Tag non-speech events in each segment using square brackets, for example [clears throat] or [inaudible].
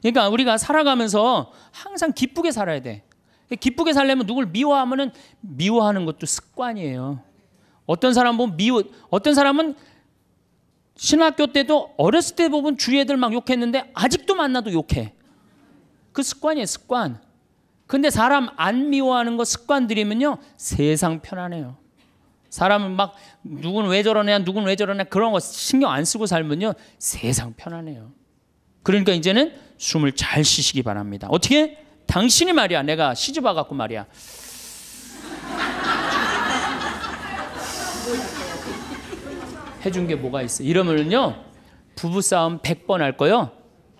그러니까 우리가 살아가면서 항상 기쁘게 살아야 돼. 기쁘게 살려면 누굴 미워하면은 미워하는 것도 습관이에요. 어떤 사람 보면 미워, 어떤 사람은 신학교 때도 어렸을 때 보면 주위 애들 막 욕했는데 아직도 만나도 욕해. 그 습관이에요, 습관. 근데 사람 안 미워하는 거 습관 들이면요 세상 편안해요. 사람은 막 누군 왜 저러냐, 누군 왜 저러냐 그런 거 신경 안 쓰고 살면요 세상 편안해요. 그러니까 이제는 숨을 잘 쉬시기 바랍니다. 어떻게? 당신이 말이야. 내가 시집 와갖고 말이야. 해준 게 뭐가 있어? 이러면은요 부부싸움 100번 할 거요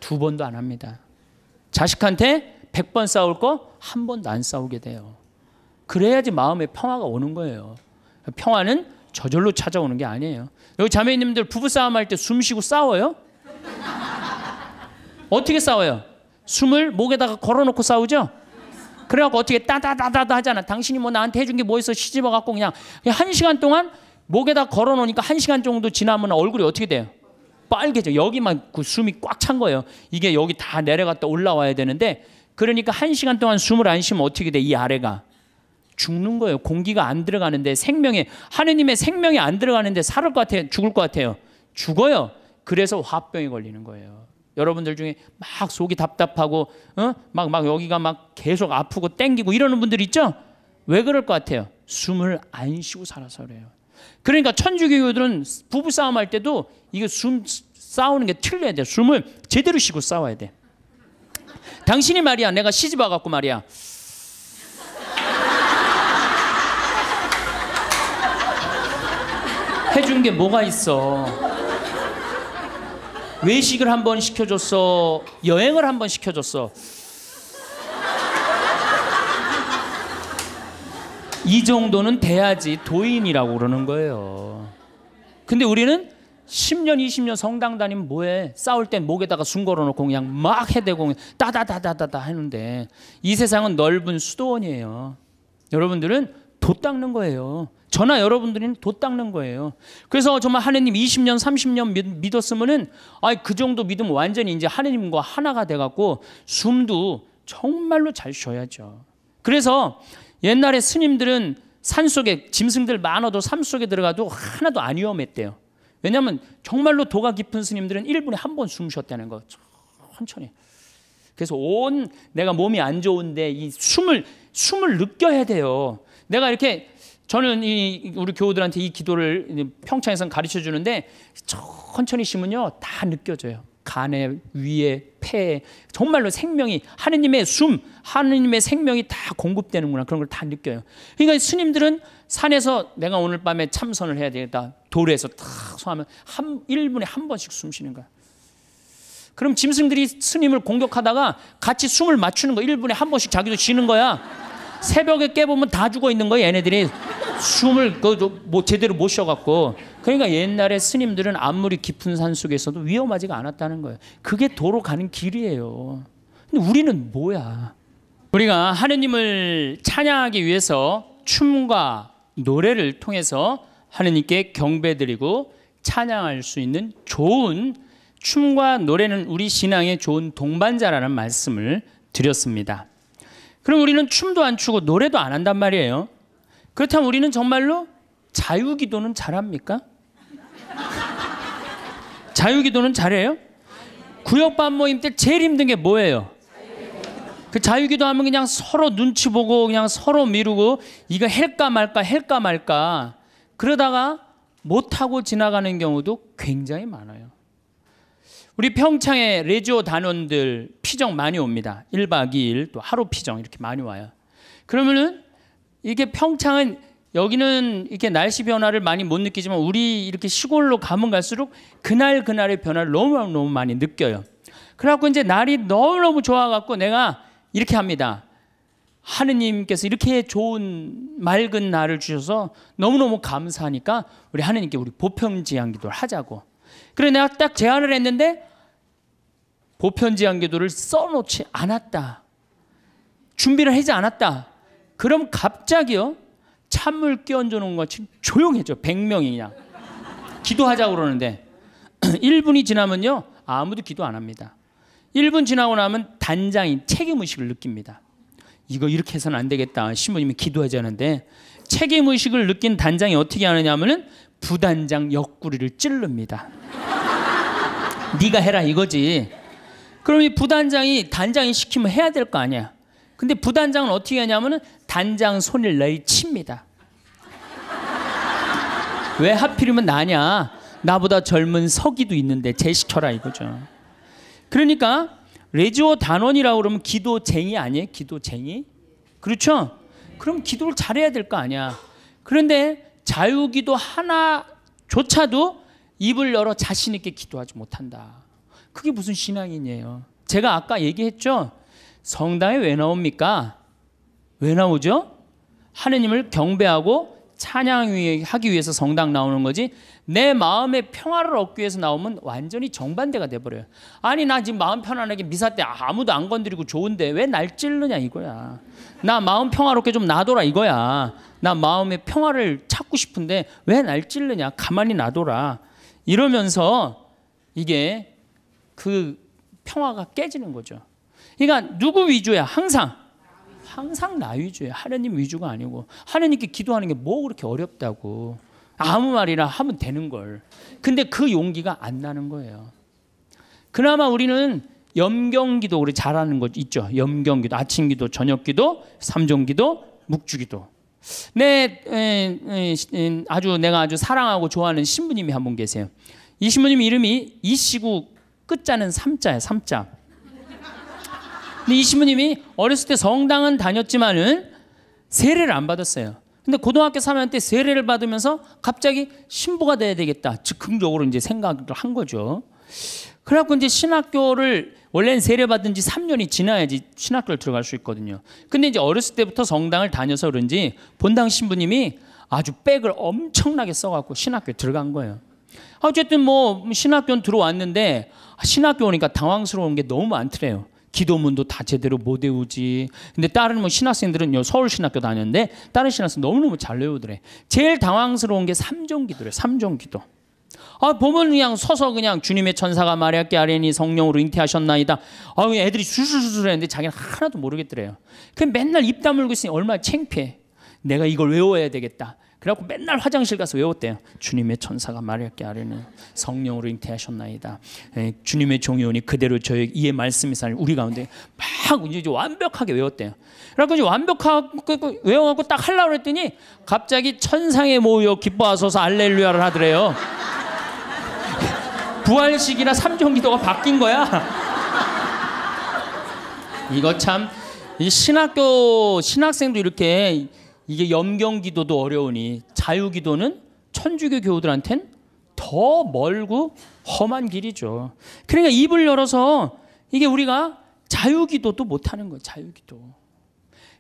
두 번도 안 합니다. 자식한테 100번 싸울 거 한 번도 안 싸우게 돼요. 그래야지 마음에 평화가 오는 거예요. 평화는 저절로 찾아오는 게 아니에요. 여기 자매님들 부부싸움 할 때 숨 쉬고 싸워요? 어떻게 싸워요? 숨을 목에다가 걸어놓고 싸우죠? 그래갖고 어떻게 따다다다다 하잖아. 당신이 뭐 나한테 해준 게 뭐 있어 시집어 갖고 그냥 한 시간 동안 목에다 걸어놓으니까 한 시간 정도 지나면 얼굴이 어떻게 돼요? 빨개져. 여기만 그 숨이 꽉 찬 거예요. 이게 여기 다 내려갔다 올라와야 되는데 그러니까 한 시간 동안 숨을 안 쉬면 어떻게 돼? 이 아래가 죽는 거예요. 공기가 안 들어가는데 생명에 하느님의 생명이 안 들어가는데 살을 것 같아요. 죽을 것 같아요. 죽어요. 그래서 화병이 걸리는 거예요. 여러분들 중에 막 속이 답답하고 막막 어? 막 여기가 막 계속 아프고 땡기고 이러는 분들 있죠? 왜 그럴 것 같아요? 숨을 안 쉬고 살아서 그래요. 그러니까 천주교들은 부부 싸움할 때도 이게 숨 싸우는 게 틀려야 돼. 숨을 제대로 쉬고 싸워야 돼. 당신이 말이야, 내가 시집 와갖고 말이야. 해준 게 뭐가 있어? 외식을 한번 시켜줬어. 여행을 한번 시켜줬어. 이 정도는 돼야지 도인이라고 그러는 거예요. 근데 우리는 10년, 20년 성당 다니면 뭐해? 싸울 땐 목에다가 숨 걸어놓고 그냥 막 해대고 따다다다다다 하는데 이 세상은 넓은 수도원이에요. 여러분들은 돛 닦는 거예요. 저나 여러분들은 돛 닦는 거예요. 그래서 정말 하느님 20년, 30년 믿, 었으면은 아그 정도 믿으 완전히 이제 하느님과 하나가 돼 갖고 숨도 정말로 잘 쉬어야죠. 그래서 옛날에 스님들은 산 속에 짐승들 많아도 삶 속에 들어가도 하나도 안 위험했대요. 왜냐면 정말로 도가 깊은 스님들은 1분에 한 번 숨 쉬었다는 거 천천히. 그래서 온 내가 몸이 안 좋은데 이 숨을 숨을 느껴야 돼요. 내가 이렇게 저는 이 우리 교우들한테 이 기도를 평창에선 가르쳐 주는데 천천히 심으면요 다 느껴져요. 간에 위에 폐에 정말로 생명이 하느님의 숨 하느님의 생명이 다 공급되는구나 그런 걸 다 느껴요. 그러니까 스님들은 산에서 내가 오늘 밤에 참선을 해야 되겠다 도로에서탁 소하면 한 1분에 한 번씩 숨 쉬는 거야. 그럼 짐승들이 스님을 공격하다가 같이 숨을 맞추는 거 1분에 한 번씩 자기도 쉬는 거야. 새벽에 깨보면 다 죽어 있는 거예요. 얘네들이 숨을 그뭐 제대로 못 쉬어갖고 그러니까 옛날에 스님들은 아무리 깊은 산 속에서도 위험하지가 않았다는 거예요. 그게 도로 가는 길이에요. 근데 우리는 뭐야? 우리가 하느님을 찬양하기 위해서 춤과 노래를 통해서 하느님께 경배드리고 찬양할 수 있는 좋은 춤과 노래는 우리 신앙의 좋은 동반자라는 말씀을 드렸습니다. 그럼 우리는 춤도 안 추고 노래도 안 한단 말이에요. 그렇다면 우리는 정말로 자유 기도는 잘합니까? [laughs] 자유 기도는 잘해요? 구역반 모임 때 제일 힘든 게 뭐예요? 그 자유 기도하면 그냥 서로 눈치 보고 그냥 서로 미루고 이거 할까 말까 할까 말까 그러다가 못하고 지나가는 경우도 굉장히 많아요. 우리 평창에 레지오 단원들 피정 많이 옵니다. 1박 2일 또 하루 피정 이렇게 많이 와요. 그러면은 이게 평창은 여기는 이렇게 날씨 변화를 많이 못 느끼지만 우리 이렇게 시골로 가면 갈수록 그날 그날의 변화를 너무너무 많이 느껴요. 그래갖고 이제 날이 너무너무 좋아갖고 내가 이렇게 합니다. 하느님께서 이렇게 좋은 맑은 날을 주셔서 너무너무 감사하니까 우리 하느님께 우리 보평지향 기도를 하자고 그래 내가 딱 제안을 했는데 보편지향 기도를 써놓지 않았다. 준비를 하지 않았다. 그럼 갑자기요 찬물 끼얹어 놓은 것 같이 조용해져 100명이 냐 기도하자고 그러는데 1분이 [clears throat] 지나면요 아무도 기도 안 합니다. 1분 지나고 나면 단장이 책임 의식을 느낍니다. 이거 이렇게 해서는 안 되겠다. 신부님이 기도하자는데 책임 의식을 느낀 단장이 어떻게 하느냐면은 부단장 옆구리를 찔릅니다 네가 해라 이거지. 그럼 이 부단장이 단장이 시키면 해야 될 거 아니야. 근데 부단장은 어떻게 하냐면은 단장 손을 내칩니다. 왜 하필이면 나냐? 나보다 젊은 서기도 있는데 제 시켜라 이거죠. 그러니까 레지오 단원이라고 그러면 기도쟁이 아니에요? 기도쟁이? 그렇죠? 그럼 기도를 잘해야 될 거 아니야. 그런데 자유기도 하나조차도 입을 열어 자신 있게 기도하지 못한다. 그게 무슨 신앙이에요? 제가 아까 얘기했죠. 성당에 왜 나옵니까? 왜 나오죠? 하느님을 경배하고 찬양하기 위해서 성당 나오는 거지 내 마음의 평화를 얻기 위해서 나오면 완전히 정반대가 돼버려요. 아니 나 지금 마음 편안하게 미사 때 아무도 안 건드리고 좋은데 왜 날 찔르냐 이거야. 나 마음 평화롭게 좀 놔둬라 이거야. 나 마음의 평화를 찾고 싶은데 왜 날 찔르냐 가만히 놔둬라. 이러면서 이게 그 평화가 깨지는 거죠. 그러니까 누구 위주야 항상. 항상 나 위주예요. 하나님 위주가 아니고 하나님께 기도하는 게 뭐 그렇게 어렵다고. 아무 말이나 하면 되는 걸. 근데 그 용기가 안 나는 거예요. 그나마 우리는 염경기도 우리 잘하는 거 있죠. 염경기도, 아침기도, 저녁기도, 삼종기도, 묵주기도. 내 네, 에, 에, 아주 내가 아주 사랑하고 좋아하는 신부님이 한 분 계세요. 이 신부님 이름이 이시구 끝자는 삼자예요. 삼자. 근데 이 신부님이 어렸을 때 성당은 다녔지만은 세례를 안 받았어요. 근데 고등학교 3학년 때 세례를 받으면서 갑자기 신부가 돼야 되겠다. 즉흥적으로 이제 생각을 한 거죠. 그래갖고 이제 신학교를 원래는 세례받은 지 3년이 지나야지 신학교를 들어갈 수 있거든요. 근데 이제 어렸을 때부터 성당을 다녀서 그런지 본당 신부님이 아주 백을 엄청나게 써갖고 신학교에 들어간 거예요. 어쨌든 뭐 신학교는 들어왔는데 신학교 오니까 당황스러운 게 너무 많더래요. 기도문도 다 제대로 못 외우지. 근데 다른 뭐 신학생들은요, 서울신학교 다녔는데, 다른 신학생 너무너무 잘 외우더래. 제일 당황스러운 게 3종 기도래, 3종 기도. 아, 보면 그냥 서서 그냥 주님의 천사가 마리아께 아뢰니 성령으로 잉태하셨나이다. 아, 애들이 술술술 했는데 자기는 하나도 모르겠더래요. 그 맨날 입 다물고 있으니 얼마나 창피해. 내가 이걸 외워야 되겠다. 그래갖고 맨날 화장실 가서 외웠대요. 주님의 천사가 말할게 아래는 성령으로 잉태하셨나이다. 에, 예, 주님의 종이 오니 그대로 저의 이의 말씀이 살 우리 가운데 막 이제 완벽하게 외웠대요. 그래갖고 이제 완벽하게 그 외워갖고 딱 하려고 했더니 갑자기 천상에 모여 기뻐하소서 알렐루야를 하더래요. [laughs] 부활식이나 삼종기도가 바뀐 거야. [laughs] 이거 참 신학교 신학생도 이렇게 이게 염경 기도도 어려우니 자유 기도는 천주교 교우들한테는더 멀고 험한 길이죠. 그러니까 입을 열어서 이게 우리가 자유 기도도 못 하는 거예요. 자유 기도.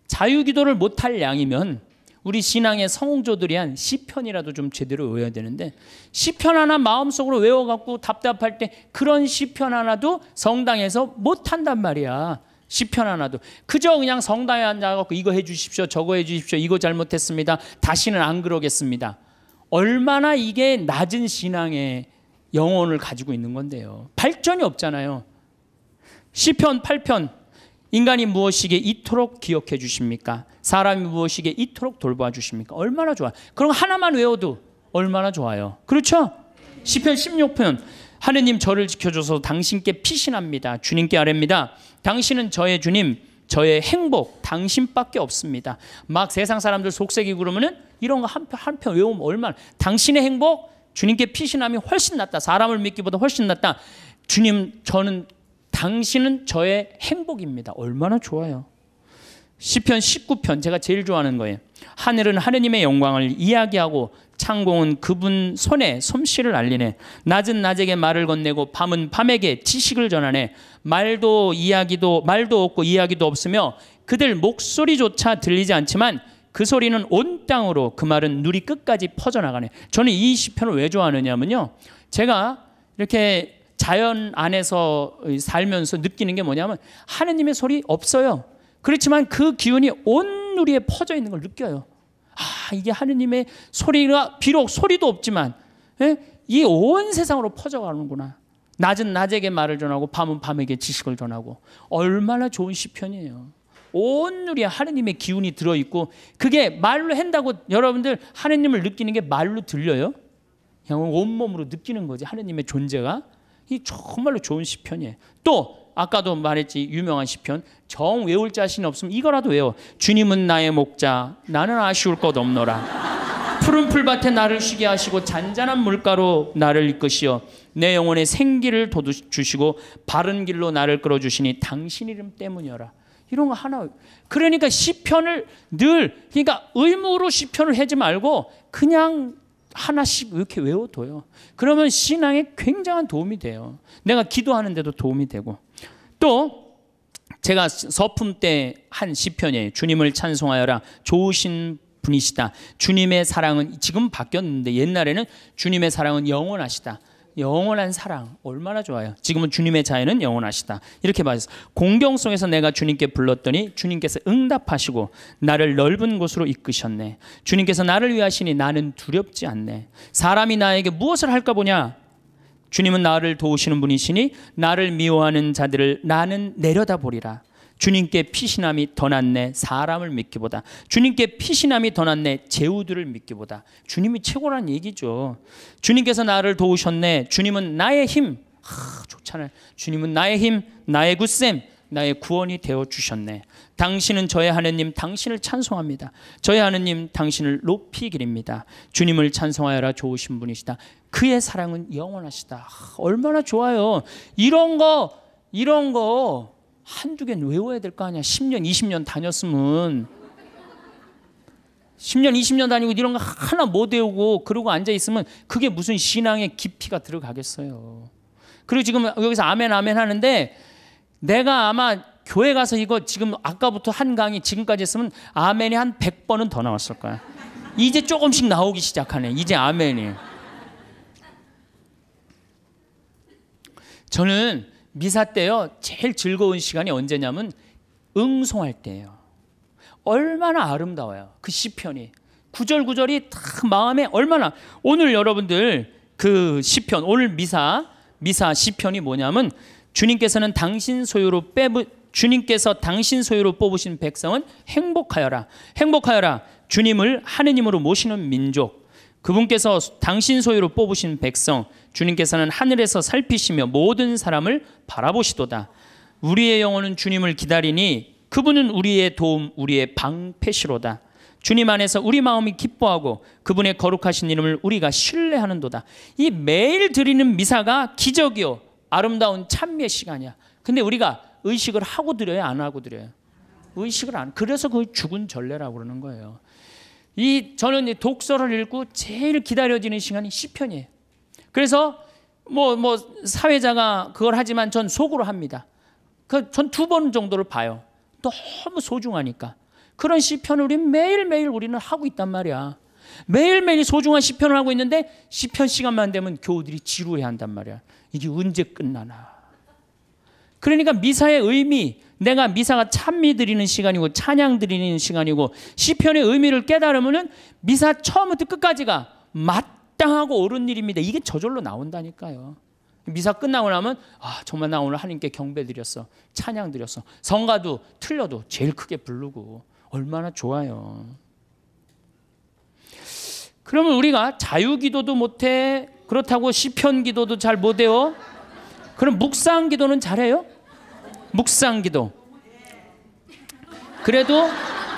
자유 기도를 못할 양이면 우리 신앙의 성조들이 한 시편이라도 좀 제대로 외워야 되는데 시편 하나 마음속으로 외워 갖고 답답할 때 그런 시편 하나도 성당에서 못 한단 말이야. 시편 하나도 그저 그냥 성당에 앉아갖고 이거 해주십시오 저거 해주십시오 이거 잘못했습니다 다시는 안 그러겠습니다 얼마나 이게 낮은 신앙의 영혼을 가지고 있는 건데요 발전이 없잖아요 시편 8편 인간이 무엇이기에 이토록 기억해 주십니까 사람이 무엇이기에 이토록 돌봐 주십니까 얼마나 좋아 그럼 하나만 외워도 얼마나 좋아요 그렇죠 시편 16편 하느님 저를 지켜줘서 당신께 피신합니다. 주님께 아뢰니다 당신은 저의 주님, 저의 행복, 당신밖에 없습니다. 막 세상 사람들 속세기 그러면은 이런 거 한편 한편 외우면 얼마나 당신의 행복, 주님께 피신함이 훨씬 낫다. 사람을 믿기보다 훨씬 낫다. 주님, 저는 당신은 저의 행복입니다. 얼마나 좋아요. 시편 19편 제가 제일 좋아하는 거예요. 하늘은 하느님의 영광을 이야기하고 창공은 그분 손에 솜씨를 알리네. 낮은 낮에게 말을 건네고 밤은 밤에게 지식을 전하네. 말도 이야기도 말도 없고 이야기도 없으며 그들 목소리조차 들리지 않지만 그 소리는 온 땅으로 그 말은 누리 끝까지 퍼져나가네. 저는 이 시편을 왜 좋아하느냐면요. 제가 이렇게 자연 안에서 살면서 느끼는 게 뭐냐면 하느님의 소리 없어요. 그렇지만 그 기운이 온 누리에 퍼져 있는 걸 느껴요. 아, 이게 하느님의 소리가 비록 소리도 없지만 예? 이 온 세상으로 퍼져가는구나. 낮은 낮에게 말을 전하고 밤은 밤에게 지식을 전하고 얼마나 좋은 시편이에요. 온누리에 하느님의 기운이 들어 있고 그게 말로 한다고 여러분들 하느님을 느끼는 게 말로 들려요? 그냥 온 몸으로 느끼는 거지 하느님의 존재가 이 정말로 좋은 시편이에요. 또 아까도 말했지 유명한 시편 정 외울 자신 없으면 이거라도 외워 주님은 나의 목자 나는 아쉬울 것 없노라 푸른 풀밭에 나를 쉬게 하시고 잔잔한 물가로 나를 이끄시어 내 영혼의 생기를 돋주시고 바른 길로 나를 끌어주시니 당신 이름 때문이어라 이런 거 하나 그러니까 시편을 늘 그러니까 의무로 시편을 하지 말고 그냥 하나씩 이렇게 외워둬요. 그러면 신앙에 굉장한 도움이 돼요. 내가 기도하는데도 도움이 되고. 또 제가 서품 때 한 시편에 주님을 찬송하여라 좋으신 분이시다. 주님의 사랑은 지금 바뀌었는데 옛날에는 주님의 사랑은 영원하시다. 영원한 사랑 얼마나 좋아요. 지금은 주님의 자애는 영원하시다. 이렇게 봐서 공경성에서 내가 주님께 불렀더니 주님께서 응답하시고 나를 넓은 곳으로 이끄셨네. 주님께서 나를 위하시니 나는 두렵지 않네. 사람이 나에게 무엇을 할까 보냐 주님은 나를 도우시는 분이시니 나를 미워하는 자들을 나는 내려다보리라. 주님께 피신함이 더 낫네 사람을 믿기보다 주님께 피신함이 더 낫네 재우들을 믿기보다 주님이 최고란 얘기죠. 주님께서 나를 도우셨네. 주님은 나의 힘. 아, 좋잖아요. 주님은 나의 힘, 나의 구셈, 나의 구원이 되어 주셨네. 당신은 저의 하느님 당신을 찬송합니다. 저의 하느님 당신을 높이 기립니다. 주님을 찬송하여라 좋으신 분이시다. 그의 사랑은 영원하시다. 얼마나 좋아요. 이런 거, 이런 거 한두 개는 외워야 될 거 아니야. 10년, 20년 다녔으면. 10년, 20년 다니고 이런 거 하나 못 외우고 그러고 앉아있으면 그게 무슨 신앙의 깊이가 들어가겠어요. 그리고 지금 여기서 아멘, 아멘 하는데 내가 아마 교회 가서 이거 지금 아까부터 한 강의 지금까지 했으면 아멘이 한 100번은 더 나왔을 거야. 이제 조금씩 나오기 시작하네. 이제 아멘이. 저는 미사 때요 제일 즐거운 시간이 언제냐면 응송할 때예요. 얼마나 아름다워요. 그 시편이 구절구절이 다 마음에 얼마나 오늘 여러분들 그 시편 오늘 미사 미사 시편이 뭐냐면 주님께서는 당신 소유로 빼 주님께서 당신 소유로 뽑으신 백성은 행복하여라. 행복하여라. 주님을 하느님으로 모시는 민족 그분께서 당신 소유로 뽑으신 백성 주님께서는 하늘에서 살피시며 모든 사람을 바라보시도다. 우리의 영혼은 주님을 기다리니 그분은 우리의 도움, 우리의 방패시로다. 주님 안에서 우리 마음이 기뻐하고 그분의 거룩하신 이름을 우리가 신뢰하는도다. 이 매일 드리는 미사가 기적이요 아름다운 찬미의 시간이야. 근데 우리가 의식을 하고 드려야 안 하고 드려요. 의식을 안. 그래서 그 죽은 전례라고 그러는 거예요. 이 저는 이 독서를 읽고 제일 기다려지는 시간이 시편이에요. 그래서 뭐뭐 뭐 사회자가 그걸 하지만 전 속으로 합니다. 그 전 두 번 정도를 봐요. 너무 소중하니까. 그런 시편을 우리 매일매일 우리는 하고 있단 말이야. 매일매일 소중한 시편을 하고 있는데 시편 시간만 되면 교우들이 지루해 한단 말이야. 이게 언제 끝나나. 그러니까 미사의 의미, 내가 미사가 찬미 드리는 시간이고 찬양 드리는 시간이고 시편의 의미를 깨달으면은 미사 처음부터 끝까지가 마땅하고 옳은 일입니다. 이게 저절로 나온다니까요. 미사 끝나고 나면 아 정말 나 오늘 하나님께 경배 드렸어 찬양 드렸어 성가도 틀려도 제일 크게 부르고 얼마나 좋아요. 그러면 우리가 자유기도도 못해 그렇다고 시편 기도도 잘 못해요. 그럼 묵상 기도는 잘해요? 묵상 기도. 그래도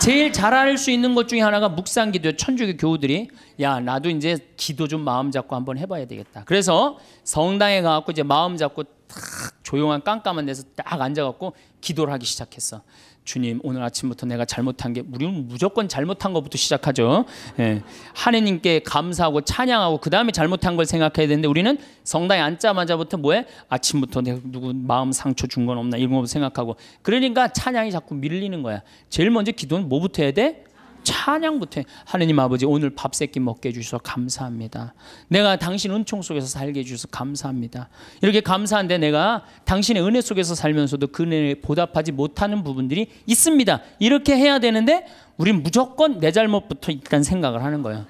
제일 잘할 수 있는 것 중에 하나가 묵상 기도예요. 천주교 교우들이 야 나도 이제 기도 좀 마음 잡고 한번 해봐야 되겠다. 그래서 성당에 가갖고 이제 마음 잡고 탁 조용한 깜깜한 데서 딱 앉아갖고 기도를 하기 시작했어. 주님 오늘 아침부터 내가 잘못한 게 우리는 무조건 잘못한 것부터 시작하죠. 예. 하느님께 감사하고 찬양하고 그 다음에 잘못한 걸 생각해야 되는데 우리는 성당에 앉자마자부터 뭐해? 아침부터 내가 누구 마음 상처 준 건 없나 이런 거 생각하고 그러니까 찬양이 자꾸 밀리는 거야. 제일 먼저 기도는 뭐부터 해야 돼? 찬양부터 하느님 아버지 오늘 밥 세끼 먹게 해주셔서 감사합니다. 내가 당신 은총 속에서 살게 해주셔서 감사합니다. 이렇게 감사한데 내가 당신의 은혜 속에서 살면서도 그은혜 보답하지 못하는 부분들이 있습니다. 이렇게 해야 되는데 우린 무조건 내 잘못부터 일단 생각을 하는 거예요.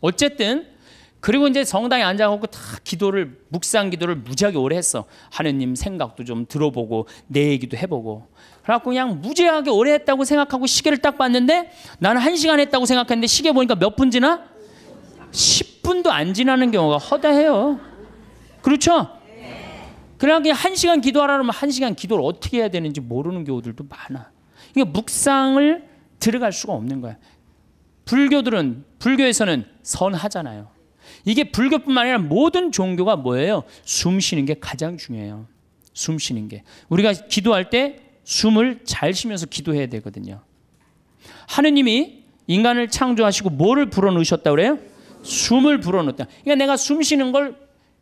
어쨌든 그리고 이제 성당에 앉아갖고 다 기도를 묵상 기도를 무지하게 오래 했어. 하느님 생각도 좀 들어보고 내 얘기도 해보고. 그래갖고 그냥 무지하게 오래 했다고 생각하고 시계를 딱 봤는데 나는 한 시간 했다고 생각했는데 시계 보니까 몇 분 지나? 10분도 안 지나는 경우가 허다해요. 그렇죠? 그래갖고한 시간 기도하라면 한 시간 기도를 어떻게 해야 되는지 모르는 경우들도 많아. 이게 그러니까 묵상을 들어갈 수가 없는 거야. 불교들은 불교에서는 선하잖아요. 이게 불교뿐만 아니라 모든 종교가 뭐예요? 숨 쉬는 게 가장 중요해요. 숨 쉬는 게. 우리가 기도할 때 숨을 잘 쉬면서 기도해야 되거든요. 하느님이 인간을 창조하시고 뭐를 불어넣으셨다 그래요? 숨을 불어넣었다. 그러니까 내가 숨 쉬는 걸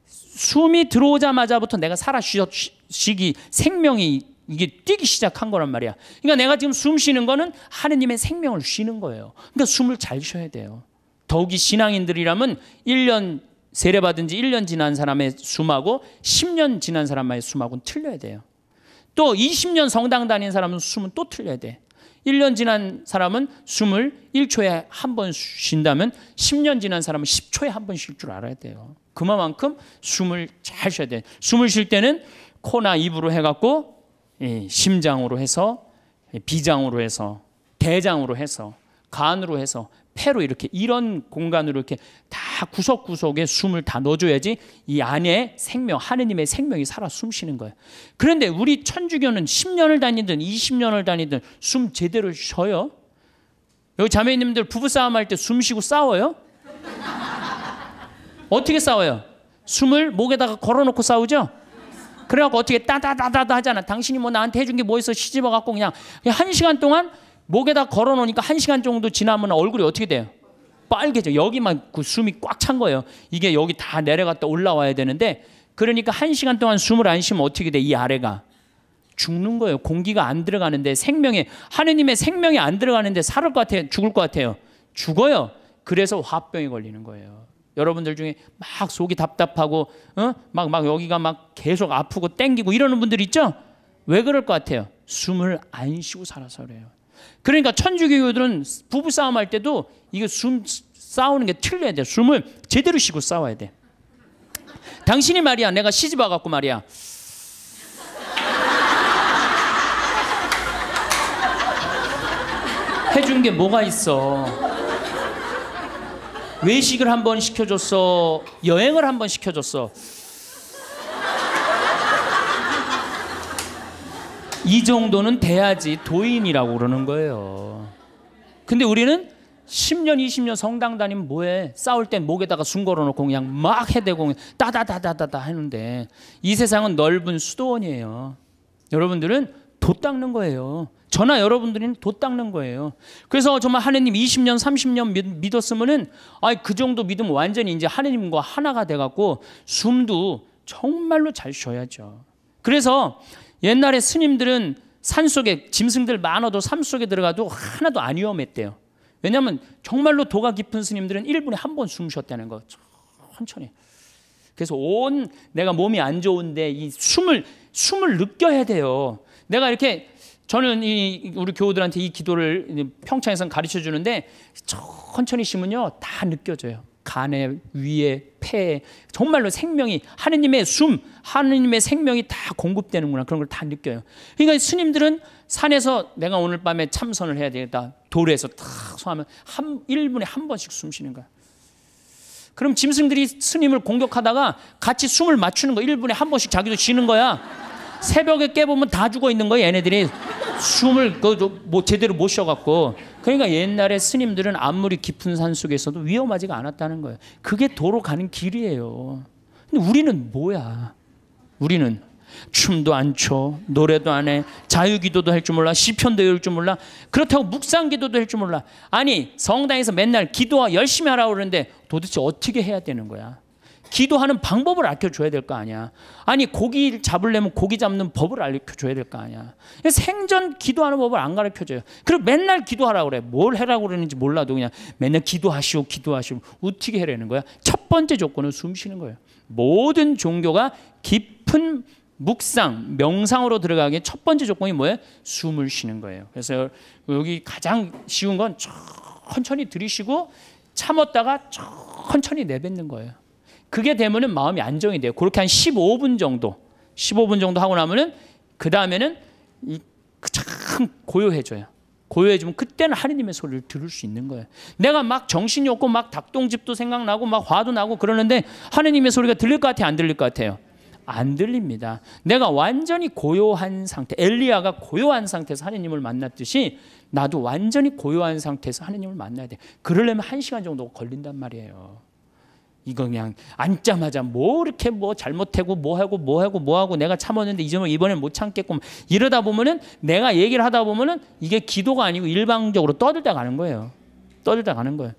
숨이 들어오자마자부터 내가 살아 쉬기 생명이 이게 뛰기 시작한 거란 말이야. 그러니까 내가 지금 숨 쉬는 거는 하느님의 생명을 쉬는 거예요. 그러니까 숨을 잘 쉬어야 돼요. 더욱이 신앙인들이라면 1년 세례받은 지 1년 지난 사람의 숨하고 10년 지난 사람의 숨하고는 틀려야 돼요. 또 20년 성당 다닌 사람은 숨은 또 틀려야 돼. 1년 지난 사람은 숨을 1초에 한 번 쉰다면 10년 지난 사람은 10초에 한 번 쉴 줄 알아야 돼요. 그만큼 숨을 잘 쉬어야 돼. 숨을 쉴 때는 코나 입으로 해갖고 예, 심장으로 해서 예, 비장으로 해서 대장으로 해서 간으로 해서 폐로 이렇게 이런 공간으로 이렇게 다 구석구석에 숨을 다 넣어줘야지 이 안에 생명, 하느님의 생명이 살아 숨쉬는 거예요. 그런데 우리 천주교는 10년을 다니든 20년을 다니든 숨 제대로 쉬어요? 여기 자매님들 부부싸움 할 때 숨 쉬고 싸워요? 어떻게 싸워요? 숨을 목에다가 걸어놓고 싸우죠? 그래갖고 어떻게 따다다다다 하잖아. 당신이 뭐 나한테 해준 게 뭐 있어 시집어갖고 그냥 한 시간 동안 목에다 걸어 놓으니까 한 시간 정도 지나면 얼굴이 어떻게 돼요? 빨개져. 여기만 그 숨이 꽉 찬 거예요. 이게 여기 다 내려갔다 올라와야 되는데 그러니까 한 시간 동안 숨을 안 쉬면 어떻게 돼? 이 아래가 죽는 거예요. 공기가 안 들어가는데 생명에 하느님의 생명이 안 들어가는데 살을 것 같아요. 죽을 것 같아요. 죽어요. 그래서 화병이 걸리는 거예요. 여러분들 중에 막 속이 답답하고 막막 어? 막 여기가 막 계속 아프고 땡기고 이러는 분들 있죠? 왜 그럴 것 같아요? 숨을 안 쉬고 살아서 그래요. 그러니까 천주교들은 부부 싸움할 때도 이게숨 싸우는 게 틀려야 돼. 숨을 제대로 쉬고 싸워야 돼. 당신이 말이야, 내가 시집 와갖고 말이야. 해준 게 뭐가 있어? 외식을 한번 시켜줬어. 여행을 한 번 시켜줬어. 이 정도는 돼야지 도인이라고 그러는 거예요. 근데 우리는 10년, 20년 성당 다니면 뭐해? 싸울 땐 목에다가 숨 걸어놓고 그냥 막 해대고 따다다다다다 하는데 이 세상은 넓은 수도원이에요. 여러분들은 도 닦는 거예요. 저나 여러분들은 도 닦는 거예요. 그래서 정말 하느님 20년, 30년 믿, 었으면은 아이 그 정도 믿으면 완전히 이제 하느님과 하나가 돼갖고 숨도 정말로 잘 쉬어야죠. 그래서 옛날에 스님들은 산 속에 짐승들 많아도 삶 속에 들어가도 하나도 안 위험했대요. 왜냐하면 정말로 도가 깊은 스님들은 1분에 한 번 숨 쉬었다는 거 천천히. 그래서 온 내가 몸이 안 좋은데 이 숨을 숨을 느껴야 돼요. 내가 이렇게 저는 이 우리 교우들한테 이 기도를 평창에선 가르쳐 주는데 천천히 쉬면요 다 느껴져요. 간에 위에 폐에 정말로 생명이 하느님의 숨, 하느님의 생명이 다 공급되는구나 그런 걸 다 느껴요. 그러니까 스님들은 산에서 내가 오늘 밤에 참선을 해야 되겠다. 도로에서 탁 소하면 한 1분에 한 번씩 숨 쉬는 거야. 그럼 짐승들이 스님을 공격하다가 같이 숨을 맞추는 거 1분에 한 번씩 자기도 쉬는 거야. 새벽에 깨보면 다 죽어 있는 거야, 얘네들이. 숨을 그뭐 그, 제대로 못 쉬어 갖고 그러니까 옛날에 스님들은 아무리 깊은 산 속에서도 위험하지가 않았다는 거예요. 그게 도로 가는 길이에요. 근데 우리는 뭐야? 우리는 춤도 안 춰, 노래도 안 해, 자유기도도 할 줄 몰라, 시편도 외줄 몰라, 그렇다고 묵상기도도 할 줄 몰라. 아니 성당에서 맨날 기도와 열심히 하라 그러는데 도대체 어떻게 해야 되는 거야? 기도하는 방법을 알려줘야 될 거 아니야. 아니 고기 잡으려면 고기 잡는 법을 알려줘야 될 거 아니야. 생전 기도하는 법을 안 가르쳐줘요. 그리 맨날 기도하라 그래. 뭘 해라고 그러는지 몰라도 그냥 맨날 기도하시오 기도하시오 어떻게 해라는 거야. 첫 번째 조건은 숨쉬는 거예요. 모든 종교가 깊은 묵상, 명상으로 들어가기첫 번째 조건이 뭐예요? 숨을 쉬는 거예요. 그래서 여기 가장 쉬운 건 천천히 들이쉬고 참았다가 천천히 내뱉는 거예요. 그게 되면은 마음이 안정이 돼요. 그렇게 한 15분 정도, 15분 정도 하고 나면은 그 다음에는 그 참 고요해져요. 고요해지면 그때는 하느님의 소리를 들을 수 있는 거예요. 내가 막 정신이 없고 막 닭똥집도 생각나고 막 화도 나고 그러는데 하느님의 소리가 들릴 것 같아요? 안 들릴 것 같아요? 안 들립니다. 내가 완전히 고요한 상태, 엘리야가 고요한 상태에서 하느님을 만났듯이 나도 완전히 고요한 상태에서 하느님을 만나야 돼. 그러려면 한 시간 정도 걸린단 말이에요. 이거 그냥 앉자마자 뭐 이렇게 뭐 잘못하고 뭐하고 뭐하고 뭐하고 내가 참았는데 이점을 이번엔 못 참겠고 이러다 보면은 내가 얘기를 하다 보면은 이게 기도가 아니고 일방적으로 떠들다 가는 거예요. 떠들다 가는 거예요.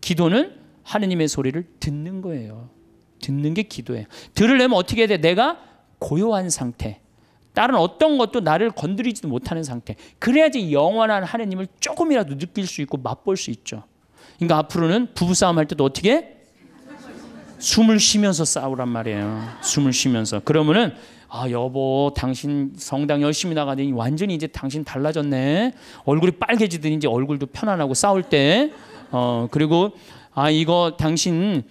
기도는 하느님의 소리를 듣는 거예요. 듣는 게 기도예요. 들으려면 어떻게 해야 돼? 내가 고요한 상태. 다른 어떤 것도 나를 건드리지도 못하는 상태. 그래야지 영원한 하느님을 조금이라도 느낄 수 있고 맛볼 수 있죠. 그러니까 앞으로는 부부싸움 할 때도 어떻게 숨을 쉬면서 싸우란 말이에요. 숨을 쉬면서. 그러면은 아 여보 당신 성당 열심히 나가더니 완전히 이제 당신 달라졌네. 얼굴이 빨개지더니 이제 얼굴도 편안하고 싸울 때. 어 그리고 아 이거 당신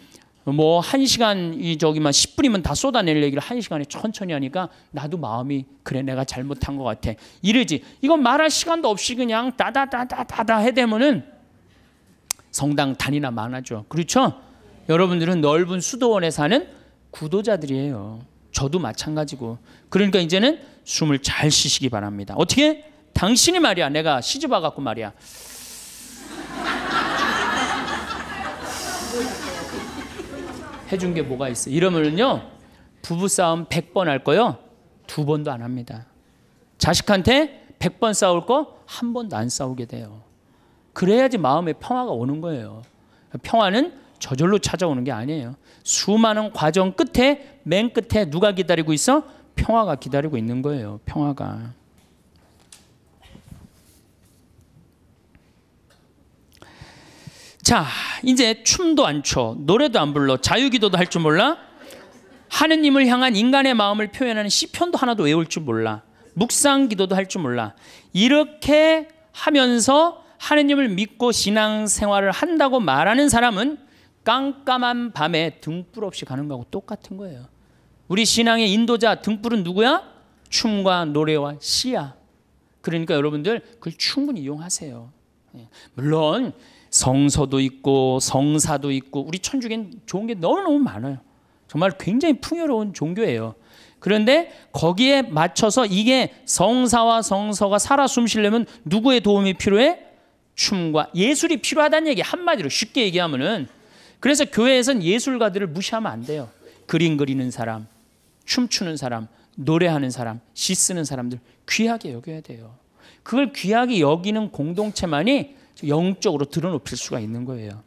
뭐 한 시간 이 저기만 10분이면 다 쏟아낼 얘기를 한 시간에 천천히 하니까 나도 마음이 그래 내가 잘못한 것 같아 이러지 이건 말할 시간도 없이 그냥 다다다다다다 해대면은 성당 다니나 많아져 그렇죠? 여러분들은 넓은 수도원에 사는 구도자들이에요. 저도 마찬가지고. 그러니까 이제는 숨을 잘 쉬시기 바랍니다. 어떻게? 당신이 말이야. 내가 시집 와갖고 말이야. 해준 게 뭐가 있어. 이러면요. 부부싸움 100번 할 거요. 두 번도 안 합니다. 자식한테 100번 싸울 거 한 번도 안 싸우게 돼요. 그래야지 마음의 평화가 오는 거예요. 평화는 저절로 찾아오는 게 아니에요. 수많은 과정 끝에 맨 끝에 누가 기다리고 있어? 평화가 기다리고 있는 거예요. 평화가. 자, 이제 춤도 안 춰, 노래도 안 불러, 자유기도도 할 줄 몰라. 하느님을 향한 인간의 마음을 표현하는 시편도 하나도 외울 줄 몰라. 묵상기도도 할 줄 몰라. 이렇게 하면서 하느님을 믿고 신앙생활을 한다고 말하는 사람은 깜깜한 밤에 등불 없이 가는 거하고 똑같은 거예요. 우리 신앙의 인도자 등불은 누구야? 춤과 노래와 시야. 그러니까 여러분들 그걸 충분히 이용하세요. 예. 물론 성서도 있고 성사도 있고 우리 천주교는 좋은 게 너무너무 많아요. 정말 굉장히 풍요로운 종교예요. 그런데 거기에 맞춰서 이게 성사와 성서가 살아 숨쉬려면 누구의 도움이 필요해? 춤과 예술이 필요하다는 얘기 한마디로 쉽게 얘기하면은 그래서 교회에선 예술가들을 무시하면 안 돼요. 그림 그리는 사람, 춤추는 사람, 노래하는 사람, 시 쓰는 사람들 귀하게 여겨야 돼요. 그걸 귀하게 여기는 공동체만이 영적으로 드러높일 수가 있는 거예요.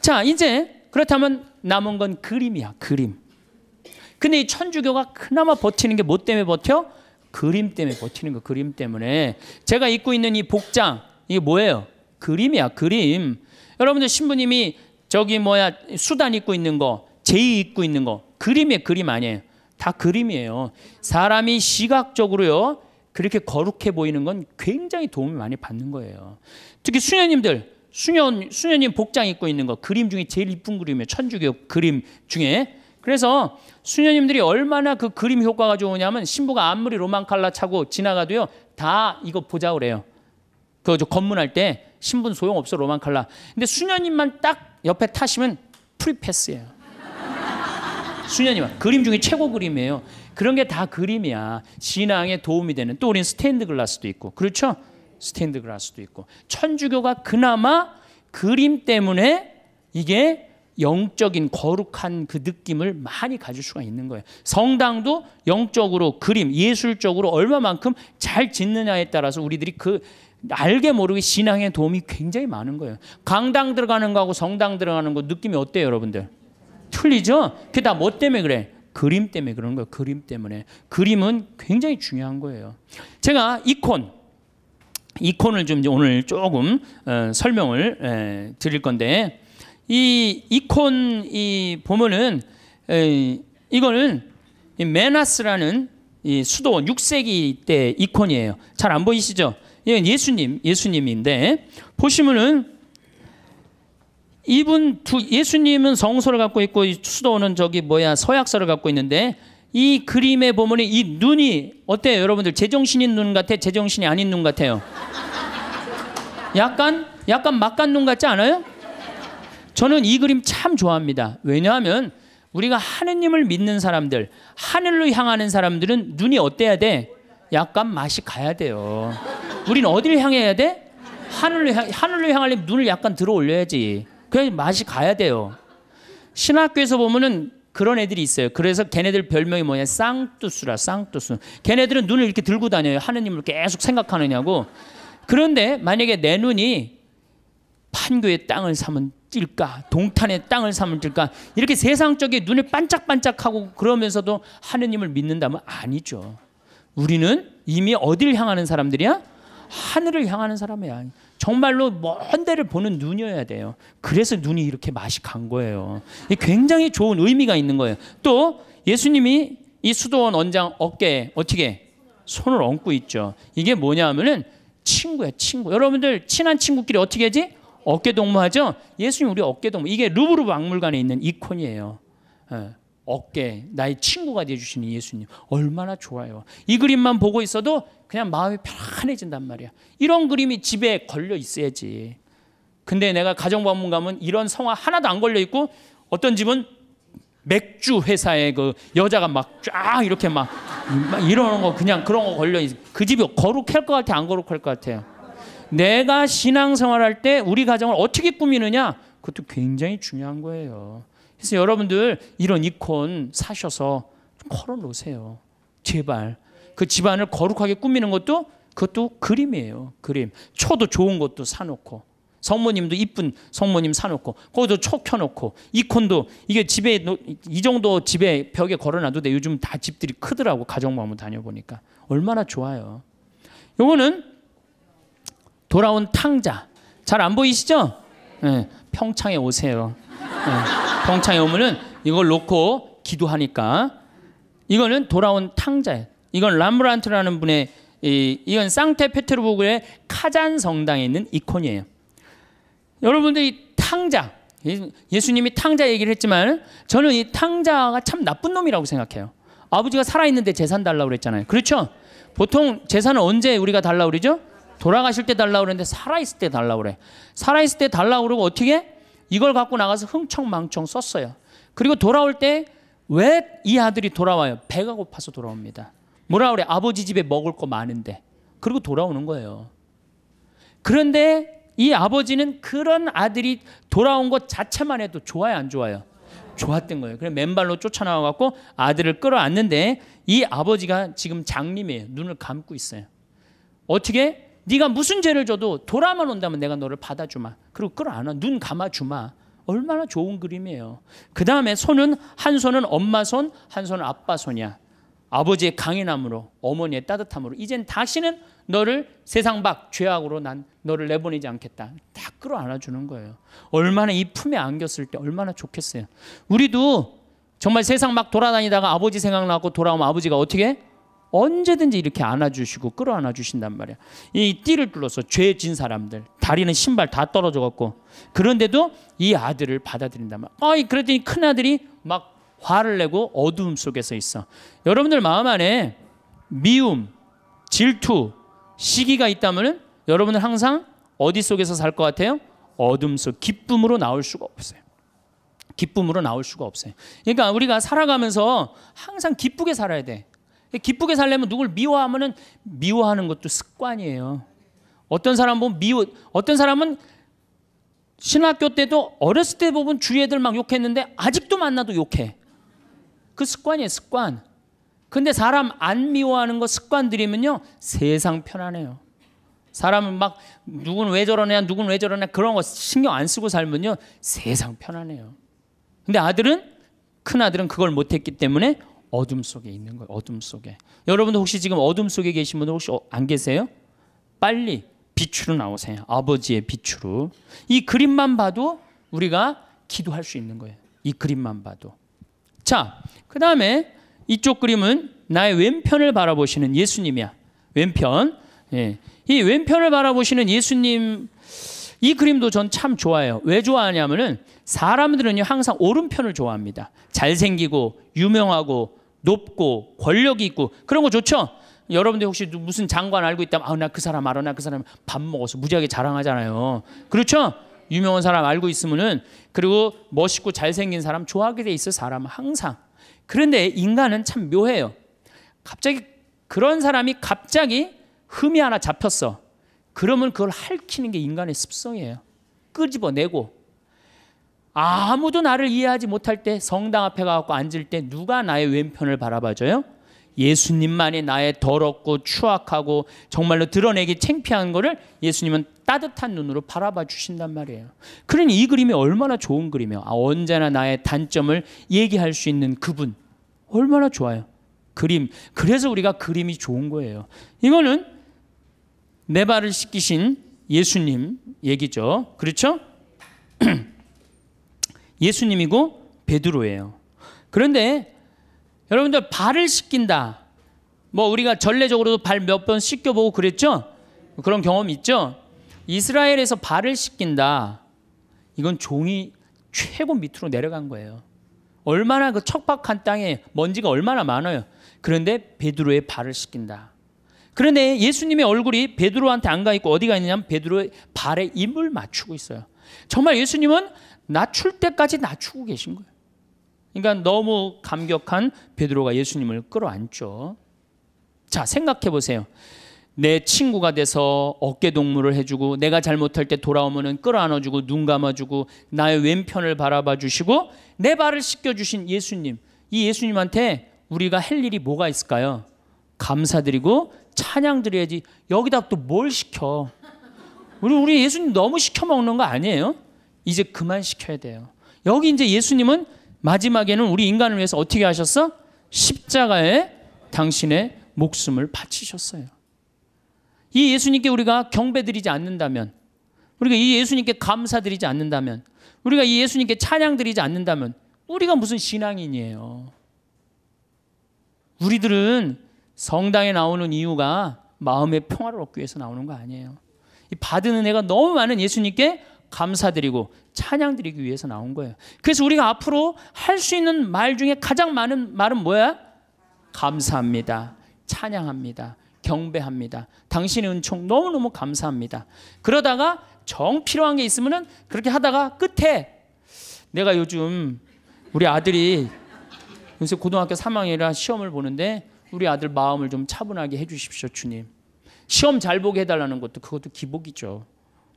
자, 이제 그렇다면 남은 건 그림이야, 그림. 근데 이 천주교가 그나마 버티는 게 뭐 때문에 버텨? 그림 때문에 버티는 거, 그림 때문에. 제가 입고 있는 이 복장, 이게 뭐예요? 그림이야, 그림. 여러분들 신부님이 저기 뭐야 수단 입고 있는 거, 제이 입고 있는 거 그림의 그림 아니에요. 다 그림이에요. 사람이 시각적으로요 그렇게 거룩해 보이는 건 굉장히 도움을 많이 받는 거예요. 특히 수녀님들 수녀 수녀님 복장 입고 있는 거 그림 중에 제일 이쁜 그림이에요. 천주교 그림 중에 그래서 수녀님들이 얼마나 그 그림 효과가 좋으냐면 신부가 아무리 로망칼라 차고 지나가도요 다 이거 보자 그래요. 그저 검문할 때 신분 소용 없어 로망칼라. 근데 수녀님만 딱 옆에 타시면 프리패스예요. 수녀님아 그림 중에 최고 그림이에요. 그런 게 다 그림이야. 신앙에 도움이 되는 또우리스테드 글라스도 있고 그렇죠? 스테드 글라스도 있고 천주교가 그나마 그림 때문에 이게 영적인 거룩한 그 느낌을 많이 가질 수가 있는 거예요. 성당도 영적으로 그림, 예술적으로 얼마만큼 잘 짓느냐에 따라서 우리들이 그 알게 모르게 신앙의 도움이 굉장히 많은 거예요. 강당 들어가는 거하고 성당 들어가는 거 느낌이 어때요, 여러분들? 틀리죠? 그게 다 뭐 때문에 그래? 그림 때문에 그런 거예요. 그림 때문에. 그림은 굉장히 중요한 거예요. 제가 이콘, 이콘을 좀 오늘 조금 어, 설명을 에, 드릴 건데, 이 이콘 이 보면은 에, 이거는 메나스라는 이 수도원 6세기 때 이콘이에요. 잘 안 보이시죠? 예, 예수님, 예수님인데 보시면은 이분 두 예수님은 성소를 갖고 있고 수도원은 저기 뭐야 서약서를 갖고 있는데 이 그림에 보면 이 눈이 어때요 여러분들 제정신인 눈 같아 제정신이 아닌 눈 같아요 약간 약간 막간 눈 같지 않아요? 저는 이 그림 참 좋아합니다 왜냐하면 우리가 하느님을 믿는 사람들 하늘로 향하는 사람들은 눈이 어때야 돼? 약간 맛이 가야 돼요. 우린 어디를 향해야 돼? 하늘로 향 하늘로 향하려면 눈을 약간 들어 올려야지. 그냥 맛이 가야 돼요. 신학교에서 보면은 그런 애들이 있어요. 그래서 걔네들 별명이 뭐냐? 쌍뚜수라, 쌍뚜수. 걔네들은 눈을 이렇게 들고 다녀요. 하느님을 계속 생각하느냐고. 그런데 만약에 내 눈이 판교의 땅을 사면 찔까? 동탄의 땅을 사면 찔까? 이렇게 세상적인 눈을 반짝반짝하고 그러면서도 하느님을 믿는다면 아니죠. 우리는 이미 어딜 향하는 사람들이야? 하늘을 향하는 사람이야. 정말로 먼 데를 보는 눈이어야 돼요. 그래서 눈이 이렇게 맛이 간 거예요. 굉장히 좋은 의미가 있는 거예요. 또 예수님이 이 수도원 원장 어깨에 어떻게 손을 얹고 있죠. 이게 뭐냐 하면은 친구야, 친구. 여러분들 친한 친구끼리 어떻게 하지? 어깨 동무하죠. 예수님 우리 어깨 동무. 이게 루브르 박물관에 있는 이콘이에요. 예. 어깨, 나의 친구가 되어주시는 예수님. 얼마나 좋아요. 이 그림만 보고 있어도 그냥 마음이 편안해진단 말이야. 이런 그림이 집에 걸려 있어야지. 근데 내가 가정방문 가면 이런 성화 하나도 안 걸려 있고 어떤 집은 맥주 회사에 그 여자가 막 쫙 이렇게 막, 막 이러는 거 그냥 그런 거 걸려 있어. 그 집이 거룩할 것 같아, 안 거룩할 것 같아요. 내가 신앙생활할 때 우리 가정을 어떻게 꾸미느냐 그것도 굉장히 중요한 거예요. 그래서 여러분들 이런 이콘 사셔서 걸어놓으세요. 제발. 그 집안을 거룩하게 꾸미는 것도 그것도 그림이에요. 그림. 초도 좋은 것도 사놓고 성모님도 이쁜 성모님 사놓고 거기도 초 켜놓고 이콘도 이게 집에 이 정도 집에 벽에 걸어놔도 돼. 요즘 다 집들이 크더라고 가정부 한번 다녀보니까 얼마나 좋아요. 요거는 돌아온 탕자 잘 안 보이시죠? 네, 평창에 오세요. 네. 어, 병창에 오면은 이걸 놓고 기도하니까 이거는 돌아온 탕자예요. 이건 람브란트라는 분의 이, 이건 상테페테르부르의 카잔 성당에 있는 이콘이에요. 여러분들이 탕자 예, 예수님이 탕자 얘기를 했지만 저는 이 탕자가 참 나쁜 놈이라고 생각해요. 아버지가 살아있는데 재산 달라고 그잖아요 그렇죠? 보통 재산은 언제 우리가 달라고 그러죠? 돌아가실 때 달라고 그러는데 살아있을 때 달라고 그래. 살아있을 때 달라고 그러고 어떻게? 이걸 갖고 나가서 흥청망청 썼어요. 그리고 돌아올 때 왜 이 아들이 돌아와요? 배가 고파서 돌아옵니다. 뭐라 그래? 아버지 집에 먹을 거 많은데. 그리고 돌아오는 거예요. 그런데 이 아버지는 그런 아들이 돌아온 것 자체만 해도 좋아요, 안 좋아요? 좋았던 거예요. 그래 맨발로 쫓아나와 갖고 아들을 끌어안는데 이 아버지가 지금 장님이에요. 눈을 감고 있어요. 어떻게 네가 무슨 죄를 줘도 돌아만 온다면 내가 너를 받아주마. 그리고 끌어안아. 눈 감아주마. 얼마나 좋은 그림이에요. 그 다음에 손은 한 손은 엄마 손, 한 손은 아빠 손이야. 아버지의 강인함으로, 어머니의 따뜻함으로 이젠 다시는 너를 세상 밖 죄악으로 난 너를 내보내지 않겠다. 다 끌어안아 주는 거예요. 얼마나 이 품에 안겼을 때 얼마나 좋겠어요. 우리도 정말 세상 막 돌아다니다가 아버지 생각나고 돌아오면 아버지가 어떻게 언제든지 이렇게 안아주시고 끌어안아 주신단 말이야. 이 띠를 둘러서 죄진 사람들 다리는 신발 다 떨어져 갖고 그런데도 이 아들을 받아들인단 말이야. 아이 그랬더니 큰 아들이 막 화를 내고 어두 속에서 있어. 여러분들 마음 안에 미움, 질투, 시기가 있다면 여러분은 항상 어디 속에서 살 것 같아요? 어둠 속 기쁨으로 나올 수가 없어요. 기쁨으로 나올 수가 없어요. 그러니까 우리가 살아가면서 항상 기쁘게 살아야 돼. 기쁘게 살려면 누굴 미워하면은 미워하는 것도 습관이에요. 어떤 사람 보면 미워 어떤 사람은 신학교 때도 어렸을 때 보면 주위 애들 막 욕했는데 아직도 만나도 욕해. 그 습관이에요, 습관. 근데 사람 안 미워하는 거 습관들이면요. 세상 편안해요. 사람은 막 누군 왜 저러냐, 누군 왜 저러냐 그런 거 신경 안 쓰고 살면요. 세상 편안해요. 근데 아들은 큰 아들은 그걸 못 했기 때문에 어둠 속에 있는 거예요. 어둠 속에. 여러분도 혹시 지금 어둠 속에 계신 분들 혹시 어, 안 계세요? 빨리 빛으로 나오세요. 아버지의 빛으로. 이 그림만 봐도 우리가 기도할 수 있는 거예요. 이 그림만 봐도. 자, 그 다음에 이쪽 그림은 나의 왼편을 바라보시는 예수님이야. 왼편. 예. 이 왼편을 바라보시는 예수님 이 그림도 전 참 좋아해요. 왜 좋아하냐면은 사람들은요 항상 오른편을 좋아합니다. 잘생기고 유명하고 높고 권력이 있고 그런 거 좋죠. 여러분들 혹시 무슨 장관 알고 있다면 아나 그 사람 알아 나 그 사람 밥 먹어서 무지하게 자랑하잖아요. 그렇죠? 유명한 사람 알고 있으면은 그리고 멋있고 잘생긴 사람 좋아하게 돼 있어 사람 항상. 그런데 인간은 참 묘해요. 갑자기 그런 사람이 갑자기 흠이 하나 잡혔어. 그러면 그걸 할퀴는 게 인간의 습성이에요. 끄집어내고 아무도 나를 이해하지 못할 때 성당 앞에 가고 앉을 때 누가 나의 왼편을 바라봐줘요? 예수님만이 나의 더럽고 추악하고 정말로 드러내기 창피한 거를 예수님은 따뜻한 눈으로 바라봐 주신단 말이에요. 그러니 이 그림이 얼마나 좋은 그림이에요. 아, 언제나 나의 단점을 얘기할 수 있는 그분. 얼마나 좋아요. 그림. 그래서 우리가 그림이 좋은 거예요. 이거는 내 발을 씻기신 예수님 얘기죠. 그렇죠? [clears throat] 예수님이고 베드로예요. 그런데 여러분들 발을 씻긴다. 뭐 우리가 전례적으로도 발 몇 번 씻겨보고 그랬죠? 그런 경험 있죠? 이스라엘에서 발을 씻긴다. 이건 종이 최고 밑으로 내려간 거예요. 얼마나 그 척박한 땅에 먼지가 얼마나 많아요. 그런데 베드로의 발을 씻긴다. 그런데 예수님의 얼굴이 베드로한테 안 가 있고 어디가 있느냐면 베드로의 발에 입을 맞추고 있어요. 정말 예수님은 낮출 때까지 낮추고 계신 거예요. 그러니까 너무 감격한 베드로가 예수님을 끌어안죠. 자, 생각해 보세요. 내 친구가 돼서 어깨 동무를 해주고 내가 잘못할 때 돌아오면은 끌어안아주고 눈 감아주고 나의 왼편을 바라봐 주시고 내 발을 씻겨 주신 예수님 이 예수님한테 우리가 할 일이 뭐가 있을까요? 감사드리고 찬양 드려야지 여기다 또 뭘 시켜 우리 우리 예수님 너무 시켜 먹는 거 아니에요? 이제 그만 시켜야 돼요. 여기 이제 예수님은 마지막에는 우리 인간을 위해서 어떻게 하셨어? 십자가에 당신의 목숨을 바치셨어요. 이 예수님께 우리가 경배드리지 않는다면, 우리가 이 예수님께 감사드리지 않는다면, 우리가 이 예수님께 찬양드리지 않는다면, 우리가 무슨 신앙인이에요. 우리들은 성당에 나오는 이유가 마음의 평화를 얻기 위해서 나오는 거 아니에요. 받은 은혜가 너무 많은 예수님께 감사드리고 찬양드리기 위해서 나온 거예요. 그래서 우리가 앞으로 할 수 있는 말 중에 가장 많은 말은 뭐야? 감사합니다. 찬양합니다. 경배합니다. 당신의 은총 너무너무 감사합니다. 그러다가 정 필요한 게 있으면은 그렇게 하다가 끝에 내가 요즘 우리 아들이 요새 고등학교 3학년이라 시험을 보는데 우리 아들 마음을 좀 차분하게 해 주십시오, 주님. 시험 잘 보게 해 달라는 것도 그것도 기복이죠.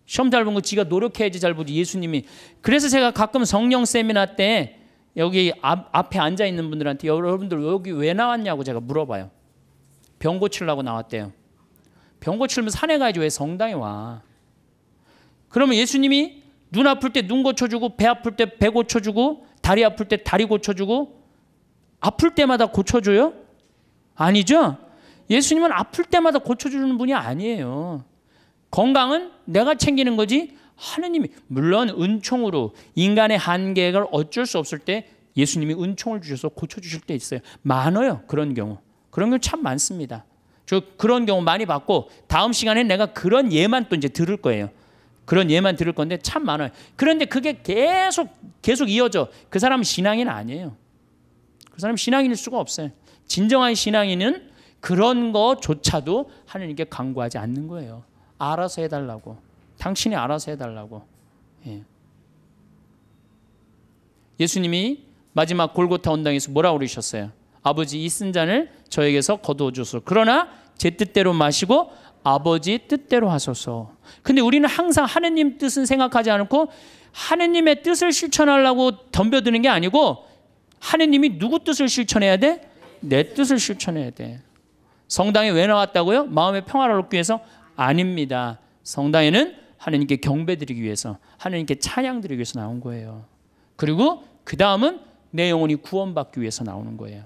시험 잘 본 거 지가 노력해야지 잘 보지 예수님이 그래서 제가 가끔 성령 세미나 때 여기 앞, 앞에 앉아 있는 분들한테 여러분들 여기 왜 나왔냐고 제가 물어봐요 병 고치려고 나왔대요 병 고치려면 산에 가야지 왜 성당에 와 그러면 예수님이 눈 아플 때 눈 고쳐주고 배 아플 때 배 고쳐주고 다리 아플 때 다리 고쳐주고 아플 때마다 고쳐줘요? 아니죠? 예수님은 아플 때마다 고쳐주는 분이 아니에요. 건강은 내가 챙기는 거지 하느님이 물론 은총으로 인간의 한계를 어쩔 수 없을 때 예수님이 은총을 주셔서 고쳐 주실 때 있어요. 많아요. 그런 경우. 그런 경우 참 많습니다. 저 그런 경우 많이 봤고 다음 시간에 내가 그런 예만 또 이제 들을 거예요. 그런 예만 들을 건데 참 많아요. 그런데 그게 계속 계속 이어져. 그 사람은 신앙인 아니에요. 그 사람은 신앙인일 수가 없어요. 진정한 신앙인은 그런 거조차도 하느님께 강구하지 않는 거예요. 알아서 해달라고. 당신이 알아서 해달라고. 예. 예수님이 마지막 골고타 언당에서 뭐라 고 그러셨어요? 아버지 이 쓴 잔을 저에게서 거두어 주소. 그러나 제 뜻대로 마시고 아버지 뜻대로 하소서. 근데 우리는 항상 하느님 뜻은 생각하지 않고 하느님의 뜻을 실천하려고 덤벼드는 게 아니고 하느님이 누구 뜻을 실천해야 돼? 내 뜻을 실천해야 돼. 성당에 왜 나왔다고요? 마음의 평화를 얻기 위해서 아닙니다. 성당에는 하나님께 경배드리기 위해서 하나님께 찬양드리기 위해서 나온 거예요. 그리고 그 다음은 내 영혼이 구원받기 위해서 나오는 거예요.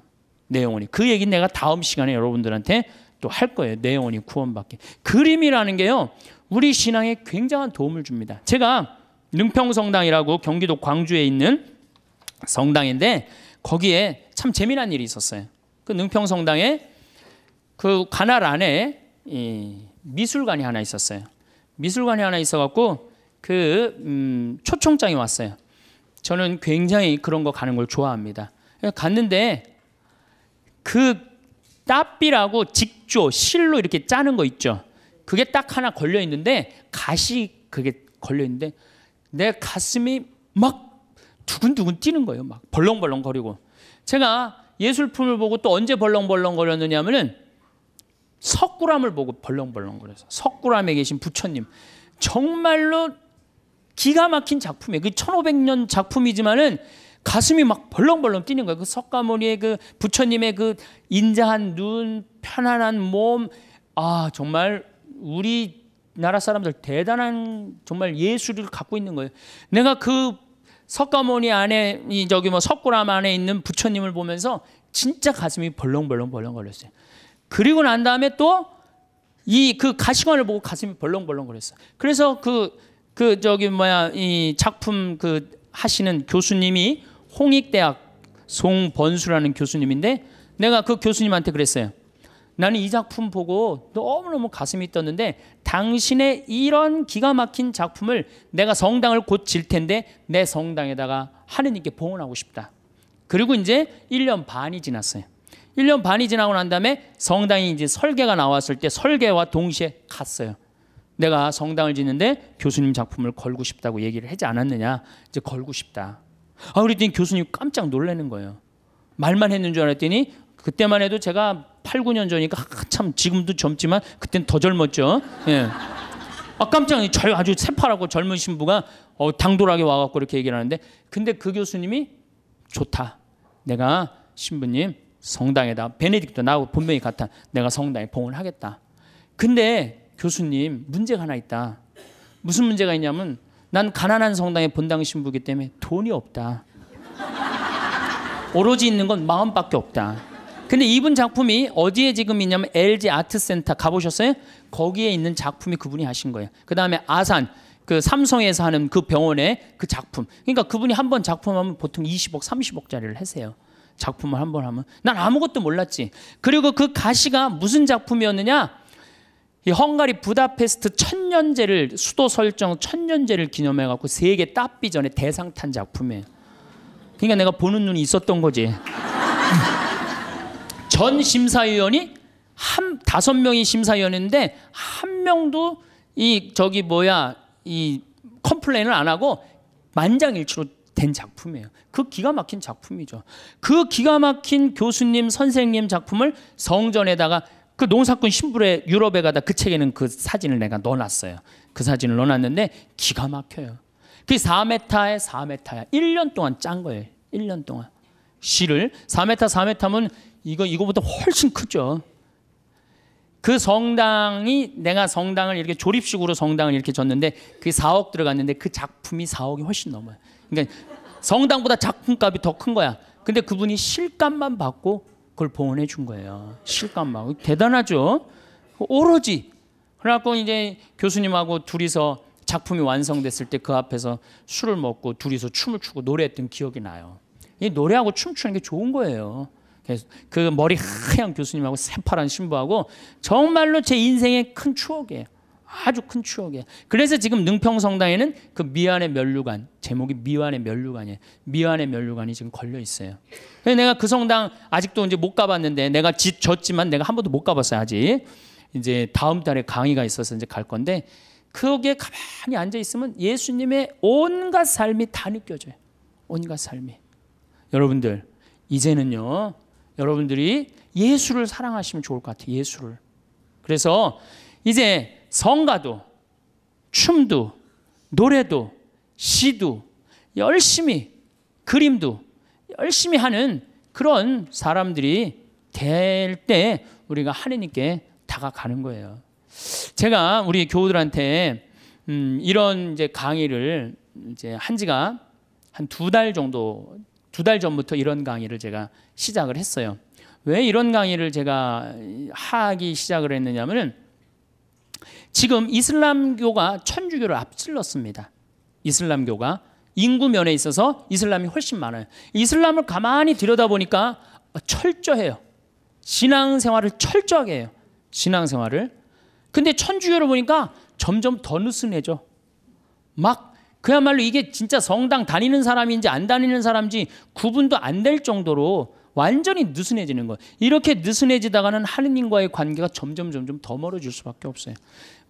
내 영혼이 그얘기 내가 다음 시간에 여러분들한테 또 할 거예요. 내 영혼이 구원받기. 그림이라는 게요. 우리 신앙에 굉장한 도움을 줍니다. 제가 능평성당이라고 경기도 광주에 있는 성당인데 거기에 참 재미난 일이 있었어요. 그 능평성당에 그 관할 안에 이 미술관이 하나 있었어요. 미술관이 하나 있어갖고 그 음, 초청장이 왔어요. 저는 굉장히 그런 거 가는 걸 좋아합니다. 갔는데 그 따삐라고 직조 실로 이렇게 짜는 거 있죠. 그게 딱 하나 걸려 있는데 가시 그게 걸려 있는데 내 가슴이 막 두근두근 뛰는 거예요. 막 벌렁벌렁 거리고 제가 예술품을 보고 또 언제 벌렁벌렁 거렸느냐면은 석굴암을 보고 벌렁벌렁거려서 석굴암에 계신 부처님 정말로 기가 막힌 작품이에요. 그 1500년 작품이지만은 가슴이 막 벌렁벌렁 뛰는 거예요. 그 석가모니의 그 부처님의 그 인자한 눈, 편안한 몸, 아 정말 우리 나라 사람들 대단한 정말 예술을 갖고 있는 거예요. 내가 그 석가모니 안에 저기 뭐 석굴암 안에 있는 부처님을 보면서 진짜 가슴이 벌렁벌렁 벌렁거렸어요. 그리고 난 다음에 또 이 그 가시관을 보고 가슴이 벌렁벌렁거렸어. 그래서 그그 그 저기 뭐야 이 작품 그 하시는 교수님이 홍익대학 송번수라는 교수님인데 내가 그 교수님한테 그랬어요. 나는 이 작품 보고 너무너무 가슴이 떴는데 당신의 이런 기가 막힌 작품을 내가 성당을 곧질 텐데 내 성당에다가 하느님께 봉헌하고 싶다. 그리고 이제 1년 반이 지났어요. 1년 반이 지나고 난 다음에 성당이 이제 설계가 나왔을 때 설계와 동시에 갔어요. 내가 성당을 짓는데 교수님 작품을 걸고 싶다고 얘기를 하지 않았느냐. 이제 걸고 싶다. 아, 그랬더니 교수님 깜짝 놀라는 거예요. 말만 했는 줄 알았더니 그때만 해도 제가 8, 9년 전이니까 한참 지금도 젊지만 그땐 더 젊었죠. 예. 아 깜짝 절 아주 새파랗고 젊은 신부가 어, 당돌하게 와갖고 이렇게 얘기를 하는데 근데 그 교수님이 좋다. 내가 신부님 성당에다 베네딕도 나하고 분명히 같아. 내가 성당에 봉헌 하겠다. 근데 교수님 문제가 하나 있다. 무슨 문제가 있냐면 난 가난한 성당의 본당 신부기 때문에 돈이 없다. 오로지 있는 건 마음밖에 없다. 근데 이분 작품이 어디에 지금 있냐면 LG 아트센터 가보셨어요? 거기에 있는 작품이 그분이 하신 거예요. 그 다음에 아산 그 삼성에서 하는 그 병원의 그 작품. 그러니까 그분이 한 번 작품하면 보통 20억, 30억짜리를 하세요. 작품을 한번 하면 난 아무것도 몰랐지. 그리고 그 가시가 무슨 작품이었느냐? 이 헝가리 부다페스트 천년제를 수도 설정 천년제를 기념해 갖고 세계 따비 전에 대상 탄 작품이에요. 그러니까 내가 보는 눈이 있었던 거지. [laughs] 전 심사위원이 한 다섯 명이 심사위원인데 한 명도 이 저기 뭐야 이 컴플레인을 안 하고 만장일치로 된 작품이에요. 그 기가 막힌 작품이죠. 그 기가 막힌 교수님, 선생님 작품을 성전에다가 그 농사꾼 신부의 유럽에 가다 그 책에는 그 사진을 내가 넣어놨어요. 그 사진을 넣어놨는데 기가 막혀요. 그게 4m에 4m야. 1년 동안 짠 거예요. 1년 동안. 실을 4m 4m면 이거 이거보다 훨씬 크죠. 그 성당이 내가 성당을 이렇게 조립식으로 성당을 이렇게 졌는데 그게 4억 들어갔는데 그 작품이 4억이 훨씬 넘어요. 그러니까 성당보다 작품값이 더 큰 거야. 근데 그분이 실감만 받고 그걸 보원해 준 거예요. 실감만. 대단하죠? 오로지. 그래갖고 이제 교수님하고 둘이서 작품이 완성됐을 때 그 앞에서 술을 먹고 둘이서 춤을 추고 노래했던 기억이 나요. 이 노래하고 춤추는 게 좋은 거예요. 그래서 그 머리 하얀 교수님하고 새파란 신부하고 정말로 제 인생의 큰 추억이에요. 아주 큰 추억이야. 그래서 지금 능평성당에는 그 미완의 멸류관 제목이 미완의 멸류관이에요 미완의 멸류관이 지금 걸려 있어요. 그래서 내가 그 성당 아직도 이제 못 가봤는데 내가 짓 졌지만 내가 한 번도 못 가봤어요 아직. 이제 다음 달에 강의가 있어서 이제 갈 건데 거기에 가만히 앉아 있으면 예수님의 온갖 삶이 다 느껴져요. 온갖 삶이. 여러분들 이제는요. 여러분들이 예수를 사랑하시면 좋을 것 같아요. 예수를. 그래서 이제 성가도, 춤도, 노래도, 시도, 열심히, 그림도 열심히 하는 그런 사람들이 될 때 우리가 하느님께 다가가는 거예요. 제가 우리 교우들한테 음, 이런 이제 강의를 이제 한 지가 한 두 달 정도 두 달 전부터 이런 강의를 제가 시작을 했어요. 왜 이런 강의를 제가 하기 시작을 했느냐면은 지금 이슬람교가 천주교를 앞질렀습니다. 이슬람교가 인구 면에 있어서 이슬람이 훨씬 많아요. 이슬람을 가만히 들여다보니까 철저해요. 신앙생활을 철저하게 해요. 신앙생활을. 근데 천주교를 보니까 점점 더 느슨해져. 막 그야말로 이게 진짜 성당 다니는 사람인지 안 다니는 사람인지 구분도 안 될 정도로 완전히 느슨해지는 거예요. 이렇게 느슨해지다가는 하느님과의 관계가 점점 점점 더 멀어질 수밖에 없어요.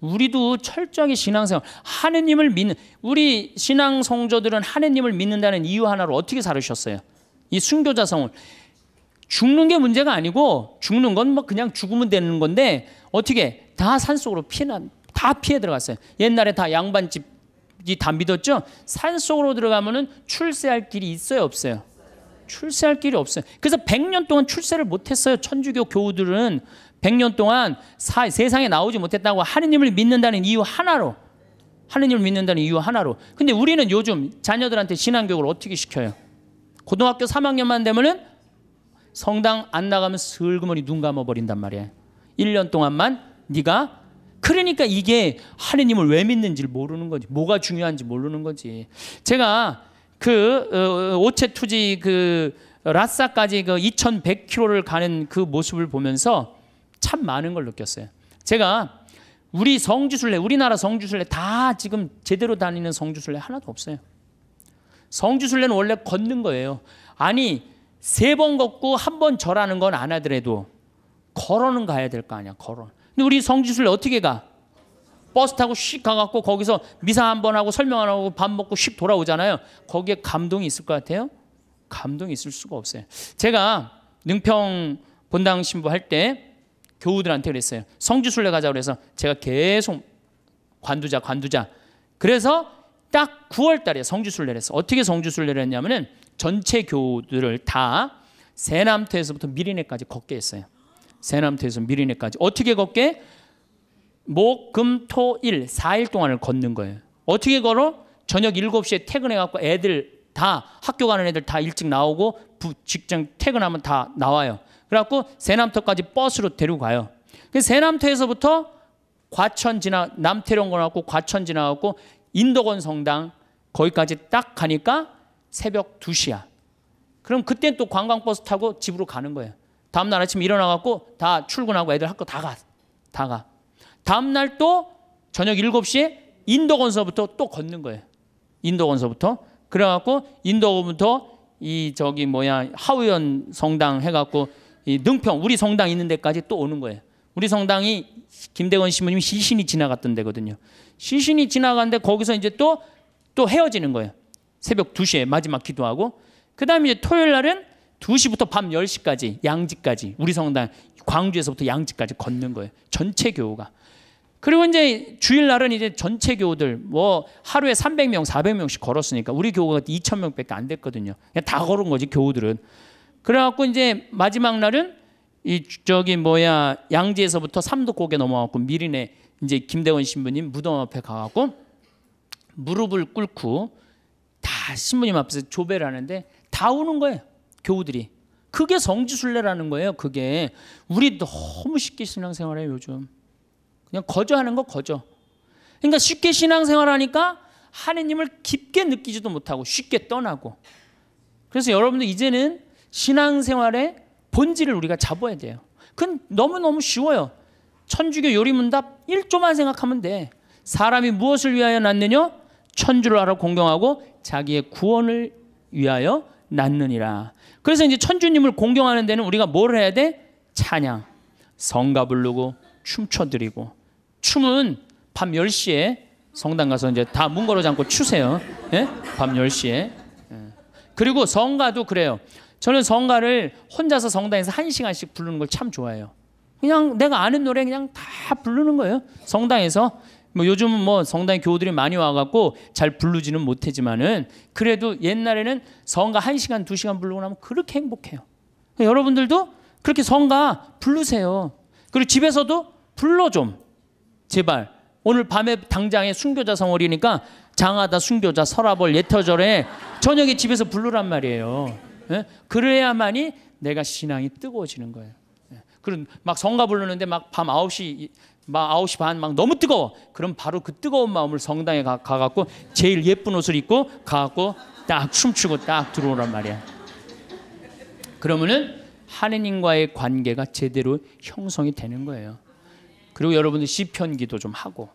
우리도 철저하게 신앙생활, 하느님을 믿는 우리 신앙 성조들은 하느님을 믿는다는 이유 하나로 어떻게 살으셨어요? 이 순교자 성을 죽는 게 문제가 아니고 죽는 건 뭐 그냥 죽으면 되는 건데 어떻게 다 산속으로 피난 다 피해 들어갔어요. 옛날에 다 양반집 이다 믿었죠? 산속으로 들어가면은 출세할 길이 있어요, 없어요? 출세할 길이 없어요. 그래서 100년 동안 출세를 못 했어요. 천주교 교우들은 100년 동안 사, 세상에 나오지 못했다고 하느님을 믿는다는 이유 하나로 하느님을 믿는다는 이유 하나로 근데 우리는 요즘 자녀들한테 신앙교육을 어떻게 시켜요? 고등학교 3학년만 되면은 성당 안 나가면 슬그머니 눈 감아버린단 말이에요 1년 동안만 네가 그러니까 이게 하느님을 왜 믿는지 모르는 거지 뭐가 중요한지 모르는 거지 제가 그 어, 어 오체 투지 그 라싸까지 그 2,100km를 가는 그 모습을 보면서 참 많은 걸 느꼈어요. 제가 우리 성주순례, 우리나라 성주순례 다 지금 제대로 다니는 성주순례 하나도 없어요. 성주순례는 원래 걷는 거예요. 아니 세 번 걷고 한 번 절하는 건 안 하더라도 걸어는 가야 될 거 아니야 걸어. 근데 우리 성지순례 어떻게 가? 버스 타고 씩 가갖고 거기서 미사 한 번 하고 설명 안 하고 밥 먹고 씩 돌아오잖아요. 거기에 감동이 있을 것 같아요? 감동이 있을 수가 없어요. 제가 능평 본당 신부 할때 교우들한테 그랬어요. 성지순례 가자 그래서 제가 계속 관두자 관두자. 그래서 딱 9월 달에 성지순례를 했어. 어떻게 성지순례를 했냐면은 전체 교우들을 다 세남태에서부터 미리내까지 걷게 했어요. 세남태에서 미리내까지 어떻게 걷게? 목, 금, 토, 일 4일 동안을 걷는 거예요. 어떻게 걸어? 저녁 7시에 퇴근해 갖고 애들 다 학교 가는 애들 다 일찍 나오고 부, 직장 퇴근하면 다 나와요. 그래갖고 세남터까지 버스로 데리고 가요. 그 세남터에서부터 과천 지나 남태령 건너고 과천 지나가고 인덕원 성당 거기까지 딱 가니까 새벽 2시야. 그럼 그때 또 관광버스 타고 집으로 가는 거예요. 다음날 아침 일어나갖고 다 출근하고 애들 학교 다 가. 다 가. 다음날 또 저녁 7시에 인덕원서부터 또 걷는 거예요. 인덕원서부터. 그래갖고 인덕원부터 이 저기 뭐야 하우연 성당 해갖고 이 능평 우리 성당 있는 데까지 또 오는 거예요. 우리 성당이 김대건 신부님 시신이 지나갔던 데거든요. 시신이 지나갔는데 거기서 이제 또또 또 헤어지는 거예요. 새벽 2시에 마지막 기도하고 그다음에 이제 토요일 날은 2시부터 밤 10시까지 양지까지 우리 성당 광주에서부터 양지까지 걷는 거예요. 전체 교우가. 그리고 이제 주일날은 이제 전체 교우들 뭐 하루에 300명, 400명씩 걸었으니까 우리 교우가 2,000명밖에 안 됐거든요. 그냥 다 걸은 거지 교우들은. 그래갖고 이제 마지막 날은 이 저기 뭐야 양지에서부터 삼도곡에 넘어왔고 미리네 이제 김대원 신부님 무덤 앞에 가갖고 무릎을 꿇고 다 신부님 앞에서 조배를 하는데 다 우는 거예요 교우들이 그게 성지순례라는 거예요 그게 우리 너무 쉽게 신앙생활해 요즘 그냥 거저하는 거 거저 그러니까 쉽게 신앙생활하니까 하느님을 깊게 느끼지도 못하고 쉽게 떠나고 그래서 여러분들 이제는 신앙생활의 본질을 우리가 잡아야 돼요. 그건 너무너무 쉬워요. 천주교 요리문답 1조만 생각하면 돼. 사람이 무엇을 위하여 낳느냐? 천주를 알아 공경하고 자기의 구원을 위하여 낳느니라. 그래서 이제 천주님을 공경하는 데는 우리가 뭘 해야 돼? 찬양, 성가 부르고 춤춰 드리고. 춤은 밤 10시에 성당 가서 이제 다문 걸어 잠고 추세요. 예? 밤 10시에. 예. 그리고 성가도 그래요. 저는 성가를 혼자서 성당에서 한 시간씩 부르는 걸 참 좋아해요. 그냥 내가 아는 노래 그냥 다 부르는 거예요. 성당에서 뭐 요즘은 뭐 성당에 교우들이 많이 와갖고 잘 부르지는 못하지만은 그래도 옛날에는 성가 한 시간 두 시간 부르고 나면 그렇게 행복해요. 여러분들도 그렇게 성가 부르세요. 그리고 집에서도 불러 좀 제발 오늘 밤에 당장에 순교자 성월이니까 장하다 순교자 설아벌 예터절에 저녁에 집에서 부르란 말이에요. 예? 그래야만이 내가 신앙이 뜨거워지는 거예요. 예. 그런 막 성가 부르는데 막밤 9시 막 9시 반막 너무 뜨거워. 그럼 바로 그 뜨거운 마음을 성당에 가, 갖고 제일 예쁜 옷을 입고 가갖고 딱 춤추고 딱 들어오란 말이야. 그러면은 하느님과의 관계가 제대로 형성이 되는 거예요. 그리고 여러분들 시편기도 좀 하고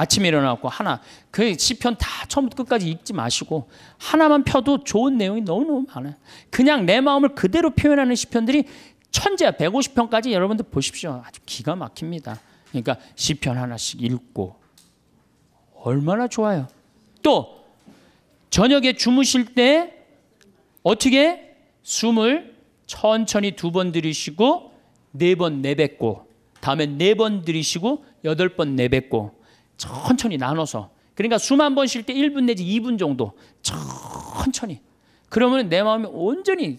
아침에 일어나고 하나 그 시편 다 처음부터 끝까지 읽지 마시고 하나만 펴도 좋은 내용이 너무너무 많아요. 그냥 내 마음을 그대로 표현하는 시편들이 천재야 150편까지 여러분들 보십시오. 아주 기가 막힙니다. 그러니까 시편 하나씩 읽고 얼마나 좋아요. 또 저녁에 주무실 때 어떻게 숨을 천천히 두 번 들이쉬고 네 번 내뱉고 다음에 네 번 들이쉬고 여덟 번 내뱉고 천천히 나눠서 그러니까 수만 번 쉴 때 1분 내지 2분 정도 천천히 그러면 내 마음이 온전히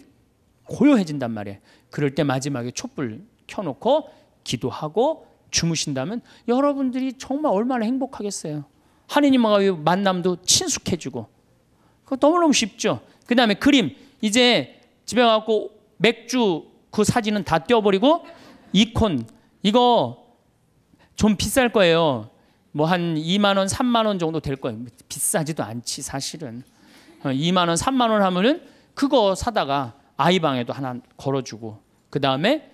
고요해진단 말이에요. 그럴 때 마지막에 촛불 켜놓고 기도하고 주무신다면 여러분들이 정말 얼마나 행복하겠어요. 하느님과의 만남도 친숙해지고 그거 너무너무 쉽죠. 그 다음에 그림 이제 집에 가고 맥주 그 사진은 다 떼어버리고 이콘 이거 좀 비쌀 거예요. 뭐한 2만 원, 3만 원 정도 될 거예요. 비싸지도 않지 사실은. 2만 어, 원, 3만 원 하면은 그거 사다가 아이 방에도 하나 걸어주고 그 다음에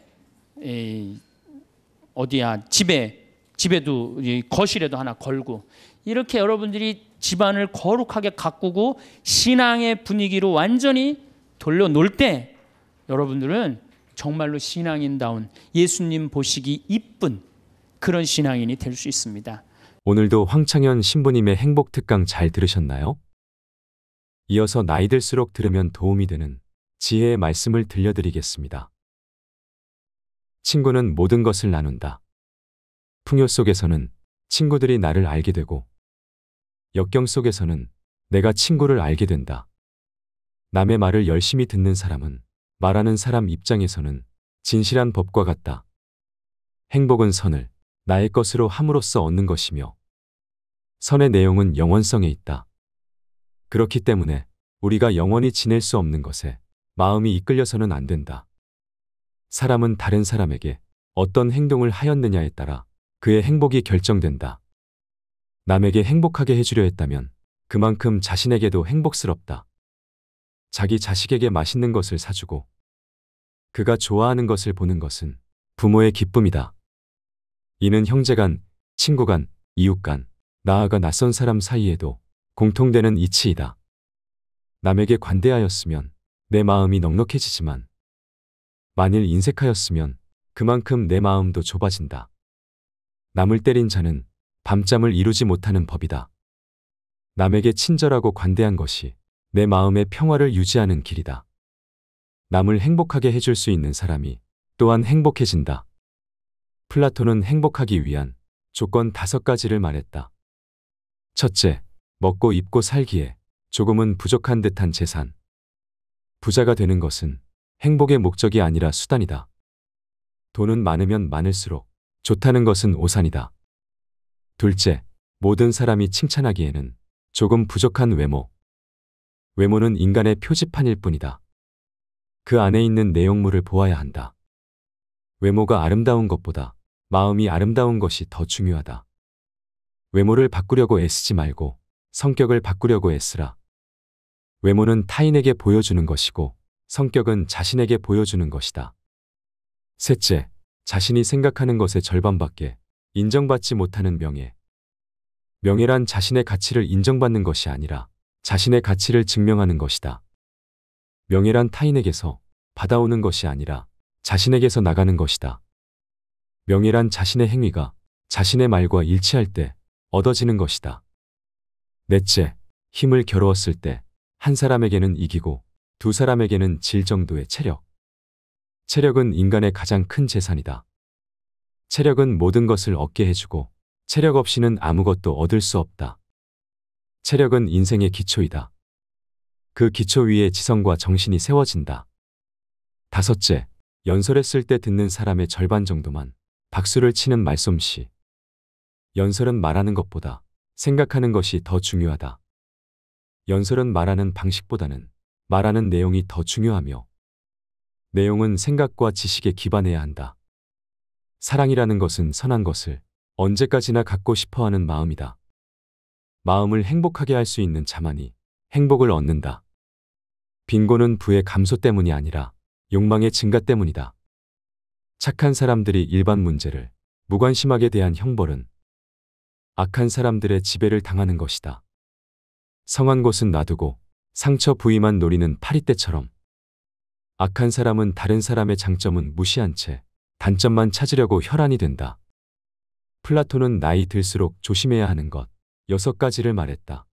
어디야 집에 집에도 거실에도 하나 걸고 이렇게 여러분들이 집안을 거룩하게 가꾸고 신앙의 분위기로 완전히 돌려놓을 때 여러분들은 정말로 신앙인다운 예수님 보시기 이쁜 그런 신앙인이 될 수 있습니다. 오늘도 황창현 신부님의 행복특강 잘 들으셨나요? 이어서 나이 들수록 들으면 도움이 되는 지혜의 말씀을 들려드리겠습니다. 친구는 모든 것을 나눈다. 풍요 속에서는 친구들이 나를 알게 되고 역경 속에서는 내가 친구를 알게 된다. 남의 말을 열심히 듣는 사람은 말하는 사람 입장에서는 진실한 법과 같다. 행복은 선을, 나의 것으로 함으로써 얻는 것이며 선의 내용은 영원성에 있다. 그렇기 때문에 우리가 영원히 지낼 수 없는 것에 마음이 이끌려서는 안 된다. 사람은 다른 사람에게 어떤 행동을 하였느냐에 따라 그의 행복이 결정된다. 남에게 행복하게 해주려 했다면 그만큼 자신에게도 행복스럽다. 자기 자식에게 맛있는 것을 사주고 그가 좋아하는 것을 보는 것은 부모의 기쁨이다. 이는 형제간, 친구간, 이웃간, 나아가 낯선 사람 사이에도 공통되는 이치이다. 남에게 관대하였으면 내 마음이 넉넉해지지만 만일 인색하였으면 그만큼 내 마음도 좁아진다. 남을 때린 자는 밤잠을 이루지 못하는 법이다. 남에게 친절하고 관대한 것이 내 마음의 평화를 유지하는 길이다. 남을 행복하게 해줄 수 있는 사람이 또한 행복해진다. 플라톤은 행복하기 위한 조건 다섯 가지를 말했다. 첫째, 먹고 입고 살기에 조금은 부족한 듯한 재산. 부자가 되는 것은 행복의 목적이 아니라 수단이다. 돈은 많으면 많을수록 좋다는 것은 오산이다. 둘째, 모든 사람이 칭찬하기에는 조금 부족한 외모. 외모는 인간의 표지판일 뿐이다. 그 안에 있는 내용물을 보아야 한다. 외모가 아름다운 것보다 마음이 아름다운 것이 더 중요하다. 외모를 바꾸려고 애쓰지 말고 성격을 바꾸려고 애쓰라. 외모는 타인에게 보여주는 것이고 성격은 자신에게 보여주는 것이다. 셋째, 자신이 생각하는 것의 절반밖에 인정받지 못하는 명예. 명예란 자신의 가치를 인정받는 것이 아니라 자신의 가치를 증명하는 것이다. 명예란 타인에게서 받아오는 것이 아니라 자신에게서 나가는 것이다. 명이란 자신의 행위가 자신의 말과 일치할 때 얻어지는 것이다. 넷째, 힘을 겨루었을 때 한 사람에게는 이기고 두 사람에게는 질 정도의 체력. 체력은 인간의 가장 큰 재산이다. 체력은 모든 것을 얻게 해주고 체력 없이는 아무것도 얻을 수 없다. 체력은 인생의 기초이다. 그 기초 위에 지성과 정신이 세워진다. 다섯째, 연설했을 때 듣는 사람의 절반 정도만 박수를 치는 말솜씨. 연설은 말하는 것보다 생각하는 것이 더 중요하다. 연설은 말하는 방식보다는 말하는 내용이 더 중요하며 내용은 생각과 지식에 기반해야 한다. 사랑이라는 것은 선한 것을 언제까지나 갖고 싶어 하는 마음이다. 마음을 행복하게 할 수 있는 자만이 행복을 얻는다. 빈곤은 부의 감소 때문이 아니라 욕망의 증가 때문이다. 착한 사람들이 일반 문제를 무관심하게 대한 형벌은 악한 사람들의 지배를 당하는 것이다. 성한 곳은 놔두고 상처 부위만 노리는 파리떼처럼 악한 사람은 다른 사람의 장점은 무시한 채 단점만 찾으려고 혈안이 된다. 플라톤은 나이 들수록 조심해야 하는 것 여섯 가지를 말했다.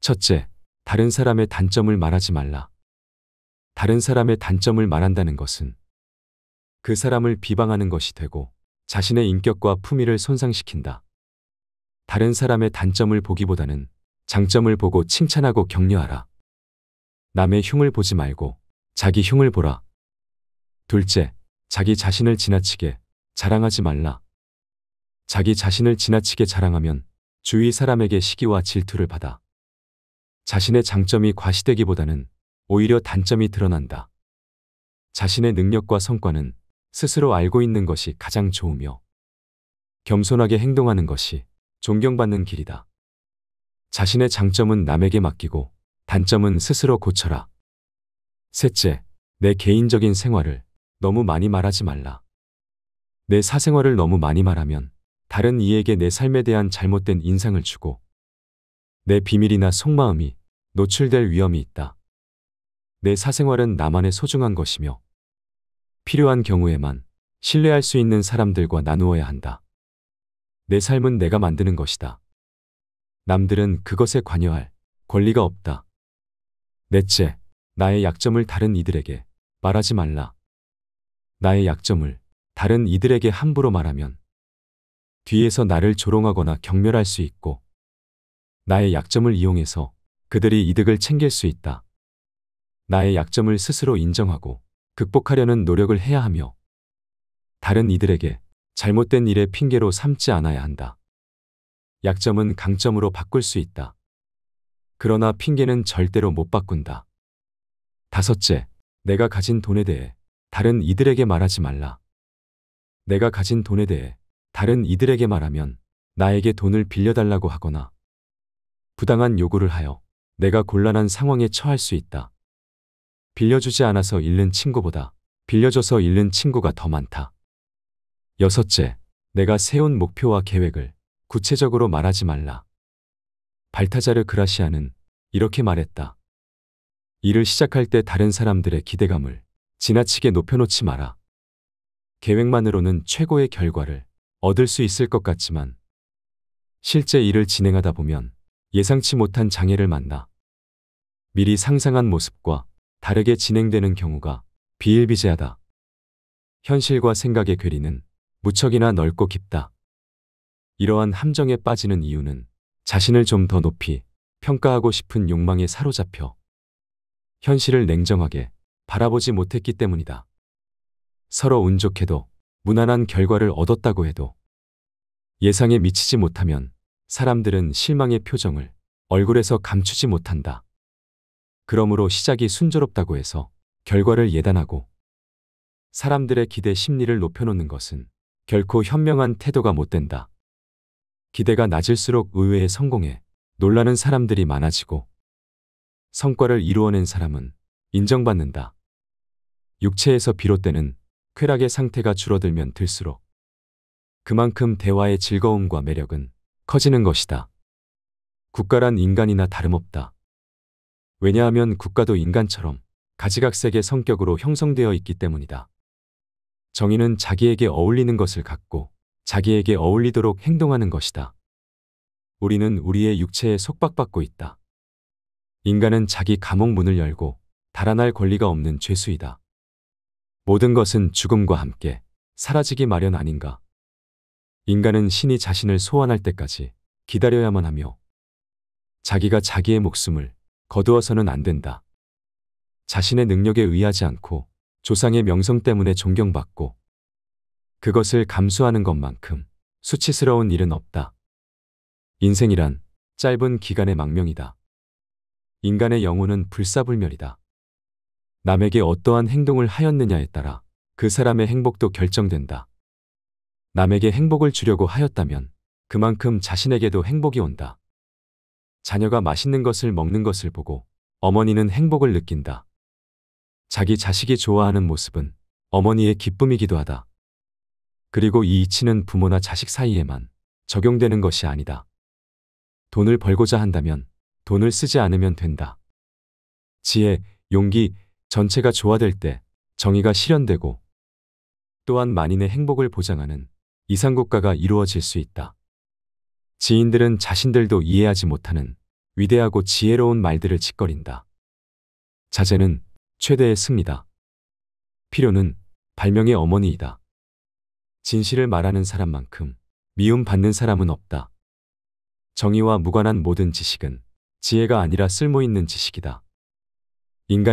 첫째, 다른 사람의 단점을 말하지 말라. 다른 사람의 단점을 말한다는 것은 그 사람을 비방하는 것이 되고 자신의 인격과 품위를 손상시킨다. 다른 사람의 단점을 보기보다는 장점을 보고 칭찬하고 격려하라. 남의 흉을 보지 말고 자기 흉을 보라. 둘째, 자기 자신을 지나치게 자랑하지 말라. 자기 자신을 지나치게 자랑하면 주위 사람에게 시기와 질투를 받아 자신의 장점이 과시되기보다는 오히려 단점이 드러난다. 자신의 능력과 성과는 스스로 알고 있는 것이 가장 좋으며 겸손하게 행동하는 것이 존경받는 길이다. 자신의 장점은 남에게 맡기고 단점은 스스로 고쳐라. 셋째, 내 개인적인 생활을 너무 많이 말하지 말라. 내 사생활을 너무 많이 말하면 다른 이에게 내 삶에 대한 잘못된 인상을 주고 내 비밀이나 속마음이 노출될 위험이 있다. 내 사생활은 나만의 소중한 것이며 필요한 경우에만 신뢰할 수 있는 사람들과 나누어야 한다. 내 삶은 내가 만드는 것이다. 남들은 그것에 관여할 권리가 없다. 넷째, 나의 약점을 다른 이들에게 말하지 말라. 나의 약점을 다른 이들에게 함부로 말하면 뒤에서 나를 조롱하거나 경멸할 수 있고 나의 약점을 이용해서 그들이 이득을 챙길 수 있다. 나의 약점을 스스로 인정하고 극복하려는 노력을 해야 하며 다른 이들에게 잘못된 일의 핑계로 삼지 않아야 한다. 약점은 강점으로 바꿀 수 있다. 그러나 핑계는 절대로 못 바꾼다. 다섯째, 내가 가진 돈에 대해 다른 이들에게 말하지 말라. 내가 가진 돈에 대해 다른 이들에게 말하면 나에게 돈을 빌려달라고 하거나 부당한 요구를 하여 내가 곤란한 상황에 처할 수 있다. 빌려주지 않아서 잃는 친구보다 빌려줘서 잃는 친구가 더 많다. 여섯째, 내가 세운 목표와 계획을 구체적으로 말하지 말라. 발타자르 그라시아는 이렇게 말했다. 일을 시작할 때 다른 사람들의 기대감을 지나치게 높여놓지 마라. 계획만으로는 최고의 결과를 얻을 수 있을 것 같지만 실제 일을 진행하다 보면 예상치 못한 장애를 만나 미리 상상한 모습과 다르게 진행되는 경우가 비일비재하다. 현실과 생각의 괴리는 무척이나 넓고 깊다. 이러한 함정에 빠지는 이유는 자신을 좀 더 높이 평가하고 싶은 욕망에 사로잡혀 현실을 냉정하게 바라보지 못했기 때문이다. 서로 운 좋게도 무난한 결과를 얻었다고 해도 예상에 미치지 못하면 사람들은 실망의 표정을 얼굴에서 감추지 못한다. 그러므로 시작이 순조롭다고 해서 결과를 예단하고 사람들의 기대 심리를 높여놓는 것은 결코 현명한 태도가 못 된다. 기대가 낮을수록 의외의 성공에 놀라는 사람들이 많아지고 성과를 이루어낸 사람은 인정받는다. 육체에서 비롯되는 쾌락의 상태가 줄어들면 들수록 그만큼 대화의 즐거움과 매력은 커지는 것이다. 국가란 인간이나 다름없다. 왜냐하면 국가도 인간처럼 가지각색의 성격으로 형성되어 있기 때문이다. 정의는 자기에게 어울리는 것을 갖고 자기에게 어울리도록 행동하는 것이다. 우리는 우리의 육체에 속박받고 있다. 인간은 자기 감옥 문을 열고 달아날 권리가 없는 죄수이다. 모든 것은 죽음과 함께 사라지기 마련 아닌가. 인간은 신이 자신을 소환할 때까지 기다려야만 하며 자기가 자기의 목숨을 거두어서는 안 된다. 자신의 능력에 의하지 않고 조상의 명성 때문에 존경받고 그것을 감수하는 것만큼 수치스러운 일은 없다. 인생이란 짧은 기간의 망명이다. 인간의 영혼은 불사불멸이다. 남에게 어떠한 행동을 하였느냐에 따라 그 사람의 행복도 결정된다. 남에게 행복을 주려고 하였다면 그만큼 자신에게도 행복이 온다. 자녀가 맛있는 것을 먹는 것을 보고 어머니는 행복을 느낀다. 자기 자식이 좋아하는 모습은 어머니의 기쁨이기도 하다. 그리고 이 이치는 부모나 자식 사이에만 적용되는 것이 아니다. 돈을 벌고자 한다면 돈을 쓰지 않으면 된다. 지혜, 용기, 전체가 조화될 때 정의가 실현되고 또한 만인의 행복을 보장하는 이상국가가 이루어질 수 있다. 지인들은 자신들도 이해하지 못하는 위대하고 지혜로운 말들을 짓거린다. 자제는 최대의 승리다. 필요는 발명의 어머니이다. 진실을 말하는 사람만큼 미움받는 사람은 없다. 정의와 무관한 모든 지식은 지혜가 아니라 쓸모있는 지식이다.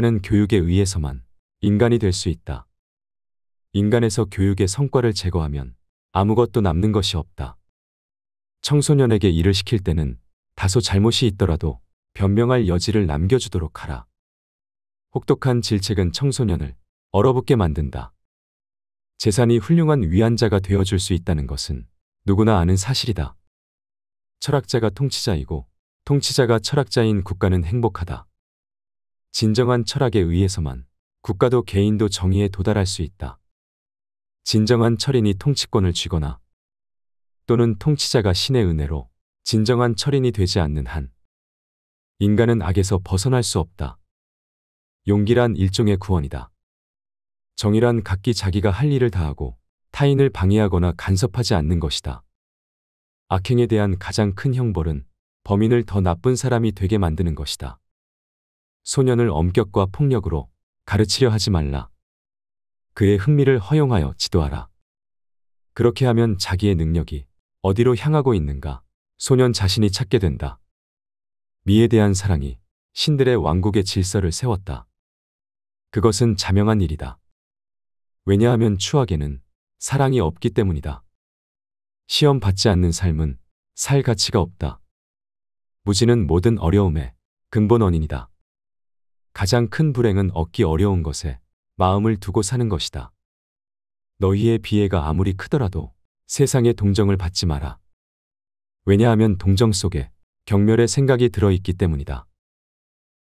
인간은 교육에 의해서만 인간이 될 수 있다. 인간에서 교육의 성과를 제거하면 아무것도 남는 것이 없다. 청소년에게 일을 시킬 때는 다소 잘못이 있더라도 변명할 여지를 남겨주도록 하라. 혹독한 질책은 청소년을 얼어붙게 만든다. 재산이 훌륭한 위안자가 되어줄 수 있다는 것은 누구나 아는 사실이다. 철학자가 통치자이고 통치자가 철학자인 국가는 행복하다. 진정한 철학에 의해서만 국가도 개인도 정의에 도달할 수 있다. 진정한 철인이 통치권을 쥐거나 또는 통치자가 신의 은혜로 진정한 철인이 되지 않는 한 인간은 악에서 벗어날 수 없다. 용기란 일종의 구원이다. 정의란 각기 자기가 할 일을 다하고 타인을 방해하거나 간섭하지 않는 것이다. 악행에 대한 가장 큰 형벌은 범인을 더 나쁜 사람이 되게 만드는 것이다. 소년을 엄격과 폭력으로 가르치려 하지 말라. 그의 흥미를 허용하여 지도하라. 그렇게 하면 자기의 능력이 어디로 향하고 있는가 소년 자신이 찾게 된다. 미에 대한 사랑이 신들의 왕국의 질서를 세웠다. 그것은 자명한 일이다. 왜냐하면 추악에는 사랑이 없기 때문이다. 시험 받지 않는 삶은 살 가치가 없다. 무지는 모든 어려움의 근본 원인이다. 가장 큰 불행은 얻기 어려운 것에 마음을 두고 사는 것이다. 너희의 비애가 아무리 크더라도 세상의 동정을 받지 마라. 왜냐하면 동정 속에 경멸의 생각이 들어있기 때문이다.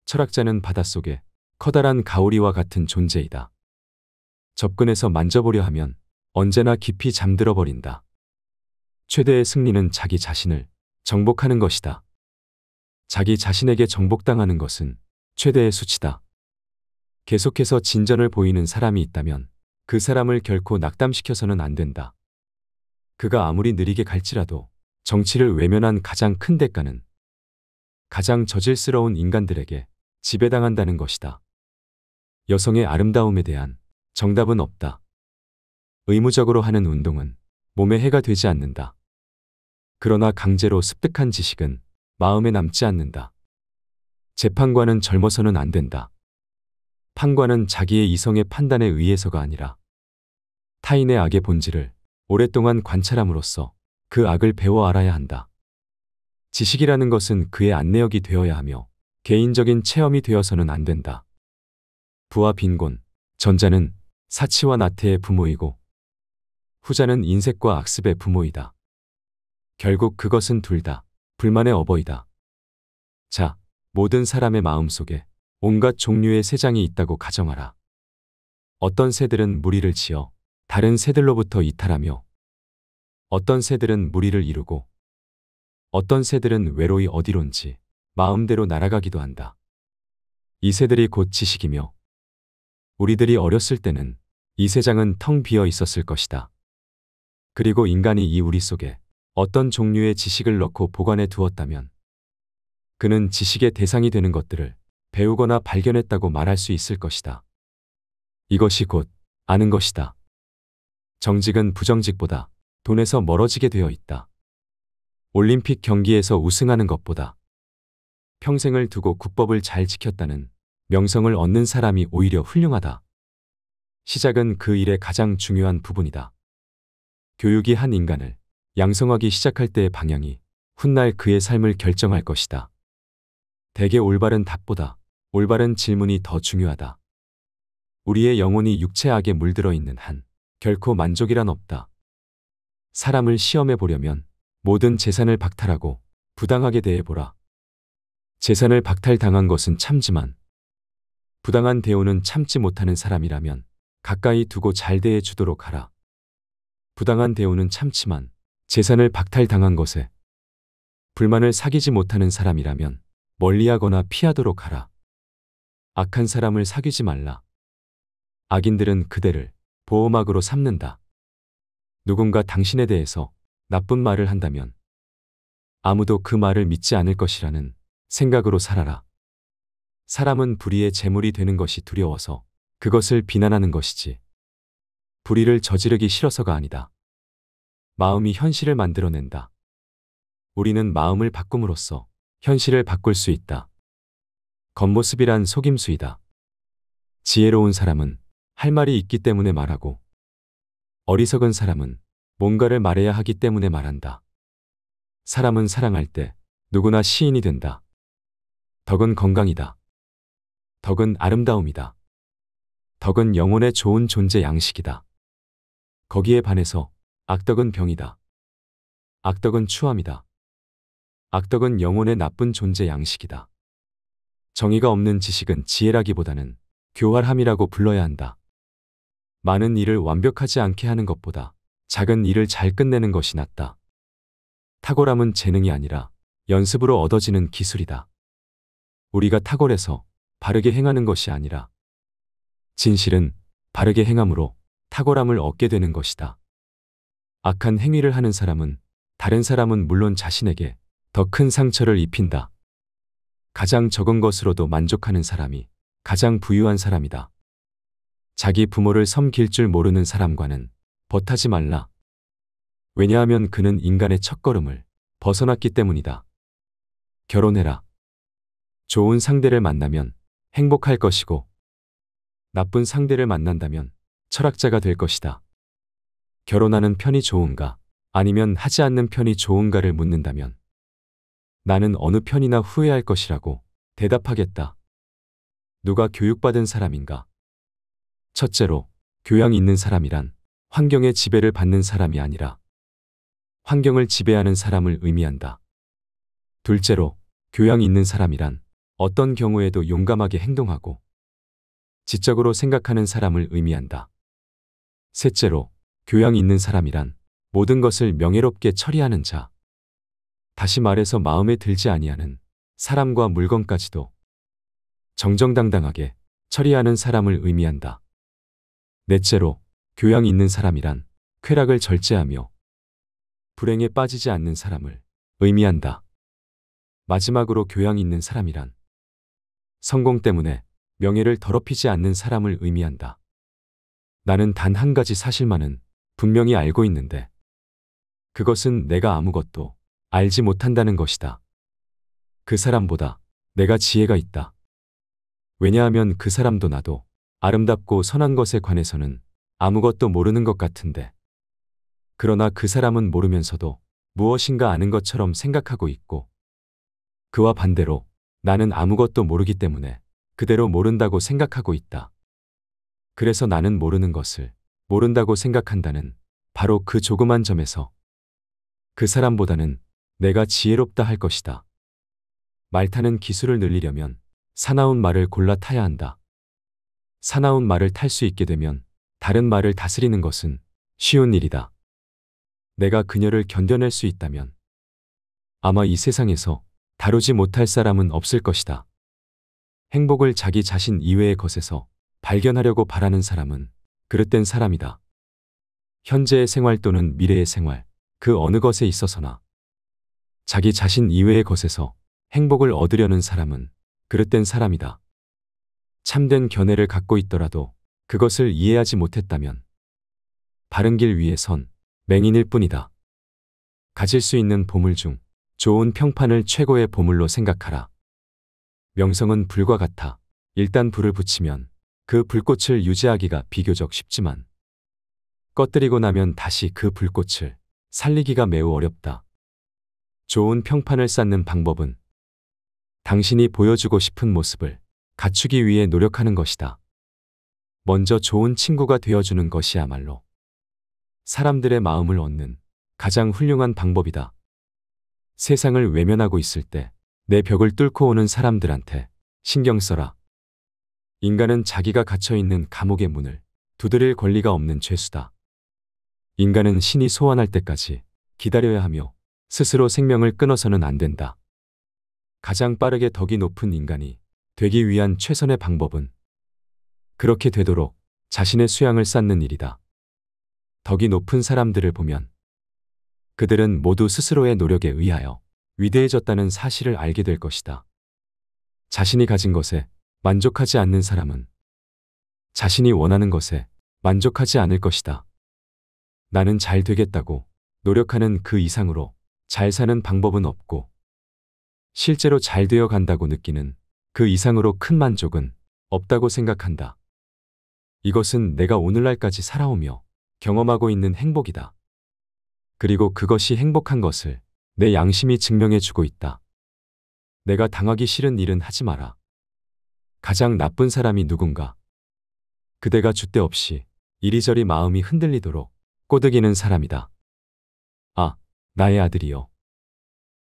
철학자는 바닷속에 커다란 가오리와 같은 존재이다. 접근해서 만져보려 하면 언제나 깊이 잠들어 버린다. 최대의 승리는 자기 자신을 정복하는 것이다. 자기 자신에게 정복당하는 것은 최대의 수치다. 계속해서 진전을 보이는 사람이 있다면 그 사람을 결코 낙담시켜서는 안 된다. 그가 아무리 느리게 갈지라도 정치를 외면한 가장 큰 대가는 가장 저질스러운 인간들에게 지배당한다는 것이다. 여성의 아름다움에 대한 정답은 없다. 의무적으로 하는 운동은 몸에 해가 되지 않는다. 그러나 강제로 습득한 지식은 마음에 남지 않는다. 재판관은 젊어서는 안 된다. 판관은 자기의 이성의 판단에 의해서가 아니라 타인의 악의 본질을 오랫동안 관찰함으로써 그 악을 배워 알아야 한다. 지식이라는 것은 그의 안내역이 되어야 하며 개인적인 체험이 되어서는 안 된다. 부와 빈곤, 전자는 사치와 나태의 부모이고 후자는 인색과 악습의 부모이다. 결국 그것은 둘 다 불만의 어버이다. 자, 모든 사람의 마음 속에 온갖 종류의 새장이 있다고 가정하라. 어떤 새들은 무리를 지어 다른 새들로부터 이탈하며 어떤 새들은 무리를 이루고 어떤 새들은 외로이 어디론지 마음대로 날아가기도 한다. 이 새들이 곧 지식이며 우리들이 어렸을 때는 이세장은텅 비어 있었을 것이다. 그리고 인간이 이 우리 속에 어떤 종류의 지식을 넣고 보관해 두었다면 그는 지식의 대상이 되는 것들을 배우거나 발견했다고 말할 수 있을 것이다. 이것이 곧 아는 것이다. 정직은 부정직보다 돈에서 멀어지게 되어 있다. 올림픽 경기에서 우승하는 것보다 평생을 두고 국법을 잘 지켰다는 명성을 얻는 사람이 오히려 훌륭하다. 시작은 그 일의 가장 중요한 부분이다. 교육이 한 인간을 양성하기 시작할 때의 방향이 훗날 그의 삶을 결정할 것이다. 대개 올바른 답보다 올바른 질문이 더 중요하다. 우리의 영혼이 육체악에 물들어 있는 한 결코 만족이란 없다. 사람을 시험해 보려면 모든 재산을 박탈하고 부당하게 대해보라. 재산을 박탈당한 것은 참지만 부당한 대우는 참지 못하는 사람이라면 가까이 두고 잘 대해 주도록 하라. 부당한 대우는 참지만 재산을 박탈당한 것에 불만을 사귀지 못하는 사람이라면 멀리하거나 피하도록 하라. 악한 사람을 사귀지 말라. 악인들은 그대를 보호막으로 삼는다. 누군가 당신에 대해서 나쁜 말을 한다면 아무도 그 말을 믿지 않을 것이라는 생각으로 살아라. 사람은 불의의 재물이 되는 것이 두려워서 그것을 비난하는 것이지. 불의를 저지르기 싫어서가 아니다. 마음이 현실을 만들어낸다. 우리는 마음을 바꿈으로써 현실을 바꿀 수 있다. 겉모습이란 속임수이다. 지혜로운 사람은 할 말이 있기 때문에 말하고 어리석은 사람은 뭔가를 말해야 하기 때문에 말한다. 사람은 사랑할 때 누구나 시인이 된다. 덕은 건강이다. 덕은 아름다움이다. 덕은 영혼의 좋은 존재 양식이다. 거기에 반해서 악덕은 병이다. 악덕은 추함이다. 악덕은 영혼의 나쁜 존재 양식이다. 정의가 없는 지식은 지혜라기보다는 교활함이라고 불러야 한다. 많은 일을 완벽하지 않게 하는 것보다 작은 일을 잘 끝내는 것이 낫다. 탁월함은 재능이 아니라 연습으로 얻어지는 기술이다. 우리가 탁월해서 바르게 행하는 것이 아니라 진실은 바르게 행함으로 탁월함을 얻게 되는 것이다. 악한 행위를 하는 사람은 다른 사람은 물론 자신에게 더 큰 상처를 입힌다. 가장 적은 것으로도 만족하는 사람이 가장 부유한 사람이다. 자기 부모를 섬길 줄 모르는 사람과는 벗하지 말라. 왜냐하면 그는 인간의 첫걸음을 벗어났기 때문이다. 결혼해라. 좋은 상대를 만나면 행복할 것이고 나쁜 상대를 만난다면 철학자가 될 것이다. 결혼하는 편이 좋은가 아니면 하지 않는 편이 좋은가를 묻는다면 나는 어느 편이나 후회할 것이라고 대답하겠다. 누가 교육받은 사람인가 첫째로 교양 있는 사람이란 환경의 지배를 받는 사람이 아니라 환경을 지배하는 사람을 의미한다. 둘째로 교양 있는 사람이란 어떤 경우에도 용감하게 행동하고 지적으로 생각하는 사람을 의미한다. 셋째로 교양 있는 사람이란 모든 것을 명예롭게 처리하는 자. 다시 말해서 마음에 들지 아니하는 사람과 물건까지도 정정당당하게 처리하는 사람을 의미한다. 넷째로 교양 있는 사람이란 쾌락을 절제하며 불행에 빠지지 않는 사람을 의미한다. 마지막으로 교양 있는 사람이란 성공 때문에 명예를 더럽히지 않는 사람을 의미한다. 나는 단 한 가지 사실만은 분명히 알고 있는데 그것은 내가 아무것도 알지 못한다는 것이다. 그 사람보다 내가 지혜가 있다. 왜냐하면 그 사람도 나도 아름답고 선한 것에 관해서는 아무것도 모르는 것 같은데. 그러나 그 사람은 모르면서도 무엇인가 아는 것처럼 생각하고 있고, 그와 반대로 나는 아무것도 모르기 때문에 그대로 모른다고 생각하고 있다. 그래서 나는 모르는 것을 모른다고 생각한다는 바로 그 조그만 점에서 그 사람보다는 내가 지혜롭다 할 것이다. 말 타는 기술을 늘리려면 사나운 말을 골라 타야 한다. 사나운 말을 탈 수 있게 되면 다른 말을 다스리는 것은 쉬운 일이다. 내가 그녀를 견뎌낼 수 있다면 아마 이 세상에서 다루지 못할 사람은 없을 것이다. 행복을 자기 자신 이외의 것에서 발견하려고 바라는 사람은 그릇된 사람이다. 현재의 생활 또는 미래의 생활, 그 어느 것에 있어서나 자기 자신 이외의 것에서 행복을 얻으려는 사람은 그릇된 사람이다. 참된 견해를 갖고 있더라도 그것을 이해하지 못했다면 바른 길 위에 선 맹인일 뿐이다. 가질 수 있는 보물 중 좋은 평판을 최고의 보물로 생각하라. 명성은 불과 같아 일단 불을 붙이면 그 불꽃을 유지하기가 비교적 쉽지만 꺼뜨리고 나면 다시 그 불꽃을 살리기가 매우 어렵다. 좋은 평판을 쌓는 방법은 당신이 보여주고 싶은 모습을 갖추기 위해 노력하는 것이다. 먼저 좋은 친구가 되어주는 것이야말로 사람들의 마음을 얻는 가장 훌륭한 방법이다. 세상을 외면하고 있을 때 내 벽을 뚫고 오는 사람들한테 신경 써라. 인간은 자기가 갇혀 있는 감옥의 문을 두드릴 권리가 없는 죄수다. 인간은 신이 소환할 때까지 기다려야 하며 스스로 생명을 끊어서는 안 된다. 가장 빠르게 덕이 높은 인간이 되기 위한 최선의 방법은 그렇게 되도록 자신의 수양을 쌓는 일이다. 덕이 높은 사람들을 보면 그들은 모두 스스로의 노력에 의하여 위대해졌다는 사실을 알게 될 것이다. 자신이 가진 것에 만족하지 않는 사람은 자신이 원하는 것에 만족하지 않을 것이다. 나는 잘 되겠다고 노력하는 그 이상으로 잘 사는 방법은 없고 실제로 잘 되어 간다고 느끼는 그 이상으로 큰 만족은 없다고 생각한다. 이것은 내가 오늘날까지 살아오며 경험하고 있는 행복이다. 그리고 그것이 행복한 것을 내 양심이 증명해주고 있다. 내가 당하기 싫은 일은 하지 마라. 가장 나쁜 사람이 누군가. 그대가 주대 없이 이리저리 마음이 흔들리도록 꼬드기는 사람이다. 아, 나의 아들이여.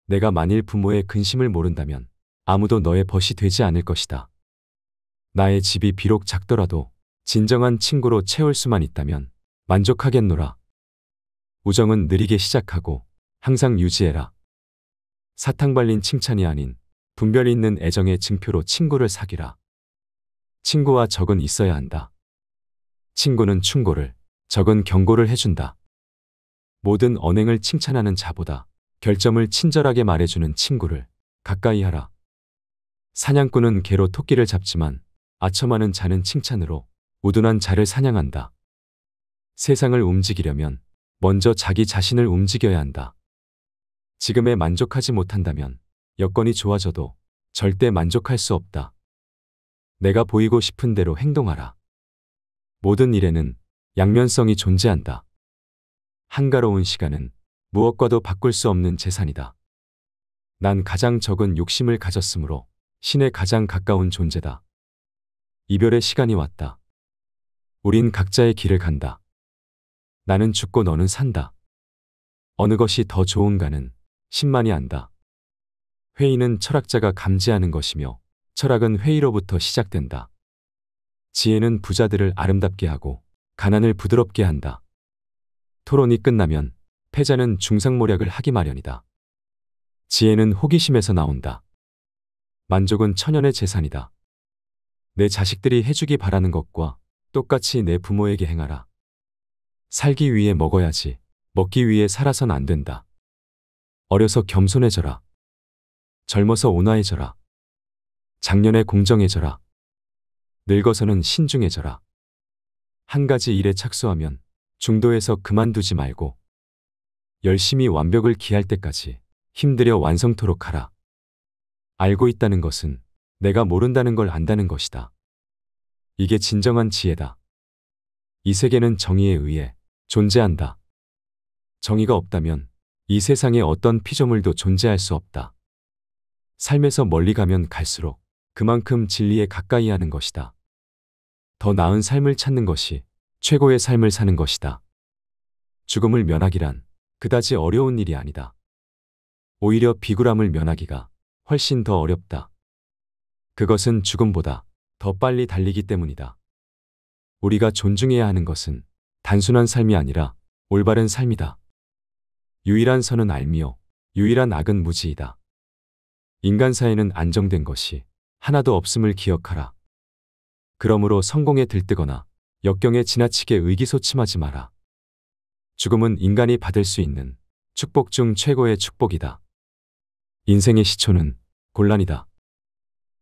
내가 만일 부모의 근심을 모른다면 아무도 너의 벗이 되지 않을 것이다. 나의 집이 비록 작더라도 진정한 친구로 채울 수만 있다면 만족하겠노라. 우정은 느리게 시작하고 항상 유지해라. 사탕 발린 칭찬이 아닌 분별 있는 애정의 증표로 친구를 사귀라. 친구와 적은 있어야 한다. 친구는 충고를, 적은 경고를 해준다. 모든 언행을 칭찬하는 자보다 결점을 친절하게 말해주는 친구를 가까이 하라. 사냥꾼은 개로 토끼를 잡지만 아첨하는 자는 칭찬으로 우둔한 자를 사냥한다. 세상을 움직이려면 먼저 자기 자신을 움직여야 한다. 지금에 만족하지 못한다면 여건이 좋아져도 절대 만족할 수 없다. 내가 보이고 싶은 대로 행동하라. 모든 일에는 양면성이 존재한다. 한가로운 시간은 무엇과도 바꿀 수 없는 재산이다. 난 가장 적은 욕심을 가졌으므로 신에 가장 가까운 존재다. 이별의 시간이 왔다. 우린 각자의 길을 간다. 나는 죽고 너는 산다. 어느 것이 더 좋은가는 신만이 안다. 회의는 철학자가 감지하는 것이며 철학은 회의로부터 시작된다. 지혜는 부자들을 아름답게 하고 가난을 부드럽게 한다. 토론이 끝나면 패자는 중상모략을 하기 마련이다. 지혜는 호기심에서 나온다. 만족은 천연의 재산이다. 내 자식들이 해주기 바라는 것과 똑같이 내 부모에게 행하라. 살기 위해 먹어야지. 먹기 위해 살아선 안 된다. 어려서 겸손해져라. 젊어서 온화해져라. 작년에 공정해져라. 늙어서는 신중해져라. 한 가지 일에 착수하면 중도에서 그만두지 말고 열심히 완벽을 기할 때까지 힘들여 완성토록 하라. 알고 있다는 것은 내가 모른다는 걸 안다는 것이다. 이게 진정한 지혜다. 이 세계는 정의에 의해 존재한다. 정의가 없다면 이 세상에 어떤 피조물도 존재할 수 없다. 삶에서 멀리 가면 갈수록 그만큼 진리에 가까이 하는 것이다. 더 나은 삶을 찾는 것이 최고의 삶을 사는 것이다. 죽음을 면하기란 그다지 어려운 일이 아니다. 오히려 비굴함을 면하기가 훨씬 더 어렵다. 그것은 죽음보다 더 빨리 달리기 때문이다. 우리가 존중해야 하는 것은 단순한 삶이 아니라 올바른 삶이다. 유일한 선은 알미요, 유일한 악은 무지이다. 인간 사회는 안정된 것이 하나도 없음을 기억하라. 그러므로 성공에 들뜨거나 역경에 지나치게 의기소침하지 마라. 죽음은 인간이 받을 수 있는 축복 중 최고의 축복이다. 인생의 시초는 곤란이다.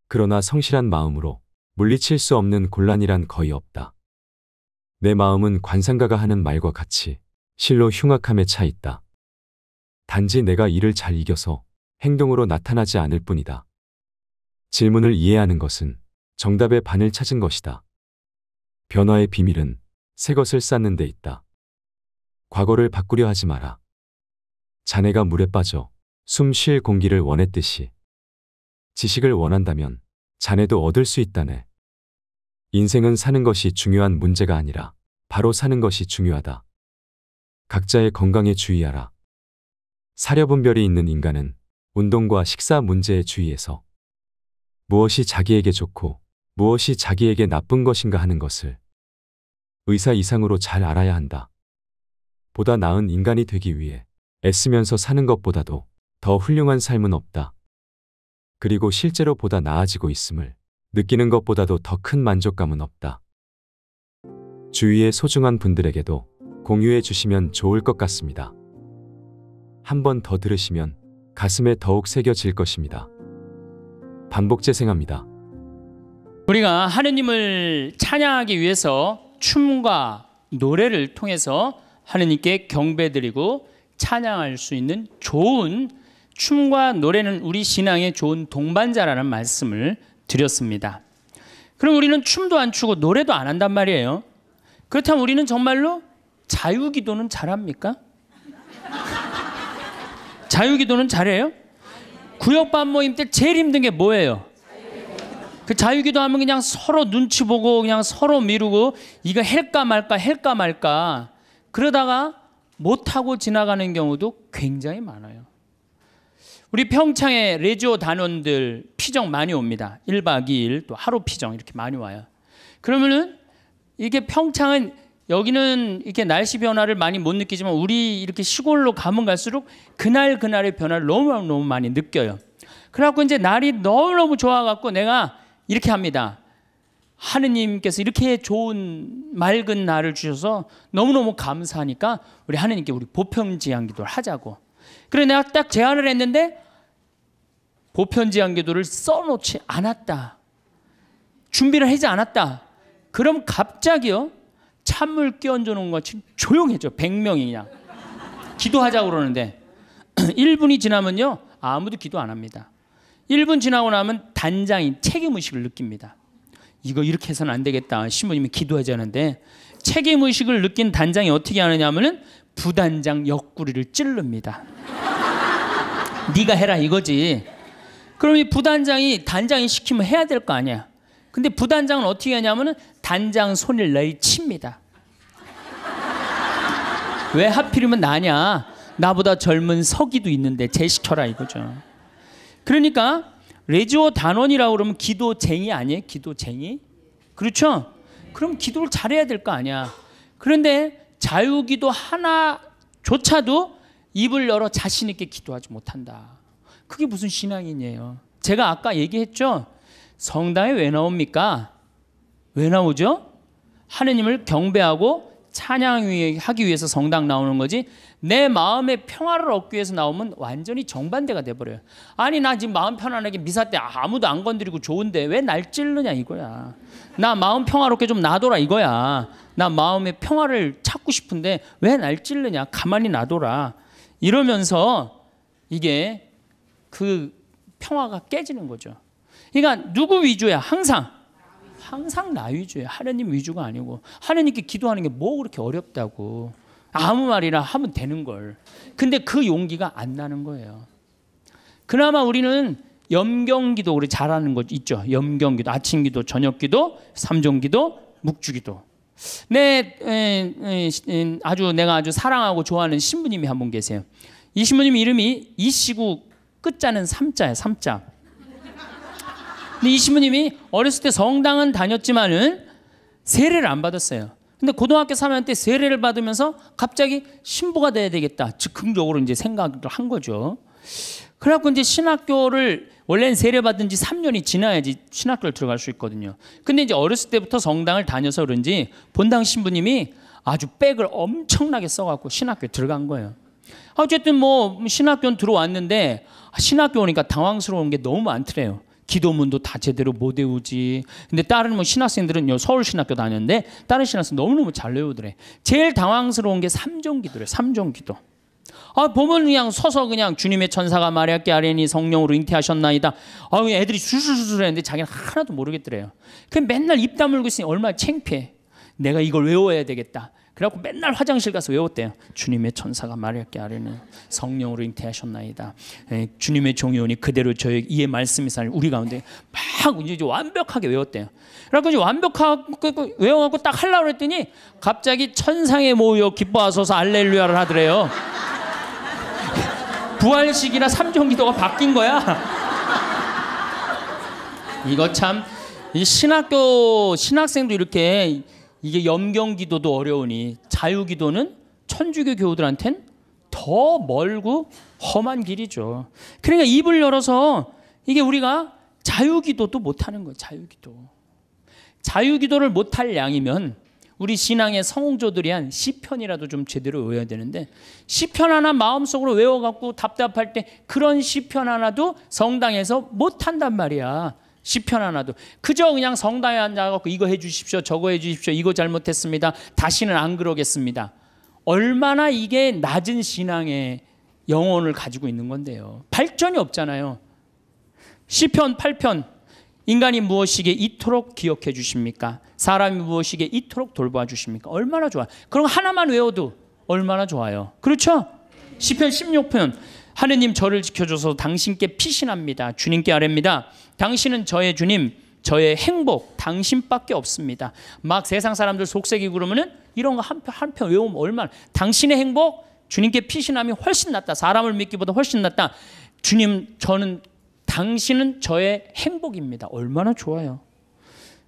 그러나 성실한 마음으로 물리칠 수 없는 곤란이란 거의 없다. 내 마음은 관상가가 하는 말과 같이 실로 흉악함에 차 있다. 단지 내가 이를 잘 이겨서 행동으로 나타나지 않을 뿐이다. 질문을 이해하는 것은 정답의 반을 찾은 것이다. 변화의 비밀은 새 것을 쌓는 데 있다. 과거를 바꾸려 하지 마라. 자네가 물에 빠져 숨쉴 공기를 원했듯이 지식을 원한다면 자네도 얻을 수 있다네. 인생은 사는 것이 중요한 문제가 아니라 바로 사는 것이 중요하다. 각자의 건강에 주의하라. 사려분별이 있는 인간은 운동과 식사 문제에 주의해서 무엇이 자기에게 좋고 무엇이 자기에게 나쁜 것인가 하는 것을 의사 이상으로 잘 알아야 한다. 보다 나은 인간이 되기 위해 애쓰면서 사는 것보다도 더 훌륭한 삶은 없다. 그리고 실제로 보다 나아지고 있음을 느끼는 것보다도 더 큰 만족감은 없다. 주위의 소중한 분들에게도 공유해 주시면 좋을 것 같습니다. 한 번 더 들으시면 가슴에 더욱 새겨질 것입니다. 반복 재생합니다. 우리가 하느님을 찬양하기 위해서 춤과 노래를 통해서 하느님께 경배드리고 찬양할 수 있는 좋은 춤과 노래는 우리 신앙의 좋은 동반자라는 말씀을 드렸습니다. 그럼 우리는 춤도 안 추고 노래도 안 한단 말이에요. 그렇다면 우리는 정말로 자유기도는 잘합니까? [laughs] 자유기도는 잘해요? 구역반 모임 때 제일 힘든 게 뭐예요? 그 자유기도 하면 그냥 서로 눈치 보고 그냥 서로 미루고 이거 할까 말까 할까 말까 그러다가 못하고 지나가는 경우도 굉장히 많아요. 우리 평창에 레지오 단원들 피정 많이 옵니다. 1박 2일 또 하루 피정 이렇게 많이 와요. 그러면은 이게 평창은 여기는 이렇게 날씨 변화를 많이 못 느끼지만 우리 이렇게 시골로 가면 갈수록 그날 그날의 변화를 너무너무 많이 느껴요. 그래갖고 이제 날이 너무너무 좋아갖고 내가 이렇게 합니다. 하느님께서 이렇게 좋은 맑은 날을 주셔서 너무너무 감사하니까 우리 하느님께 우리 보평지향 기도를 하자고. 그래 내가 딱 제안을 했는데 보편지향 기도를 써놓지 않았다. 준비를 하지 않았다. 그럼 갑자기요 찬물 끼얹어 놓은 것처럼 조용해져 100명이 그 기도하자고 그러는데 1분이 [clears throat] 지나면요 아무도 기도 안 합니다. 1분 지나고 나면 단장인 책임의식을 느낍니다. 이거 이렇게 해서는 안 되겠다. 신부님이 기도하지 않은데 책임의식을 느낀 단장이 어떻게 하느냐 하면 부단장 옆구리를 찌릅니다. [laughs] 네가 해라 이거지. 그럼 이 부단장이 단장이 시키면 해야 될 거 아니야. 근데 부단장은 어떻게 하냐면은 단장 손을 내칩니다. 왜 하필이면 나냐? 나보다 젊은 서기도 있는데 제 시켜라 이거죠. 그러니까 레지오 단원이라고 그러면 기도쟁이 아니에요? 기도쟁이? 그렇죠? 그럼 기도를 잘해야 될 거 아니야. 그런데 자유기도 하나조차도 입을 열어 자신 있게 기도하지 못한다. 그게 무슨 신앙이에요? 제가 아까 얘기했죠. 성당에 왜 나옵니까? 왜 나오죠? 하느님을 경배하고 찬양하기 위해서 성당 나오는 거지 내 마음의 평화를 얻기 위해서 나오면 완전히 정반대가 돼버려요. 아니 나 지금 마음 편안하게 미사 때 아무도 안 건드리고 좋은데 왜날 찔르냐 이거야. 나 마음 평화롭게 좀 놔둬라 이거야. 나 마음의 평화를 찾고 싶은데 왜날 찔르냐 가만히 놔둬라. 이러면서 이게 그 평화가 깨지는 거죠. 그러니까 누구 위주야? 항상. 항상 나 위주야. 하나님 위주가 아니고 하나님께 기도하는 게 뭐 그렇게 어렵다고. 아무 말이나 하면 되는 걸. 근데 그 용기가 안 나는 거예요. 그나마 우리는 염경기도 우리 잘하는 거 있죠. 염경기도, 아침기도, 저녁기도, 삼종기도, 묵주기도. 내 네, 아주 내가 아주 사랑하고 좋아하는 신부님이 한 분 계세요. 이 신부님 이름이 이시구 끝자는 3자야, 3자. 근데 이 신부님이 어렸을 때 성당은 다녔지만은 세례를 안 받았어요. 근데 고등학교 3학년 때 세례를 받으면서 갑자기 신부가 돼야 되겠다. 즉흥적으로 이제 생각을 한 거죠. 그래갖고 이제 신학교를 원래는 세례 받은 지 3년이 지나야지 신학교를 들어갈 수 있거든요. 근데 이제 어렸을 때부터 성당을 다녀서 그런지 본당 신부님이 아주 백을 엄청나게 써갖고 신학교에 들어간 거예요. 어쨌든 뭐 신학교는 들어왔는데 신학교 오니까 당황스러운 게 너무 많더래요. 기도문도 다 제대로 못 외우지. 근데 다른 뭐 신학생들은요, 서울신학교 다녔는데, 다른 신학생 너무너무 잘 외우더래. 제일 당황스러운 게삼종 기도래, 삼종 기도. 아, 보면 그냥 서서 그냥 주님의 천사가 마리아께 아뢰니 성령으로 잉태하셨나이다. 아, 애들이 술술술 했는데 자기는 하나도 모르겠더래요. 그 맨날 입 다물고 있으니 얼마나 창피해. 내가 이걸 외워야 되겠다. 그래갖고 맨날 화장실 가서 외웠대요. 주님의 천사가 말할게 아래는 성령으로 잉태하셨나이다. 예, 주님의 종이 오니 그대로 저의 이의 말씀이 살 우리 가운데 막 이제 완벽하게 외웠대요. 그래갖고 이제 완벽하고 외워갖고 딱 하려고 했더니 갑자기 천상에 모여 기뻐하소서 알렐루야를 하더래요. [laughs] 부활식이나 삼종기도가 바뀐 거야. [laughs] 이거 참 신학교 신학생도 이렇게 이게 염경 기도도 어려우니 자유 기도는 천주교 교우들한테는더 멀고 험한 길이죠. 그러니까 입을 열어서 이게 우리가 자유 기도도 못 하는 거예요. 자유 기도. 자유 기도를 못할 양이면 우리 신앙의 성조들이 한 시편이라도 좀 제대로 외워야 되는데 시편 하나 마음속으로 외워 갖고 답답할 때 그런 시편 하나도 성당에서 못 한단 말이야. 시편 하나도 그저 그냥 성당에 앉아갖고 이거 해주십시오 저거 해주십시오 이거 잘못했습니다 다시는 안 그러겠습니다 얼마나 이게 낮은 신앙의 영혼을 가지고 있는 건데요 발전이 없잖아요 시편 8편 인간이 무엇이기에 이토록 기억해 주십니까 사람이 무엇이기에 이토록 돌봐 주십니까 얼마나 좋아 그럼 하나만 외워도 얼마나 좋아요 그렇죠 시편 16편 하느님 저를 지켜줘서 당신께 피신합니다. 주님께 아뢰니다 당신은 저의 주님, 저의 행복, 당신밖에 없습니다. 막 세상 사람들 속세기 그러면은 이런 거 한편 한편 외우면 얼마나 당신의 행복, 주님께 피신함이 훨씬 낫다. 사람을 믿기보다 훨씬 낫다. 주님, 저는 당신은 저의 행복입니다. 얼마나 좋아요.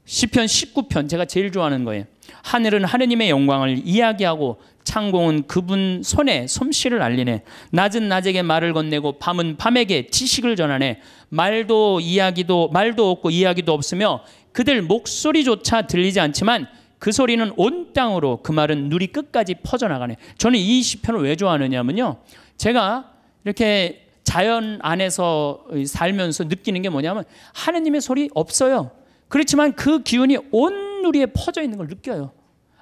시편 19편 제가 제일 좋아하는 거예요. 하늘은 하느님의 영광을 이야기하고 창공은 그분 손에 솜씨를 알리네. 낮은 낮에게 말을 건네고 밤은 밤에게 지식을 전하네. 말도 이야기도 말도 없고 이야기도 없으며 그들 목소리조차 들리지 않지만 그 소리는 온 땅으로 그 말은 누리 끝까지 퍼져나가네. 저는 이 시편을 왜 좋아하느냐면요. 제가 이렇게 자연 안에서 살면서 느끼는 게 뭐냐면 하느님의 소리 없어요. 그렇지만 그 기운이 온 누리에 퍼져 있는 걸 느껴요.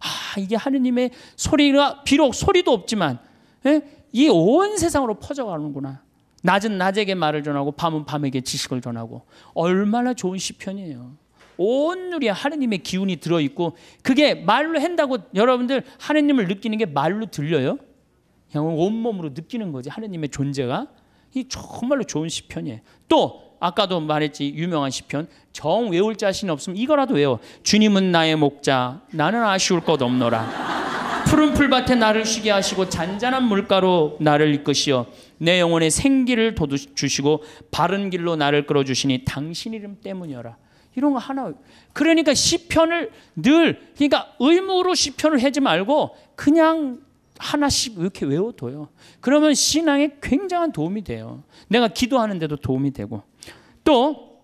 아, 이게 하느님의 소리가 비록 소리도 없지만 예? 이온 세상으로 퍼져가는구나. 낮은 낮에게 말을 전하고 밤은 밤에게 지식을 전하고 얼마나 좋은 시편이에요. 온누리에 하느님의 기운이 들어 있고 그게 말로 한다고 여러분들 하느님을 느끼는 게 말로 들려요? 그냥 온 몸으로 느끼는 거지 하느님의 존재가 이 정말로 좋은 시편이에요. 또 아까도 말했지 유명한 시편 정 외울 자신 없으면 이거라도 외워 주님은 나의 목자 나는 아쉬울 것 없노라 푸른 풀밭에 나를 쉬게 하시고 잔잔한 물가로 나를 이끄시어 내 영혼의 생기를 돋주시고 바른 길로 나를 끌어주시니 당신 이름 때문이라 이런 거 하나 그러니까 시편을 늘 그러니까 의무로 시편을 하지 말고 그냥 하나씩 이렇게 외워둬요. 그러면 신앙에 굉장한 도움이 돼요. 내가 기도하는데도 도움이 되고. 또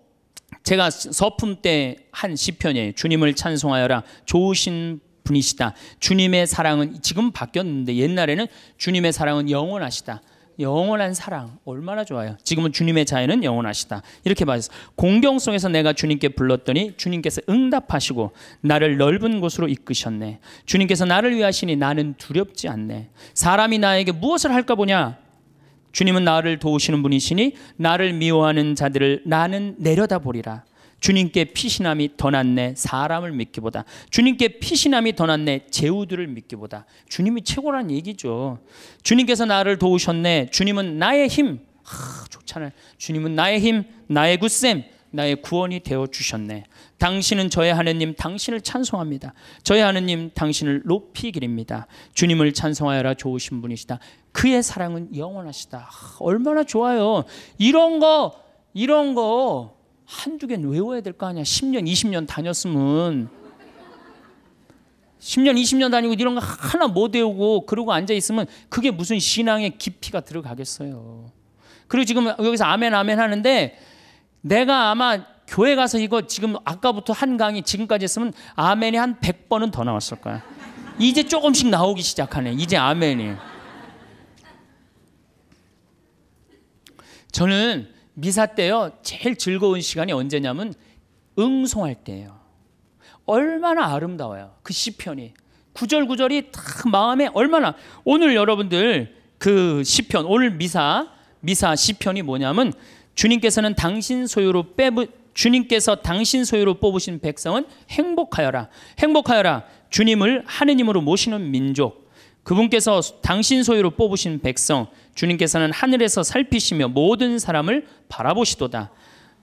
제가 서품 때 한 시편에 주님을 찬송하여라 좋으신 분이시다. 주님의 사랑은 지금 바뀌었는데 옛날에는 주님의 사랑은 영원하시다. 영원한 사랑 얼마나 좋아요. 지금은 주님의 자애는 영원하시다. 이렇게 봐서 공경성에서 내가 주님께 불렀더니 주님께서 응답하시고 나를 넓은 곳으로 이끄셨네. 주님께서 나를 위하시니 나는 두렵지 않네. 사람이 나에게 무엇을 할까 보냐 주님은 나를 도우시는 분이시니 나를 미워하는 자들을 나는 내려다보리라. 주님께 피신함이 더 낫네 사람을 믿기보다 주님께 피신함이 더 낫네 재우들을 믿기보다 주님이 최고란 얘기죠 주님께서 나를 도우셨네 주님은 나의 힘 아, 좋잖아요 주님은 나의 힘 나의 굳셈 나의 구원이 되어 주셨네 당신은 저의 하느님 당신을 찬송합니다. 저의 하느님 당신을 높이 기립니다. 주님을 찬송하여라 좋으신 분이시다. 그의 사랑은 영원하시다. 얼마나 좋아요. 이런 거 이런 거 한두 개 외워야 될 거 아니야. 10년 20년 다녔으면 10년 20년 다니고 이런 거 하나 못 외우고 그러고 앉아 있으면 그게 무슨 신앙의 깊이가 들어가겠어요. 그리고 지금 여기서 아멘 아멘 하는데 내가 아마 교회 가서 이거 지금 아까부터 한 강의 지금까지 했으면 아멘이 한 100번은 더 나왔을 거야. 이제 조금씩 나오기 시작하네. 이제 아멘이. 저는 미사 때요. 제일 즐거운 시간이 언제냐면 응송할 때예요. 얼마나 아름다워요. 그 시편이. 구절구절이 다 마음에 얼마나 오늘 여러분들 그 시편 오늘 미사 미사 시편이 뭐냐면 주님께서는 당신 소유로 빼부 주님께서 당신 소유로 뽑으신 백성은 행복하여라. 행복하여라. 주님을 하느님으로 모시는 민족. 그분께서 당신 소유로 뽑으신 백성. 주님께서는 하늘에서 살피시며 모든 사람을 바라보시도다.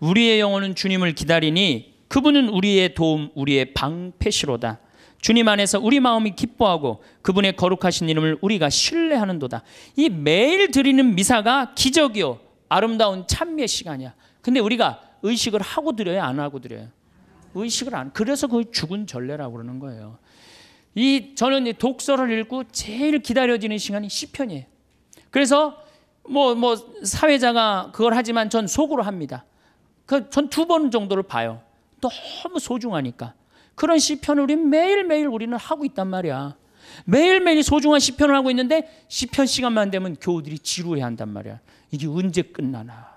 우리의 영혼은 주님을 기다리니 그분은 우리의 도움, 우리의 방패시로다. 주님 안에서 우리 마음이 기뻐하고 그분의 거룩하신 이름을 우리가 신뢰하는도다. 이 매일 드리는 미사가 기적이요 아름다운 찬미의 시간이야. 근데 우리가 의식을 하고 드려야 안 하고 드려요. 의식을 안 그래서 그 죽은 전례라고 그러는 거예요. 이 저는 이 독서를 읽고 제일 기다려지는 시간이 시편이에요. 그래서 뭐뭐 뭐 사회자가 그걸 하지만 전 속으로 합니다. 그 전 두 번 정도를 봐요. 너무 소중하니까. 그런 시편을 우리 매일매일 우리는 하고 있단 말이야. 매일매일 소중한 시편을 하고 있는데 시편 시간만 되면 교우들이 지루해 한단 말이야. 이게 언제 끝나나.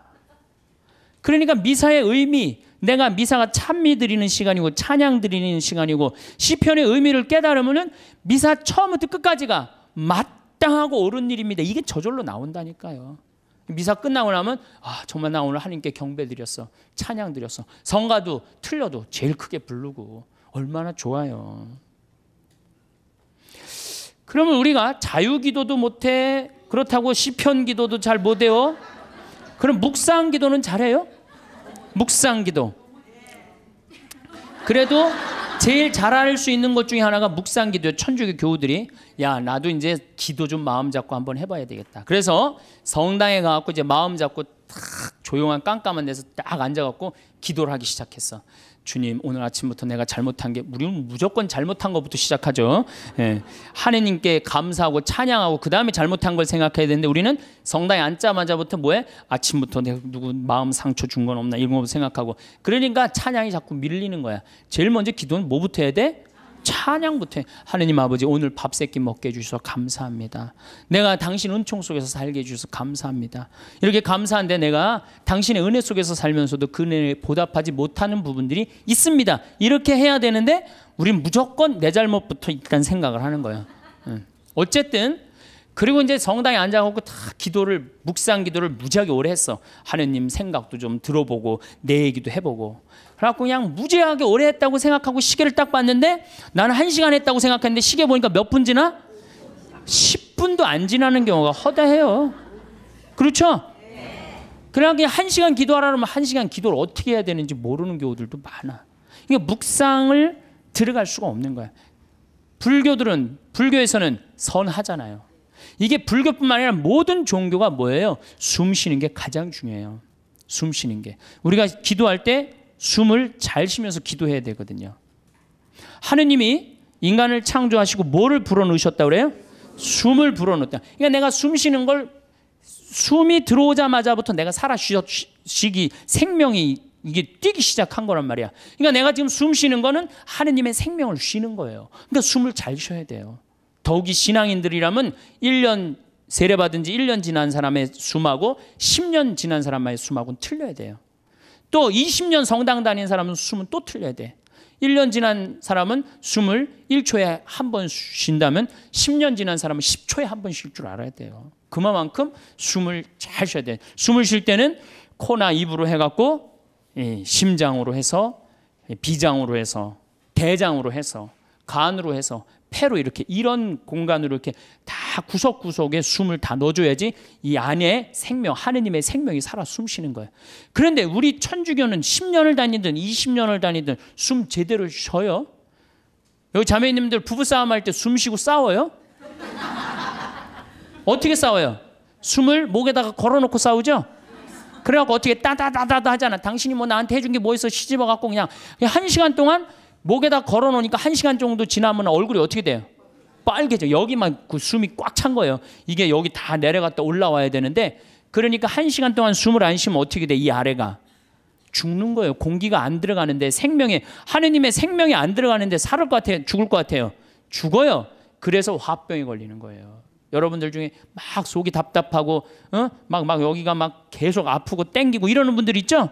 그러니까 미사의 의미, 내가 미사가 찬미 드리는 시간이고 찬양 드리는 시간이고 시편의 의미를 깨달으면은 미사 처음부터 끝까지가 마땅하고 옳은 일입니다. 이게 저절로 나온다니까요. 미사 끝나고 나면 아 정말 나 오늘 하나님께 경배 드렸어 찬양 드렸어 성가도 틀려도 제일 크게 부르고 얼마나 좋아요. 그러면 우리가 자유기도도 못해 그렇다고 시편기도도 잘 못해요. 그럼 묵상기도는 잘해요? 묵상기도. 그래도 제일 잘할 수 있는 것 중에 하나가 묵상기도예요. 천주교 교우들이 야 나도 이제 기도 좀 마음 잡고 한번 해봐야 되겠다. 그래서 성당에 가갖고 이제 마음 잡고 탁 조용한 깜깜한 데서 딱 앉아갖고 기도를 하기 시작했어. 주님 오늘 아침부터 내가 잘못한 게 우리는 무조건 잘못한 것부터 시작하죠. 예. 하느님께 감사하고 찬양하고 그 다음에 잘못한 걸 생각해야 되는데 우리는 성당에 앉자마자부터 뭐해? 아침부터 내가 누구 마음 상처 준 건 없나 이런 거 생각하고 그러니까 찬양이 자꾸 밀리는 거야. 제일 먼저 기도는 뭐부터 해야 돼? 찬양부터 하느님 아버지 오늘 밥 세끼 먹게 해주셔서 감사합니다. 내가 당신 은총 속에서 살게 해주셔서 감사합니다. 이렇게 감사한데 내가 당신의 은혜 속에서 살면서도 그은혜 보답하지 못하는 부분들이 있습니다. 이렇게 해야 되는데 우린 무조건 내 잘못부터 일단 생각을 하는 거예요. 어쨌든 그리고 이제 성당에 앉아갖고 다 기도를 묵상 기도를 무지하게 오래 했어. 하느님 생각도 좀 들어보고 내 얘기도 해보고 그래갖고 그냥 무지하게 오래 했다고 생각하고 시계를 딱 봤는데 나는 한 시간 했다고 생각했는데 시계 보니까 몇 분 지나? 10분도 안 지나는 경우가 허다해요. 그렇죠? 그냥 그냥 한 시간 기도하라면 그러한 시간 기도를 어떻게 해야 되는지 모르는 경우들도 많아. 이게 묵상을 들어갈 수가 없는 거야. 불교들은 불교에서는 선하잖아요. 이게 불교뿐만 아니라 모든 종교가 뭐예요? 숨 쉬는 게 가장 중요해요. 숨 쉬는 게. 우리가 기도할 때 숨을 잘 쉬면서 기도해야 되거든요. 하느님이 인간을 창조하시고 뭐를 불어넣으셨다 그래요? 숨을 불어넣었다. 그러니까 내가 숨 쉬는 걸 숨이 들어오자마자부터 내가 살아 쉬기 생명이 이게 뛰기 시작한 거란 말이야. 그러니까 내가 지금 숨 쉬는 거는 하느님의 생명을 쉬는 거예요. 그러니까 숨을 잘 쉬어야 돼요. 더욱이 신앙인들이라면 1년 세례받은 지 1년 지난 사람의 숨하고 10년 지난 사람의 숨하고는 틀려야 돼요. 또 20년 성당 다닌 사람은 숨은 또 틀려야 돼. 1년 지난 사람은 숨을 1초에 한 번 쉰다면 10년 지난 사람은 10초에 한 번 쉴 줄 알아야 돼요. 그만큼 숨을 잘 쉬어야 돼. 숨을 쉴 때는 코나 입으로 해갖고 예, 심장으로 해서 예, 비장으로 해서 대장으로 해서 간으로 해서 폐로 이렇게 이런 공간으로 이렇게 다 구석구석에 숨을 다 넣어줘야지 이 안에 생명, 하느님의 생명이 살아 숨쉬는 거예요. 그런데 우리 천주교는 10년을 다니든 20년을 다니든 숨 제대로 쉬어요? 여기 자매님들 부부싸움 할 때 숨 쉬고 싸워요? 어떻게 싸워요? 숨을 목에다가 걸어놓고 싸우죠? 그래갖고 어떻게 따다다다다 하잖아. 당신이 뭐 나한테 해준 게 뭐 있어 시집어갖고 그냥 한 시간 동안 목에다 걸어 놓으니까 한 시간 정도 지나면 얼굴이 어떻게 돼요? 빨개져. 여기만 그 숨이 꽉 찬 거예요. 이게 여기 다 내려갔다 올라와야 되는데 그러니까 한 시간 동안 숨을 안 쉬면 어떻게 돼? 이 아래가 죽는 거예요. 공기가 안 들어가는데 생명에 하느님의 생명이 안 들어가는데 살을 것 같아요. 죽을 것 같아요. 죽어요. 그래서 화병이 걸리는 거예요. 여러분들 중에 막 속이 답답하고 막막 어? 막 여기가 막 계속 아프고 땡기고 이러는 분들 있죠?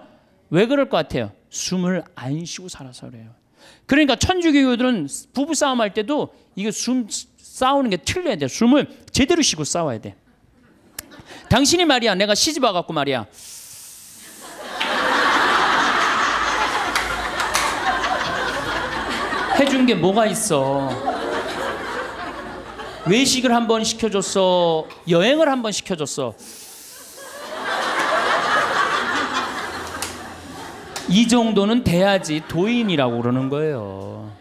왜 그럴 것 같아요? 숨을 안 쉬고 살아서 그래요. 그러니까 천주교들은 부부 싸움할 때도 이거 숨 싸우는 게 틀려야 돼. 숨을 제대로 쉬고 싸워야 돼. 당신이 말이야, 내가 시집 와갖고 말이야. 해준 게 뭐가 있어? 외식을 한 번 시켜줬어. 여행을 한 번 시켜줬어. 이 정도는 돼야지 도인이라고 그러는 거예요.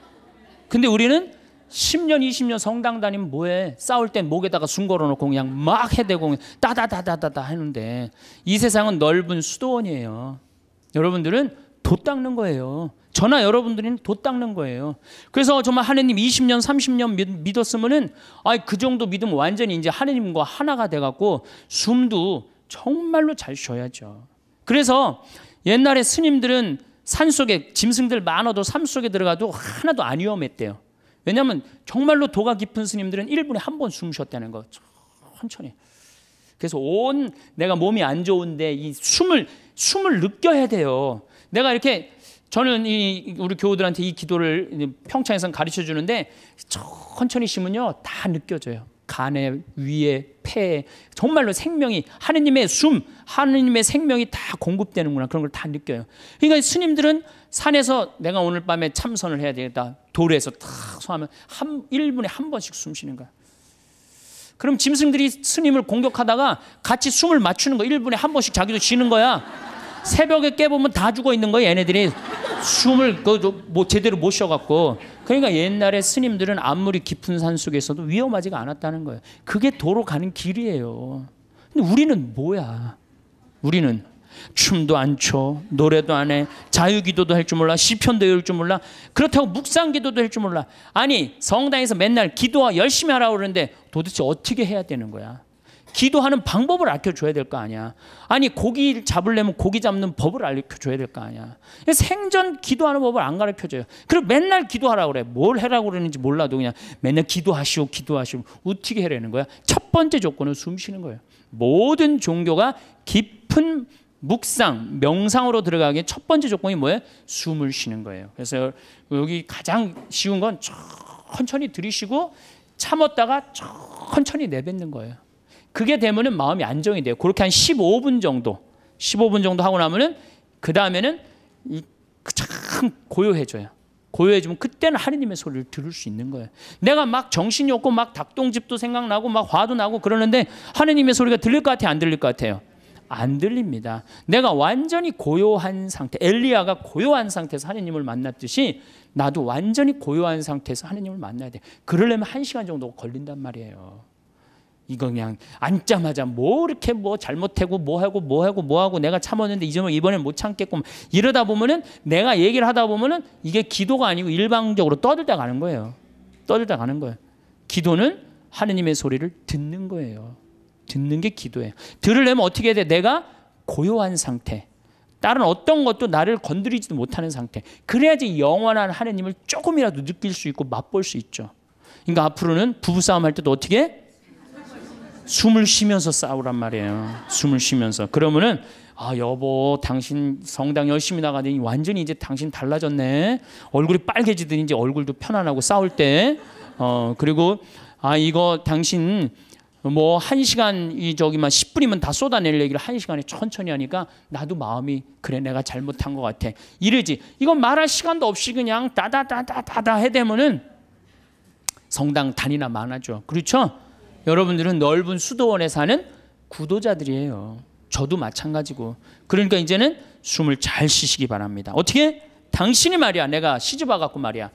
근데 우리는 10년, 20년 성당 다니면 뭐해? 싸울 땐 목에다가 숨 걸어놓고 그냥 막 해대고 따다다다다다 하는데 이 세상은 넓은 수도원이에요. 여러분들은 도 닦는 거예요. 저나 여러분들은 도 닦는 거예요. 그래서 정말 하느님 20년, 30년 믿었으면은 아이 그 정도 믿으면 완전히 이제 하느님과 하나가 돼갖고 숨도 정말로 잘 쉬어야죠. 그래서 옛날에 스님들은 산속에 짐승들 많아도 산 속에 들어가도 하나도 안 위험했대요. 왜냐하면 정말로 도가 깊은 스님들은 1분에 한 번 숨 쉬었다는 거 천천히. 그래서 온 내가 몸이 안 좋은데 이 숨을 숨을 느껴야 돼요. 내가 이렇게 저는 이 우리 교우들한테 이 기도를 평창에선 가르쳐 주는데 천천히 쉬면요 다 느껴져요. 간에 위에 폐에 정말로 생명이 하느님의 숨, 하느님의 생명이 다 공급되는구나 그런 걸 다 느껴요. 그러니까 스님들은 산에서 내가 오늘 밤에 참선을 해야 되겠다. 도로에서 탁 소하면 한 1분에 한 번씩 숨 쉬는 거야. 그럼 짐승들이 스님을 공격하다가 같이 숨을 맞추는 거 1분에 한 번씩 자기도 쉬는 거야. 새벽에 깨보면 다 죽어 있는 거야 얘네들이 숨을 그뭐 그, 제대로 못 쉬어갖고 그러니까 옛날에 스님들은 아무리 깊은 산 속에서도 위험하지가 않았다는 거예요. 그게 도로 가는 길이에요. 근데 우리는 뭐야? 우리는 춤도 안 춰, 노래도 안 해, 자유기도도 할 줄 몰라, 시편도 외줄 몰라, 그렇다고 묵상기도도 할 줄 몰라. 아니 성당에서 맨날 기도와 열심히 하라고 그러는데 도대체 어떻게 해야 되는 거야? 기도하는 방법을 알려줘야 될 거 아니야. 아니 고기 잡으려면 고기 잡는 법을 알려줘야 될 거 아니야. 생전 기도하는 법을 안 가르쳐줘요. 그리고 맨날 기도하라 그래. 뭘 해라고 그러는지 몰라도 그냥 맨날 기도하시오 기도하시오 우떻게 해라는 거야. 첫 번째 조건은 숨쉬는 거예요. 모든 종교가 깊은 묵상, 명상으로 들어가기첫 번째 조건이 뭐예요? 숨을 쉬는 거예요. 그래서 여기 가장 쉬운 건 천천히 들이쉬고 참았다가 천천히 내뱉는 거예요. 그게 되면은 마음이 안정이 돼요. 그렇게 한 15분 정도, 15분 정도 하고 나면은 그 다음에는 참 고요해져요. 고요해지면 그때는 하느님의 소리를 들을 수 있는 거예요. 내가 막 정신이 없고 막 닭똥집도 생각나고 막 화도 나고 그러는데 하느님의 소리가 들릴 것 같아요? 안 들릴 것 같아요? 안 들립니다. 내가 완전히 고요한 상태, 엘리야가 고요한 상태에서 하느님을 만났듯이 나도 완전히 고요한 상태에서 하느님을 만나야 돼. 그러려면 한 시간 정도 걸린단 말이에요. 이거 그냥 앉자마자 뭐 이렇게 뭐 잘못하고 뭐하고 뭐하고 뭐하고 내가 참았는데 이점을 이번엔 못 참겠고 이러다 보면은 내가 얘기를 하다 보면은 이게 기도가 아니고 일방적으로 떠들다 가는 거예요. 떠들다 가는 거예요. 기도는 하느님의 소리를 듣는 거예요. 듣는 게 기도예요. 들으려면 어떻게 해야 돼? 내가 고요한 상태. 다른 어떤 것도 나를 건드리지도 못하는 상태. 그래야지 영원한 하느님을 조금이라도 느낄 수 있고 맛볼 수 있죠. 그러니까 앞으로는 부부싸움 할 때도 어떻게 숨을 쉬면서 싸우란 말이에요. 숨을 쉬면서. 그러면은 아 여보 당신 성당 열심히 나가더니 완전히 이제 당신 달라졌네. 얼굴이 빨개지더니 이제 얼굴도 편안하고 싸울 때. 어 그리고 아 이거 당신 뭐 한 시간 이 저기만 10분이면 다 쏟아낼 얘기를 한 시간에 천천히 하니까 나도 마음이 그래 내가 잘못한 것 같아 이러지 이건 말할 시간도 없이 그냥 다다다다다다 해대면은 성당 다니나 많아져 그렇죠? 여러분들은 넓은 수도원에 사는 구도자들이에요. 저도 마찬가지고. 그러니까 이제는 숨을 잘 쉬시기 바랍니다. 어떻게? 당신이 말이야. 내가 시집 와갖고 말이야.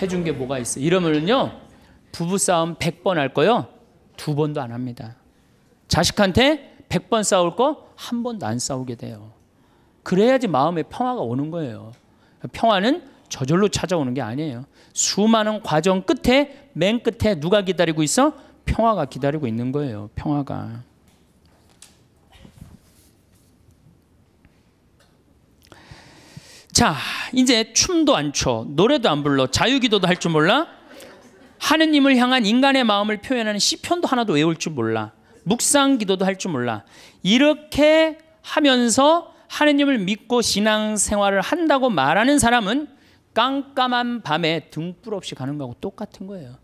해준 게 뭐가 있어? 이러면요. 부부싸움 100번 할 거요. 두 번도 안 합니다. 자식한테 100번 싸울 거 한 번도 안 싸우게 돼요. 그래야지 마음의 평화가 오는 거예요. 평화는 저절로 찾아오는 게 아니에요. 수많은 과정 끝에 맨 끝에 누가 기다리고 있어? 평화가 기다리고 있는 거예요. 평화가. 자, 이제 춤도 안 춰, 노래도 안 불러, 자유기도도 할 줄 몰라. 하느님을 향한 인간의 마음을 표현하는 시편도 하나도 외울 줄 몰라. 묵상 기도도 할 줄 몰라. 이렇게 하면서 하느님을 믿고 신앙 생활을 한다고 말하는 사람은 깜깜한 밤에 등불 없이 가는 거하고 똑같은 거예요.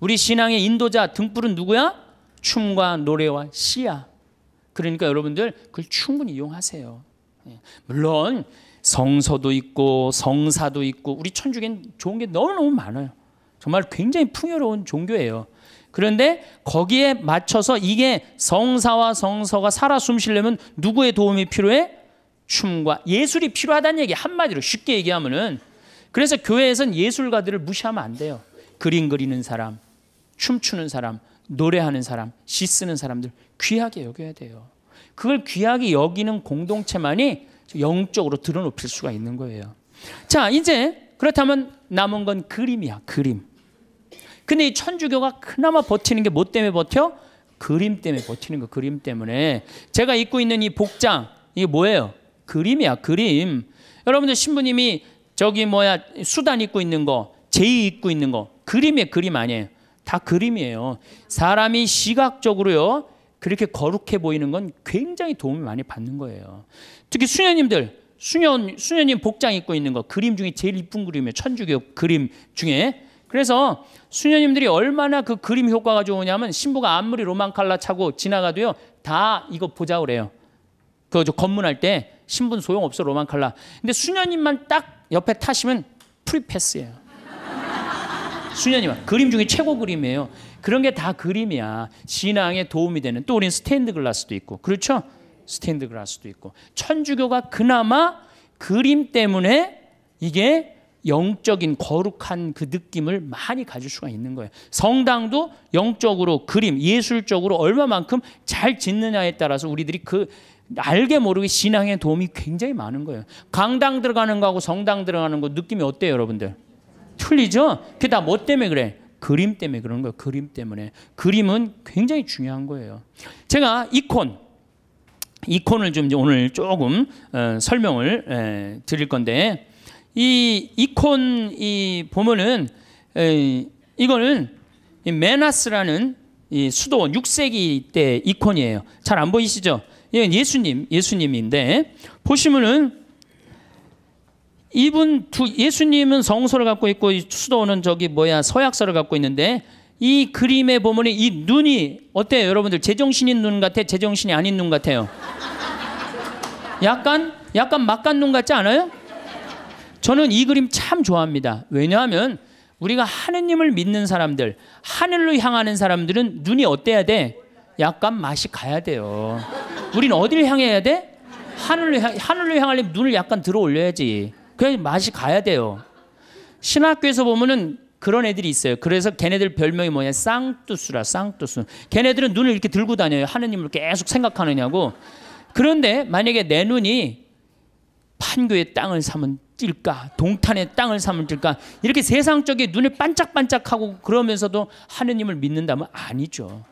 우리 신앙의 인도자 등불은 누구야? 춤과 노래와 시야. 그러니까 여러분들 그걸 충분히 이용하세요. 예. 물론 성서도 있고 성사도 있고 우리 천주교는 좋은 게 너무너무 많아요. 정말 굉장히 풍요로운 종교예요. 그런데 거기에 맞춰서 이게 성사와 성서가 살아 숨쉬려면 누구의 도움이 필요해? 춤과 예술이 필요하다는 얘기 한마디로 쉽게 얘기하면은 그래서 교회에선 예술가들을 무시하면 안 돼요. 그림 그리는 사람, 춤추는 사람, 노래하는 사람, 시 쓰는 사람들 귀하게 여겨야 돼요. 그걸 귀하게 여기는 공동체만이 영적으로 드러높일 수가 있는 거예요. 자, 이제 그렇다면 남은 건 그림이야, 그림. 근데 이 천주교가 그나마 버티는 게 뭐 때문에 버텨? 그림 때문에 버티는 거, 그림 때문에. 제가 입고 있는 이 복장, 이게 뭐예요? 그림이야, 그림. 여러분들 신부님이 저기 뭐야 수단 입고 있는 거, 제이 입고 있는 거 그림의 그림 아니에요. 다 그림이에요. 사람이 시각적으로요 그렇게 거룩해 보이는 건 굉장히 도움을 많이 받는 거예요. 특히 수녀님들 수녀 수녀님 복장 입고 있는 거 그림 중에 제일 이쁜 그림이에요. 천주교 그림 중에 그래서 수녀님들이 얼마나 그 그림 효과가 좋으냐면 신부가 아무리 로망 칼라 차고 지나가도요 다 이거 보자 그래요. 그 건문할 때 신분 소용 없어 로망 칼라. 근데 수녀님만 딱 옆에 타시면 프리패스예요. 수녀님아 그림 중에 최고 그림이에요. 그런 게 다 그림이야. 신앙에 도움이 되는 또우리스테드 글라스도 있고 그렇죠? 스테드 글라스도 있고 천주교가 그나마 그림 때문에 이게 영적인 거룩한 그 느낌을 많이 가질 수가 있는 거예요. 성당도 영적으로 그림, 예술적으로 얼마만큼 잘 짓느냐에 따라서 우리들이 그 알게 모르게 신앙의 도움이 굉장히 많은 거예요. 강당 들어가는 거하고 성당 들어가는 거 느낌이 어때요, 여러분들? 틀리죠? 그게 다 뭐 때문에 그래? 그림 때문에 그런 거예요. 그림 때문에. 그림은 굉장히 중요한 거예요. 제가 이콘, 이콘을 좀 오늘 조금 어, 설명을 드릴 건데, 이 이콘 이 보면은 이거는 메나스라는 수도원 6세기 때 이콘이에요. 잘 안 보이시죠? 예, 예수님, 예수님인데 보시면은 이분 두 예수님은 성서를 갖고 있고 수도원은 저기 뭐야 서약서를 갖고 있는데 이 그림에 보면 이 눈이 어때요 여러분들 제정신인 눈 같아 제정신이 아닌 눈 같아요 약간 약간 막간 눈 같지 않아요? 저는 이 그림 참 좋아합니다 왜냐하면 우리가 하느님을 믿는 사람들 하늘로 향하는 사람들은 눈이 어때야 돼? 약간 맛이 가야 돼요. 우린 어디를 향해야 돼? 하늘로 향 하늘로 향하려면 눈을 약간 들어 올려야지. 그냥 맛이 가야 돼요. 신학교에서 보면은 그런 애들이 있어요. 그래서 걔네들 별명이 뭐냐? 쌍뚜수라, 쌍뚜수. 걔네들은 눈을 이렇게 들고 다녀요. 하느님을 계속 생각하느냐고. 그런데 만약에 내 눈이 판교의 땅을 사면 찔까? 동탄의 땅을 사면 찔까? 이렇게 세상적인 눈을 반짝반짝하고 그러면서도 하느님을 믿는다면 아니죠.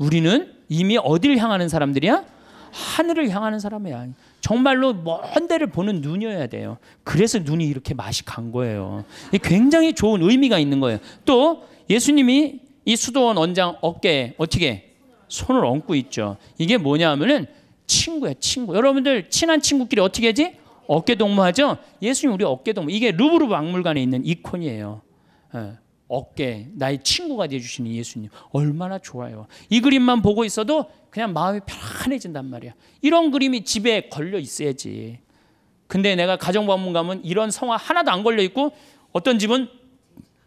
우리는 이미 어디를 향하는 사람들이야? 하늘을 향하는 사람이야. 정말로 먼 데를 보는 눈이어야 돼요. 그래서 눈이 이렇게 맛이 간 거예요. 굉장히 좋은 의미가 있는 거예요. 또 예수님이 이 수도원 원장 어깨에 어떻게 손을 얹고 있죠. 이게 뭐냐 하면은 친구야, 친구. 여러분들 친한 친구끼리 어떻게 하지? 어깨 동무하죠. 예수님 우리 어깨 동무. 이게 루브르 박물관에 있는 이콘이에요. 예. 어깨, 나의 친구가 되어주시는 예수님. 얼마나 좋아요. 이 그림만 보고 있어도 그냥 마음이 편안해진단 말이야. 이런 그림이 집에 걸려 있어야지. 근데 내가 가정방문 가면 이런 성화 하나도 안 걸려 있고 어떤 집은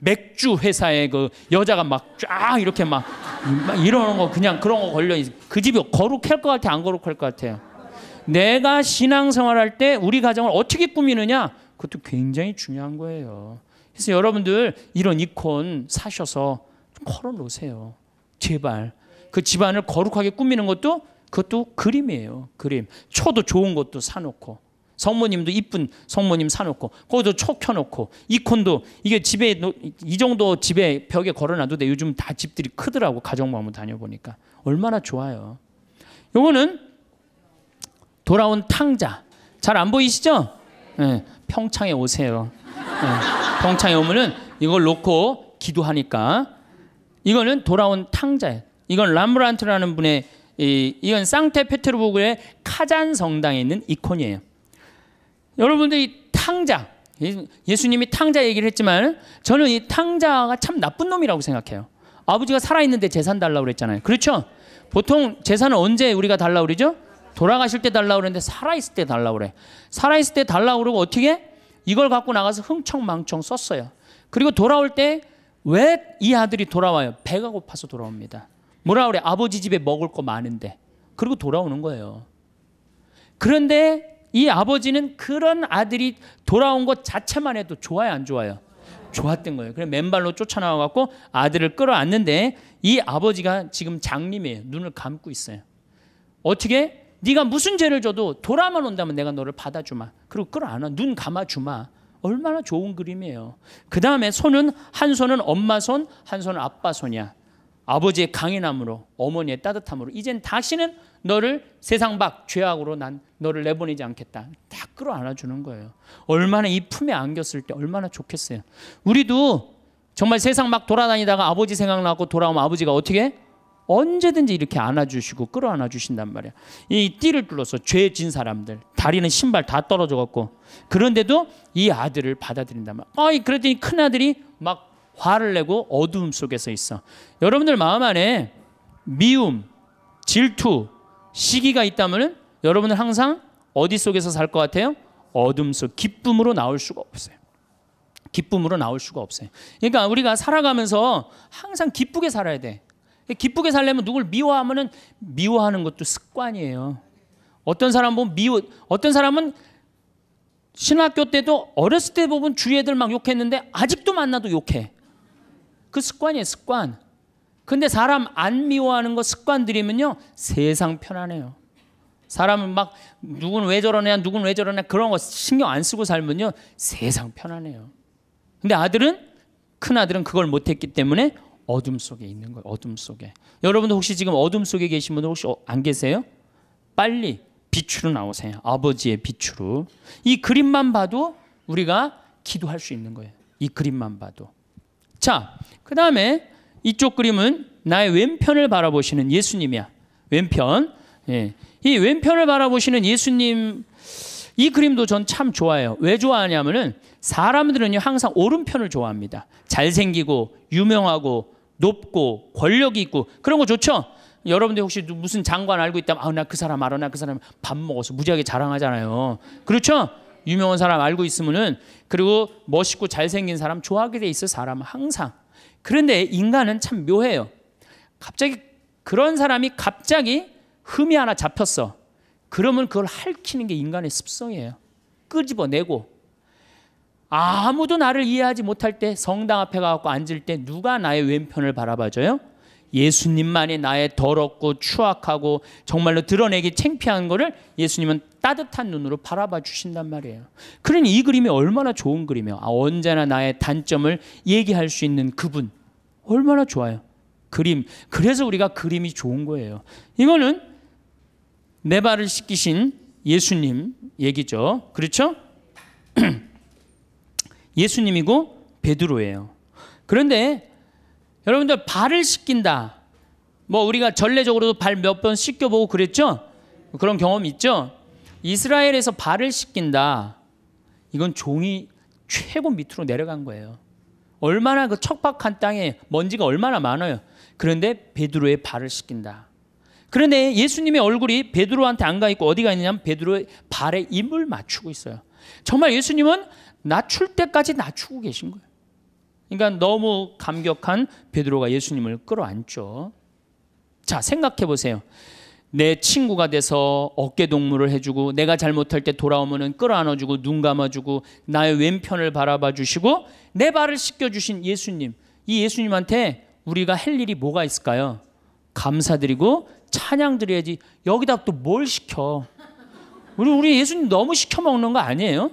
맥주 회사에 그 여자가 막 쫙 이렇게 막, 막 이러는 거 그냥 그런 거 걸려 있어. 그 집이 거룩할 것 같아, 안 거룩할 것 같아요. 내가 신앙생활할 때 우리 가정을 어떻게 꾸미느냐 그것도 굉장히 중요한 거예요. 그래서 여러분들 이런 이콘 사셔서 걸어 놓으세요. 제발. 그 집안을 거룩하게 꾸미는 것도 그것도 그림이에요. 그림. 초도 좋은 것도 사놓고 성모님도 이쁜 성모님 사놓고 거기도 초 켜놓고 이콘도 이게 집에 이 정도 집에 벽에 걸어놔도 돼. 요즘 다 집들이 크더라고 가정부 한 다녀보니까 얼마나 좋아요. 요거는 돌아온 탕자 잘 안 보이시죠? 네, 평창에 오세요. 네. 어, 병창에 오면은 이걸 놓고 기도하니까 이거는 돌아온 탕자예요. 이건 람브란트라는 분의 이, 이건 상테페테르부르의 크 카잔 성당에 있는 이콘이에요. 여러분들이 탕자 예수님이 탕자 얘기를 했지만 저는 이 탕자가 참 나쁜 놈이라고 생각해요. 아버지가 살아있는데 재산 달라고 그랬잖아요. 그렇죠? 보통 재산은 언제 우리가 달라고 그러죠? 돌아가실 때 달라고 그러는데 살아있을 때 달라고 그래. 살아있을 때 달라고 그러고 어떻게? 이걸 갖고 나가서 흥청망청 썼어요. 그리고 돌아올 때 왜 이 아들이 돌아와요? 배가 고파서 돌아옵니다. 뭐라 그래? 아버지 집에 먹을 거 많은데. 그리고 돌아오는 거예요. 그런데 이 아버지는 그런 아들이 돌아온 것 자체만 해도 좋아요, 안 좋아요? 좋았던 거예요. 그래 맨발로 쫓아나와 갖고 아들을 끌어안는데 이 아버지가 지금 장님이에요. 눈을 감고 있어요. 어떻게 네가 무슨 죄를 줘도 돌아만 온다면 내가 너를 받아주마. 그리고 끌어안아. 눈 감아주마. 얼마나 좋은 그림이에요. 그 다음에 손은 한 손은 엄마 손, 한 손은 아빠 손이야. 아버지의 강인함으로, 어머니의 따뜻함으로. 이젠 다시는 너를 세상 밖 죄악으로 난 너를 내보내지 않겠다. 다 끌어안아 주는 거예요. 얼마나 이 품에 안겼을 때 얼마나 좋겠어요. 우리도 정말 세상 막 돌아다니다가 아버지 생각나고 돌아오면 아버지가 어떻게 언제든지 이렇게 안아주시고 끌어안아 주신단 말이야. 이 띠를 둘러서 죄진 사람들 다리는 신발 다 떨어져 갖고 그런데도 이 아들을 받아들인단 말이야. 아이 그랬더니 큰 아들이 막 화를 내고 어두 속에서 있어. 여러분들 마음 안에 미움, 질투, 시기가 있다면 여러분은 항상 어디 속에서 살 것 같아요? 어둠 속 기쁨으로 나올 수가 없어요. 기쁨으로 나올 수가 없어요. 그러니까 우리가 살아가면서 항상 기쁘게 살아야 돼. 기쁘게 살려면 누굴 미워하면은 미워하는 것도 습관이에요. 어떤 사람 보면 미워 어떤 사람은 신학교 때도 어렸을 때 보면 주위 애들 막 욕했는데 아직도 만나도 욕해. 그 습관이에요, 습관. 근데 사람 안 미워하는 거 습관 들이면요. 세상 편안해요. 사람은 막 누군 왜 저러냐, 누군 왜 저러냐 그런 거 신경 안 쓰고 살면요. 세상 편안해요. 근데 아들은 큰 아들은 그걸 못 했기 때문에 어둠 속에 있는 거예요. 어둠 속에. 여러분도 혹시 지금 어둠 속에 계신 분들 혹시 어, 안 계세요? 빨리 빛으로 나오세요. 아버지의 빛으로. 이 그림만 봐도 우리가 기도할 수 있는 거예요. 이 그림만 봐도. 자, 그 다음에 이쪽 그림은 나의 왼편을 바라보시는 예수님이야. 왼편. 예. 이 왼편을 바라보시는 예수님 이 그림도 전 참 좋아해요. 왜 좋아하냐면은 사람들은요 항상 오른편을 좋아합니다. 잘생기고 유명하고 높고 권력이 있고 그런 거 좋죠. 여러분들 혹시 무슨 장관 알고 있다면 아 나 그 사람 알아 나 그 사람 밥 먹어서 무지하게 자랑하잖아요. 그렇죠? 유명한 사람 알고 있으면은 그리고 멋있고 잘생긴 사람 좋아하게 돼 있어 사람 항상. 그런데 인간은 참 묘해요. 갑자기 그런 사람이 갑자기 흠이 하나 잡혔어. 그러면 그걸 할퀴는 게 인간의 습성이에요. 끄집어내고 아무도 나를 이해하지 못할 때 성당 앞에 가고 앉을 때 누가 나의 왼편을 바라봐줘요? 예수님만이 나의 더럽고 추악하고 정말로 드러내기 창피한 거를 예수님은 따뜻한 눈으로 바라봐 주신단 말이에요. 그러니 이 그림이 얼마나 좋은 그림이에요. 아, 언제나 나의 단점을 얘기할 수 있는 그분. 얼마나 좋아요. 그림. 그래서 우리가 그림이 좋은 거예요. 이거는 내 발을 씻기신 예수님 얘기죠. 그렇죠? [clears throat] 예수님이고 베드로예요. 그런데 여러분들 발을 씻긴다. 뭐 우리가 전례적으로도 발 몇 번 씻겨보고 그랬죠? 그런 경험 있죠? 이스라엘에서 발을 씻긴다. 이건 종이 최고 밑으로 내려간 거예요. 얼마나 그 척박한 땅에 먼지가 얼마나 많아요. 그런데 베드로의 발을 씻긴다. 그런데 예수님의 얼굴이 베드로한테 안 가 있고 어디가 있느냐면 베드로의 발에 입을 맞추고 있어요. 정말 예수님은 낮출 때까지 낮추고 계신 거예요. 그러니까 너무 감격한 베드로가 예수님을 끌어안죠. 자, 생각해 보세요. 내 친구가 돼서 어깨 동무를 해주고 내가 잘못할 때 돌아오면은 끌어안아주고 눈 감아주고 나의 왼편을 바라봐 주시고 내 발을 씻겨 주신 예수님 이 예수님한테 우리가 할 일이 뭐가 있을까요? 감사드리고 찬양 드려야지 여기다 또 뭘 시켜 우리 우리 예수님 너무 시켜 먹는 거 아니에요?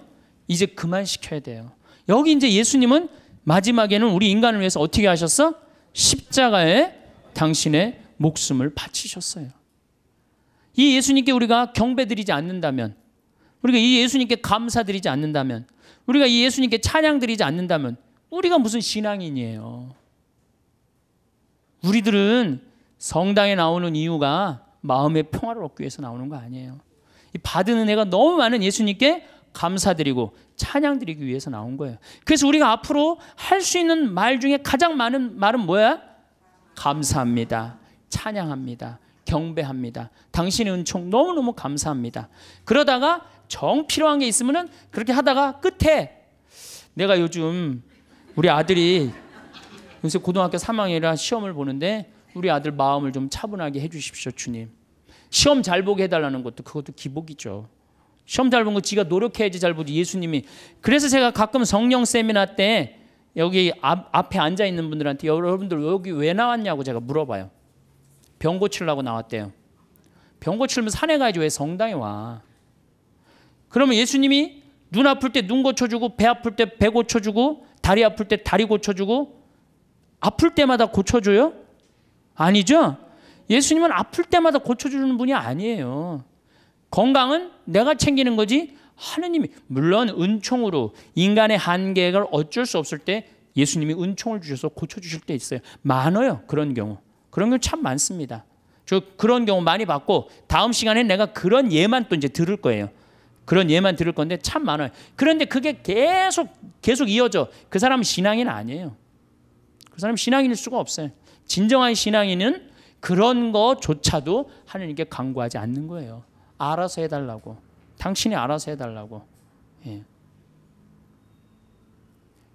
이제 그만 시켜야 돼요. 여기 이제 예수님은 마지막에는 우리 인간을 위해서 어떻게 하셨어? 십자가에 당신의 목숨을 바치셨어요. 이 예수님께 우리가 경배드리지 않는다면, 우리가 이 예수님께 감사드리지 않는다면, 우리가 이 예수님께 찬양드리지 않는다면, 우리가 무슨 신앙인이에요. 우리들은 성당에 나오는 이유가 마음의 평화를 얻기 위해서 나오는 거 아니에요. 받은 은혜가 너무 많은 예수님께 감사드리고 찬양드리기 위해서 나온 거예요. 그래서 우리가 앞으로 할 수 있는 말 중에 가장 많은 말은 뭐야? 감사합니다. 찬양합니다. 경배합니다. 당신의 은총 너무너무 감사합니다. 그러다가 정 필요한 게 있으면은 그렇게 하다가 끝에 내가 요즘 우리 아들이 요새 고등학교 3학년이라 시험을 보는데 우리 아들 마음을 좀 차분하게 해 주십시오, 주님. 시험 잘 보게 해 달라는 것도 그것도 기복이죠. 시험 잘 본 거 지가 노력해야지 잘 보지 예수님이 그래서 제가 가끔 성령 세미나 때 여기 앞, 앞에 앉아 있는 분들한테 여러분들 여기 왜 나왔냐고 제가 물어봐요 병 고치려고 나왔대요 병 고치려면 산에 가야지 왜 성당에 와 그러면 예수님이 눈 아플 때 눈 고쳐주고 배 아플 때 배 고쳐주고 다리 아플 때 다리 고쳐주고 아플 때마다 고쳐줘요? 아니죠? 예수님은 아플 때마다 고쳐주는 분이 아니에요. 건강은 내가 챙기는 거지 하느님이 물론 은총으로 인간의 한계를 어쩔 수 없을 때 예수님이 은총을 주셔서 고쳐 주실 때 있어요. 많아요. 그런 경우. 그런 경우 참 많습니다. 저 그런 경우 많이 봤고 다음 시간에 내가 그런 예만 또 이제 들을 거예요. 그런 예만 들을 건데 참 많아요. 그런데 그게 계속 계속 이어져. 그 사람은 신앙인 아니에요. 그 사람은 신앙인일 수가 없어요. 진정한 신앙인은 그런 거조차도 하느님께 강구하지 않는 거예요. 알아서 해달라고. 당신이 알아서 해달라고. 예.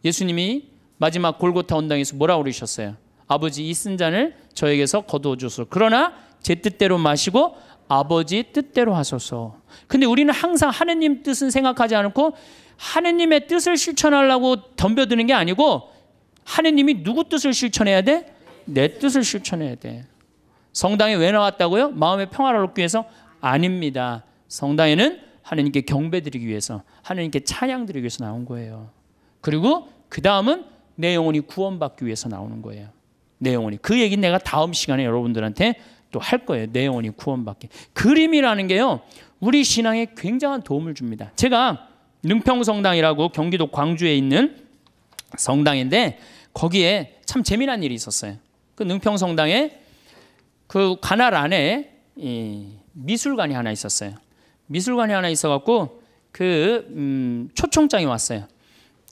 예수님이 마지막 골고타 언덕에서 뭐라고 그러셨어요? 아버지 이 쓴 잔을 저에게서 거두어 주소. 그러나 제 뜻대로 마시고 아버지 뜻대로 하소서. 근데 우리는 항상 하느님 뜻은 생각하지 않고 하느님의 뜻을 실천하려고 덤벼드는 게 아니고 하느님이 누구 뜻을 실천해야 돼? 내 뜻을 실천해야 돼. 성당에 왜 나왔다고요? 마음의 평화를 얻기 위해서 아닙니다. 성당에는 하나님께 경배드리기 위해서 하나님께 찬양드리기 위해서 나온 거예요. 그리고 그 다음은 내 영혼이 구원받기 위해서 나오는 거예요. 내 영혼이 그 얘기는 내가 다음 시간에 여러분들한테 또 할 거예요. 내 영혼이 구원받기. 그림이라는 게요. 우리 신앙에 굉장한 도움을 줍니다. 제가 능평성당이라고 경기도 광주에 있는 성당인데 거기에 참 재미난 일이 있었어요. 그 능평성당에 그 관할 안에 이 미술관이 하나 있었어요. 미술관이 하나 있어갖고 그 음, 초청장이 왔어요.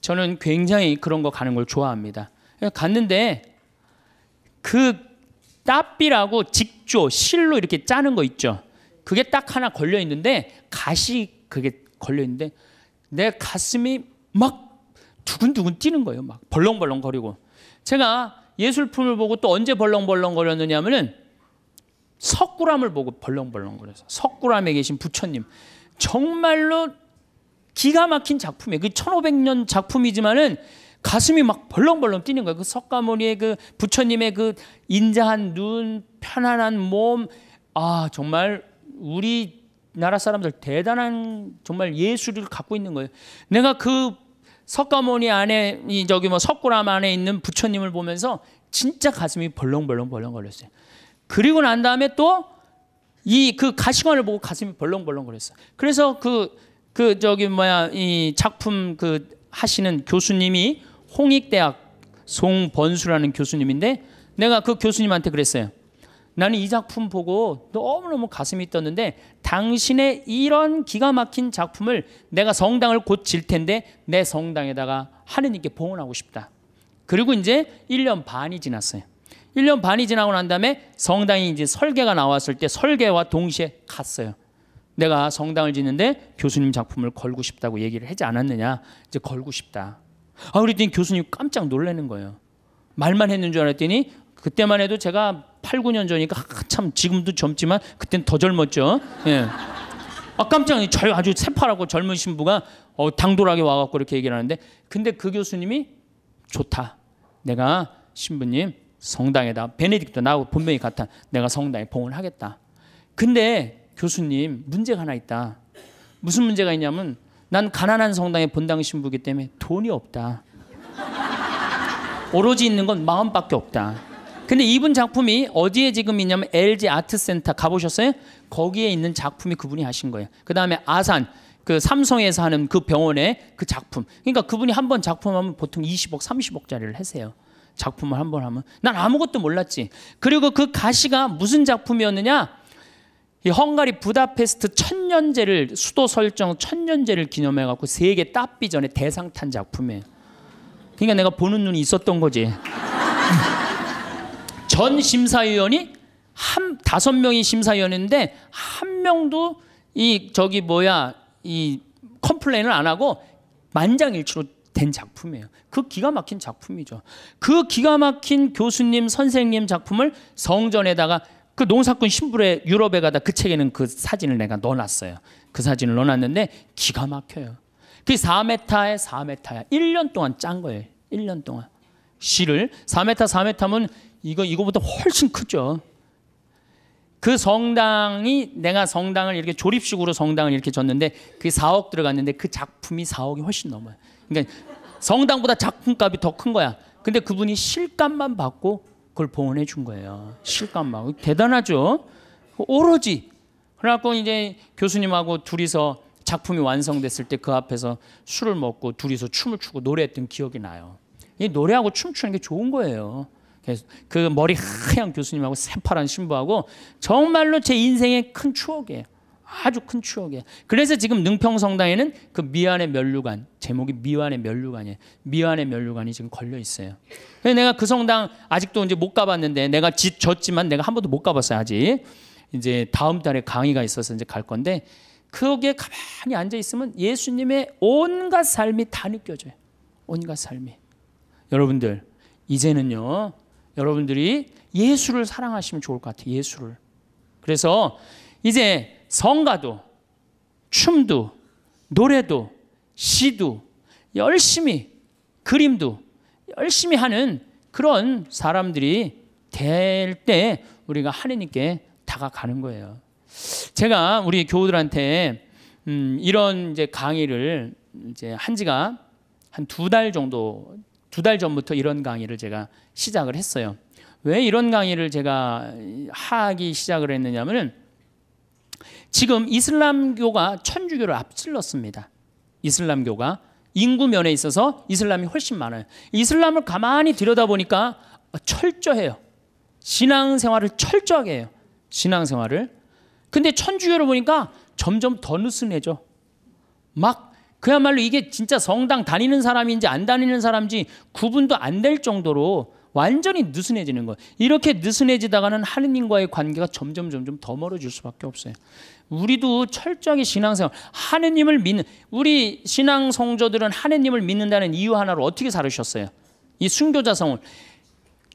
저는 굉장히 그런 거 가는 걸 좋아합니다. 갔는데 그 따삐라고 직조 실로 이렇게 짜는 거 있죠. 그게 딱 하나 걸려 있는데 가시 그게 걸려 있는데 내 가슴이 막 두근두근 뛰는 거예요. 막 벌렁벌렁 거리고 제가 예술품을 보고 또 언제 벌렁벌렁 거렸느냐면은 석굴암을 보고 벌렁벌렁거려서 석굴암에 계신 부처님 정말로 기가 막힌 작품이에요. 그 1500년 작품이지만은 가슴이 막 벌렁벌렁 뛰는 거예요. 그 석가모니의 그 부처님의 그 인자한 눈, 편안한 몸, 아 정말 우리 나라 사람들 대단한 정말 예술을 갖고 있는 거예요. 내가 그 석가모니 안에 저기 뭐 석굴암 안에 있는 부처님을 보면서 진짜 가슴이 벌렁벌렁 벌렁거렸어요. 그리고 난 다음에 또 이 그 가시관을 보고 가슴이 벌렁벌렁거렸어. 그래서 그그 그 저기 뭐야 이 작품 그 하시는 교수님이 홍익대학 송번수라는 교수님인데 내가 그 교수님한테 그랬어요. 나는 이 작품 보고 너무너무 가슴이 떴는데 당신의 이런 기가 막힌 작품을 내가 성당을 곧질 텐데 내 성당에다가 하느님께 봉헌하고 싶다. 그리고 이제 1년 반이 지났어요. 1년 반이 지나고 난 다음에 성당이 이제 설계가 나왔을 때 설계와 동시에 갔어요. 내가 성당을 짓는데 교수님 작품을 걸고 싶다고 얘기를 하지 않았느냐. 이제 걸고 싶다. 아, 그랬더니 교수님 깜짝 놀라는 거예요. 말만 했는 줄 알았더니 그때만 해도 제가 8, 9년 전이니까 참 지금도 젊지만 그땐 더 젊었죠. 예. 아 깜짝이야. 절 아주 새파랗고 젊은 신부가 어, 당돌하게 와갖고 이렇게 얘기를 하는데 근데 그 교수님이 좋다. 내가 신부님 성당에다 베네딕도 나고 분명히 같아 내가 성당에 봉헌 하겠다. 근데 교수님 문제가 하나 있다. 무슨 문제가 있냐면 난 가난한 성당의 본당 신부기 때문에 돈이 없다. 오로지 있는 건 마음밖에 없다. 근데 이분 작품이 어디에 지금 있냐면 LG 아트센터 가보셨어요? 거기에 있는 작품이 그분이 하신 거예요. 그 다음에 아산 그 삼성에서 하는 그 병원의 그 작품. 그러니까 그분이 한 번 작품하면 보통 20억, 30억짜리를 하세요. 작품을 한 번 하면 난 아무것도 몰랐지. 그리고 그 가시가 무슨 작품이었느냐? 이 헝가리 부다페스트 천년제를 수도 설정 천년제를 기념해 갖고 세계 따비 전에 대상 탄 작품이에요. 그러니까 내가 보는 눈이 있었던 거지. [laughs] 전 심사위원이 한 다섯 명이 심사위원인데 한 명도 이 저기 뭐야 이 컴플레인을 안 하고 만장일치로 된 작품이에요. 그 기가 막힌 작품이죠. 그 기가 막힌 교수님, 선생님 작품을 성전에다가 그 농사꾼 신부의 유럽에 가다 그 책에는 그 사진을 내가 넣어놨어요. 그 사진을 넣어놨는데 기가 막혀요. 그 4m에 4m야. 1년 동안 짠 거예요. 1년 동안. 시를 4m 4m면 이거 이거보다 훨씬 크죠. 그 성당이 내가 성당을 이렇게 조립식으로 성당을 이렇게 졌는데 그 4억 들어갔는데 그 작품이 4억이 훨씬 넘어요. 그러니까 성당보다 작품값이 더 큰 거야. 근데 그분이 실감만 받고 그걸 보원해 준 거예요. 실감만. 대단하죠? 오로지. 그래갖고 이제 교수님하고 둘이서 작품이 완성됐을 때 그 앞에서 술을 먹고 둘이서 춤을 추고 노래했던 기억이 나요. 이 노래하고 춤추는 게 좋은 거예요. 그래서 그 머리 하얀 교수님하고 새파란 신부하고 정말로 제 인생의 큰 추억이에요. 아주 큰 추억이에요. 그래서 지금 능평성당에는 그 미완의 멸류관 제목이 미완의 멸류관이에요 미완의 멸류관이 지금 걸려 있어요. 그래서 내가 그 성당 아직도 이제 못 가봤는데 내가 짓 졌지만 내가 한 번도 못 가봤어요 아직. 이제 다음 달에 강의가 있어서 이제 갈 건데 거기에 가만히 앉아 있으면 예수님의 온갖 삶이 다 느껴져요. 온갖 삶이. 여러분들 이제는요. 여러분들이 예수를 사랑하시면 좋을 것 같아요. 예수를. 그래서 이제 성가도, 춤도, 노래도, 시도, 열심히, 그림도 열심히 하는 그런 사람들이 될 때 우리가 하느님께 다가가는 거예요. 제가 우리 교우들한테 음, 이런 이제 강의를 이제 한 지가 한 두 달 정도 두 달 전부터 이런 강의를 제가 시작을 했어요. 왜 이런 강의를 제가 하기 시작을 했느냐면은 지금 이슬람교가 천주교를 앞질렀습니다. 이슬람교가 인구 면에 있어서 이슬람이 훨씬 많아요. 이슬람을 가만히 들여다보니까 철저해요. 신앙생활을 철저하게 해요. 신앙생활을. 근데 천주교를 보니까 점점 더 느슨해져. 막 그야말로 이게 진짜 성당 다니는 사람인지 안 다니는 사람인지 구분도 안 될 정도로 완전히 느슨해지는 거예요. 이렇게 느슨해지다가는 하느님과의 관계가 점점 점점 더 멀어질 수밖에 없어요. 우리도 철저하게 신앙생활, 하느님을 믿는 우리 신앙 성조들은 하느님을 믿는다는 이유 하나로 어떻게 살으셨어요? 이 순교자 성을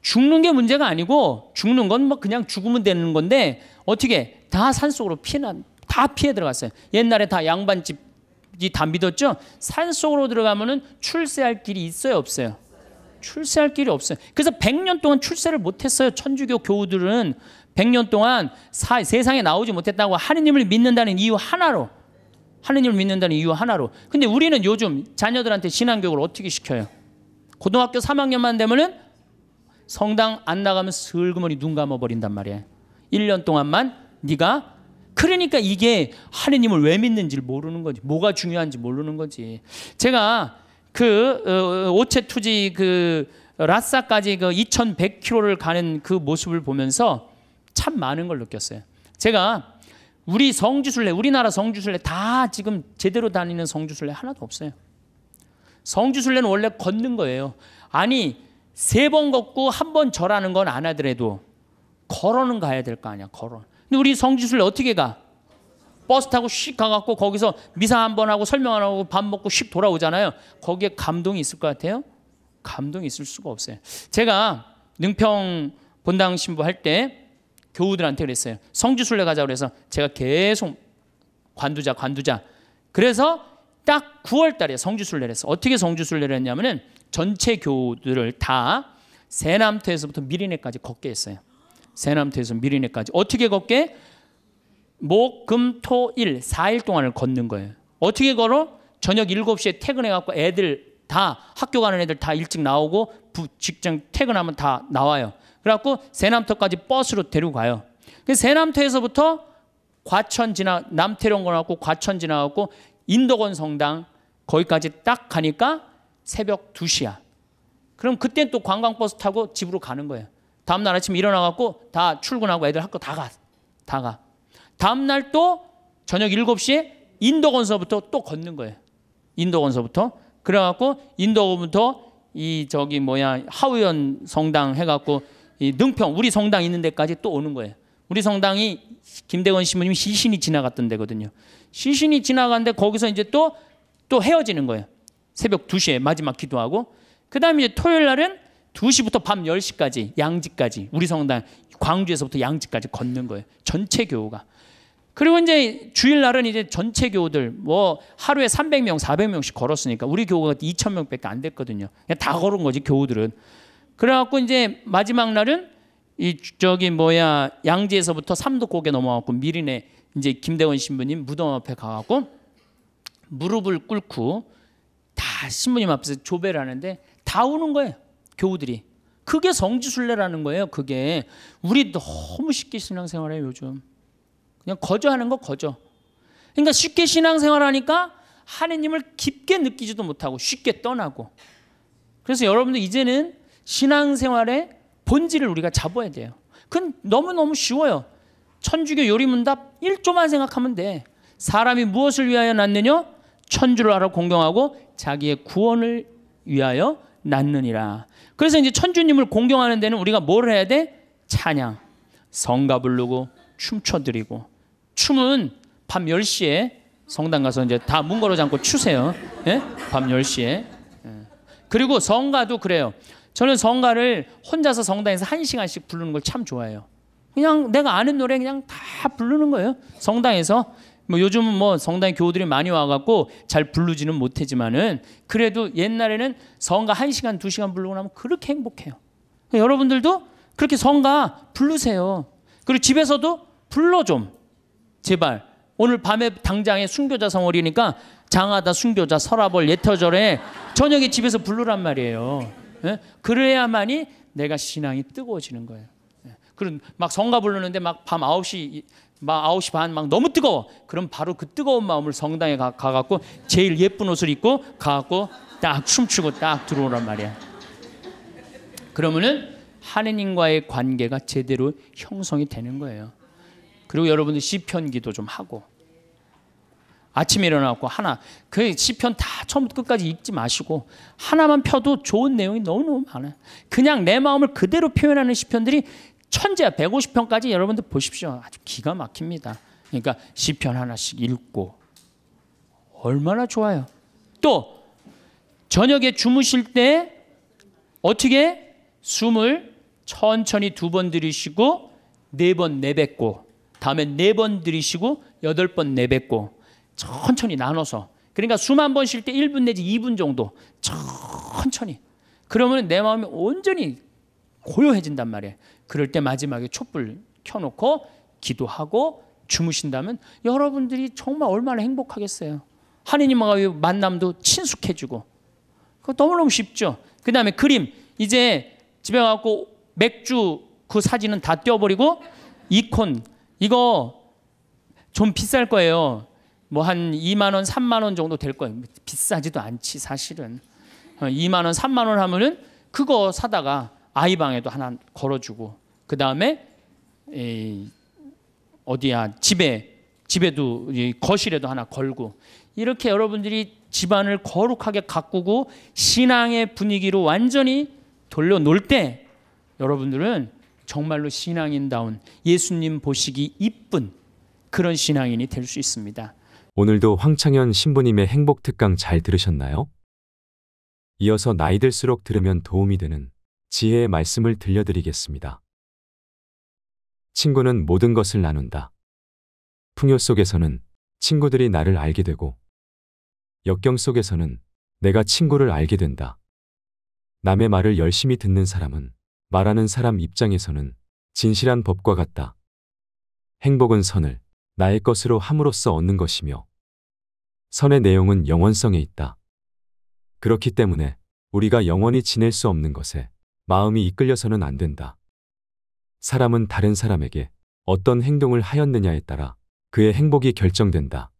죽는 게 문제가 아니고 죽는 건 뭐 그냥 죽으면 되는 건데 어떻게 다 산속으로 피난 다 피해 들어갔어요. 옛날에 다 양반집 이다 믿었죠? 산속으로 들어가면은 출세할 길이 있어요, 없어요? 출세할 길이 없어요. 그래서 100년 동안 출세를 못 했어요. 천주교 교우들은 100년 동안 사, 세상에 나오지 못했다고 하느님을 믿는다는 이유 하나로 하느님을 믿는다는 이유 하나로 근데 우리는 요즘 자녀들한테 신앙교육을 어떻게 시켜요? 고등학교 3학년만 되면은 성당 안 나가면 슬그머니 눈 감아버린단 말이에요 1년 동안만 네가 그러니까 이게 하느님을 왜 믿는지 모르는 거지 뭐가 중요한지 모르는 거지 제가 그 어, 어 오체 투지 그 라싸까지 그 2,100km를 가는 그 모습을 보면서 참 많은 걸 느꼈어요. 제가 우리 성주순례, 우리나라 성주순례 다 지금 제대로 다니는 성주순례 하나도 없어요. 성주순례는 원래 걷는 거예요. 아니 세 번 걷고 한 번 절하는 건 안 하더라도 걸어는 가야 될 거 아니야 걸어. 근데 우리 성지순례 어떻게 가? 버스 타고 씩 가갖고 거기서 미사 한 번 하고 설명 안 하고 밥 먹고 씩 돌아오잖아요. 거기에 감동이 있을 것 같아요? 감동이 있을 수가 없어요. 제가 능평 본당 신부 할때 교우들한테 그랬어요. 성지순례 가자 그래서 제가 계속 관두자 관두자. 그래서 딱 9월 달에 성지순례를 했어. 어떻게 성지순례를 했냐면은 전체 교우들을 다 세남태에서부터 미리내까지 걷게 했어요. 세남태에서 미리내까지 어떻게 걷게? 목, 금, 토, 일 4일 동안을 걷는 거예요. 어떻게 걸어? 저녁 7시에 퇴근해 갖고 애들 다 학교 가는 애들 다 일찍 나오고 부, 직장 퇴근하면 다 나와요. 그래갖고 세남터까지 버스로 데리고 가요. 그 세남터에서부터 과천 지나 남태령 건너고 과천 지나갖고 인덕원 성당 거기까지 딱 가니까 새벽 2시야. 그럼 그때 또 관광버스 타고 집으로 가는 거예요. 다음날 아침 일어나갖고 다 출근하고 애들 학교 다 가. 다 가. 다음날 또 저녁 7시에 인덕원서부터 또 걷는 거예요. 인덕원서부터. 그래갖고 인덕원부터 이 저기 뭐야 하우연 성당 해갖고 이 능평 우리 성당 있는 데까지 또 오는 거예요. 우리 성당이 김대건 신부님 시신이 지나갔던 데거든요. 시신이 지나갔는데 거기서 이제 또 또 헤어지는 거예요. 새벽 2시에 마지막 기도하고 그다음에 이제 토요일 날은 2시부터 밤 10시까지 양지까지 우리 성당 광주에서부터 양지까지 걷는 거예요. 전체 교우가. 그리고 이제 주일날은 이제 전체 교우들 뭐 하루에 300명, 400명씩 걸었으니까 우리 교우가 2,000명밖에 안 됐거든요. 그냥 다 걸은 거지 교우들은. 그래갖고 이제 마지막 날은 이 저기 뭐야 양지에서부터 삼도곡에 넘어가고 미리네 이제 김대원 신부님 무덤 앞에 가갖고 무릎을 꿇고 다 신부님 앞에서 조배를 하는데 다 우는 거예요 교우들이 그게 성지순례라는 거예요 그게 우리 너무 쉽게 신앙생활해 요즘 그냥 거저 하는 거 거저 그러니까 쉽게 신앙생활 하니까 하느님을 깊게 느끼지도 못하고 쉽게 떠나고 그래서 여러분들 이제는 신앙생활의 본질을 우리가 잡아야 돼요. 그건 너무너무 쉬워요. 천주교 요리문답 1조만 생각하면 돼. 사람이 무엇을 위하여 났느냐? 천주를 알아 공경하고 자기의 구원을 위하여 났느니라. 그래서 이제 천주님을 공경하는 데는 우리가 뭘 해야 돼? 찬양, 성가 부르고 춤춰 드리고. 춤은 밤 10시에 성당 가서 이제 다문 걸어 잠고 추세요. 예? 밤 10시에. 예. 그리고 성가도 그래요. 저는 성가를 혼자서 성당에서 한 시간씩 부르는 걸 참 좋아해요. 그냥 내가 아는 노래 그냥 다 부르는 거예요. 성당에서 뭐 요즘은 뭐 성당에 교우들이 많이 와갖고 잘 부르지는 못하지만은 그래도 옛날에는 성가 한 시간 두 시간 부르고 나면 그렇게 행복해요. 여러분들도 그렇게 성가 부르세요. 그리고 집에서도 불러 좀 제발 오늘 밤에 당장에 순교자 성월이니까 장하다 순교자 설아벌 예터절에 저녁에 집에서 부르란 말이에요. 예? 그래야만이 내가 신앙이 뜨거워지는 거예요. 예. 그런 막 성가 부르는데 막밤 9시 막 9시 반막 너무 뜨거워. 그럼 바로 그 뜨거운 마음을 성당에 가, 갖고 제일 예쁜 옷을 입고 가갖고 딱 춤추고 딱 들어오란 말이야. 그러면은 하느님과의 관계가 제대로 형성이 되는 거예요. 그리고 여러분들 시편 기도 좀 하고 아침에 일어나고 하나 그 시편 다 처음부터 끝까지 읽지 마시고 하나만 펴도 좋은 내용이 너무너무 많아요. 그냥 내 마음을 그대로 표현하는 시편들이 천재야. 150편까지 여러분들 보십시오. 아주 기가 막힙니다. 그러니까 시편 하나씩 읽고 얼마나 좋아요. 또 저녁에 주무실 때 어떻게 숨을 천천히 두 번 들이쉬고 네 번 내뱉고 다음에 네 번 들이쉬고 여덟 번 내뱉고 천천히 나눠서 그러니까 숨 한 번 쉴 때 1분 내지 2분 정도 천천히 그러면 내 마음이 온전히 고요해진단 말이에요. 그럴 때 마지막에 촛불 켜놓고 기도하고 주무신다면 여러분들이 정말 얼마나 행복하겠어요. 하느님과의 만남도 친숙해지고 그거 너무너무 쉽죠. 그 다음에 그림 이제 집에 가고 맥주 그 사진은 다 떼어버리고 이콘 이거 좀 비쌀 거예요. 뭐한 2만 원, 3만 원 정도 될 거예요. 비싸지도 않지 사실은. 2만 어, 원, 3만 원 하면은 그거 사다가 아이 방에도 하나 걸어주고 그 다음에 어디야 집에 집에도 거실에도 하나 걸고 이렇게 여러분들이 집안을 거룩하게 가꾸고 신앙의 분위기로 완전히 돌려놓을 때 여러분들은 정말로 신앙인다운 예수님 보시기 이쁜 그런 신앙인이 될 수 있습니다. 오늘도 황창현 신부님의 행복 특강 잘 들으셨나요? 이어서 나이 들수록 들으면 도움이 되는 지혜의 말씀을 들려드리겠습니다. 친구는 모든 것을 나눈다. 풍요 속에서는 친구들이 나를 알게 되고 역경 속에서는 내가 친구를 알게 된다. 남의 말을 열심히 듣는 사람은 말하는 사람 입장에서는 진실한 법과 같다. 행복은 선을, 나의 것으로 함으로써 얻는 것이며 선의 내용은 영원성에 있다. 그렇기 때문에 우리가 영원히 지낼 수 없는 것에 마음이 이끌려서는 안 된다. 사람은 다른 사람에게 어떤 행동을 하였느냐에 따라 그의 행복이 결정된다.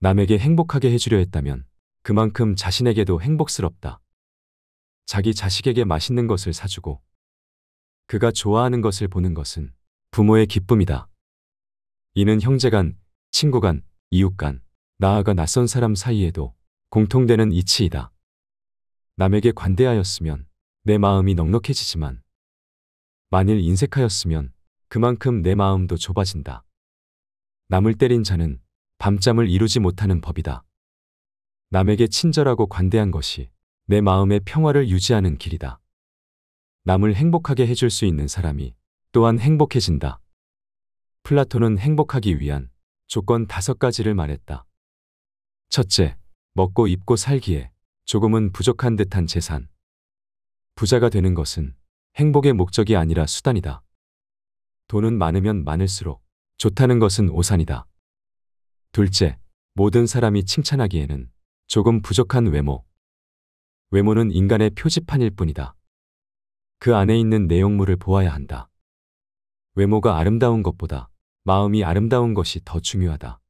남에게 행복하게 해주려 했다면 그만큼 자신에게도 행복스럽다. 자기 자식에게 맛있는 것을 사주고 그가 좋아하는 것을 보는 것은 부모의 기쁨이다. 이는 형제간, 친구간, 이웃간, 나아가 낯선 사람 사이에도 공통되는 이치이다. 남에게 관대하였으면 내 마음이 넉넉해지지만 만일 인색하였으면 그만큼 내 마음도 좁아진다. 남을 때린 자는 밤잠을 이루지 못하는 법이다. 남에게 친절하고 관대한 것이 내 마음의 평화를 유지하는 길이다. 남을 행복하게 해줄 수 있는 사람이 또한 행복해진다. 플라톤은 행복하기 위한 조건 다섯 가지를 말했다. 첫째, 먹고 입고 살기에 조금은 부족한 듯한 재산. 부자가 되는 것은 행복의 목적이 아니라 수단이다. 돈은 많으면 많을수록 좋다는 것은 오산이다. 둘째, 모든 사람이 칭찬하기에는 조금 부족한 외모. 외모는 인간의 표지판일 뿐이다. 그 안에 있는 내용물을 보아야 한다. 외모가 아름다운 것보다 마음이 아름다운 것이 더 중요하다.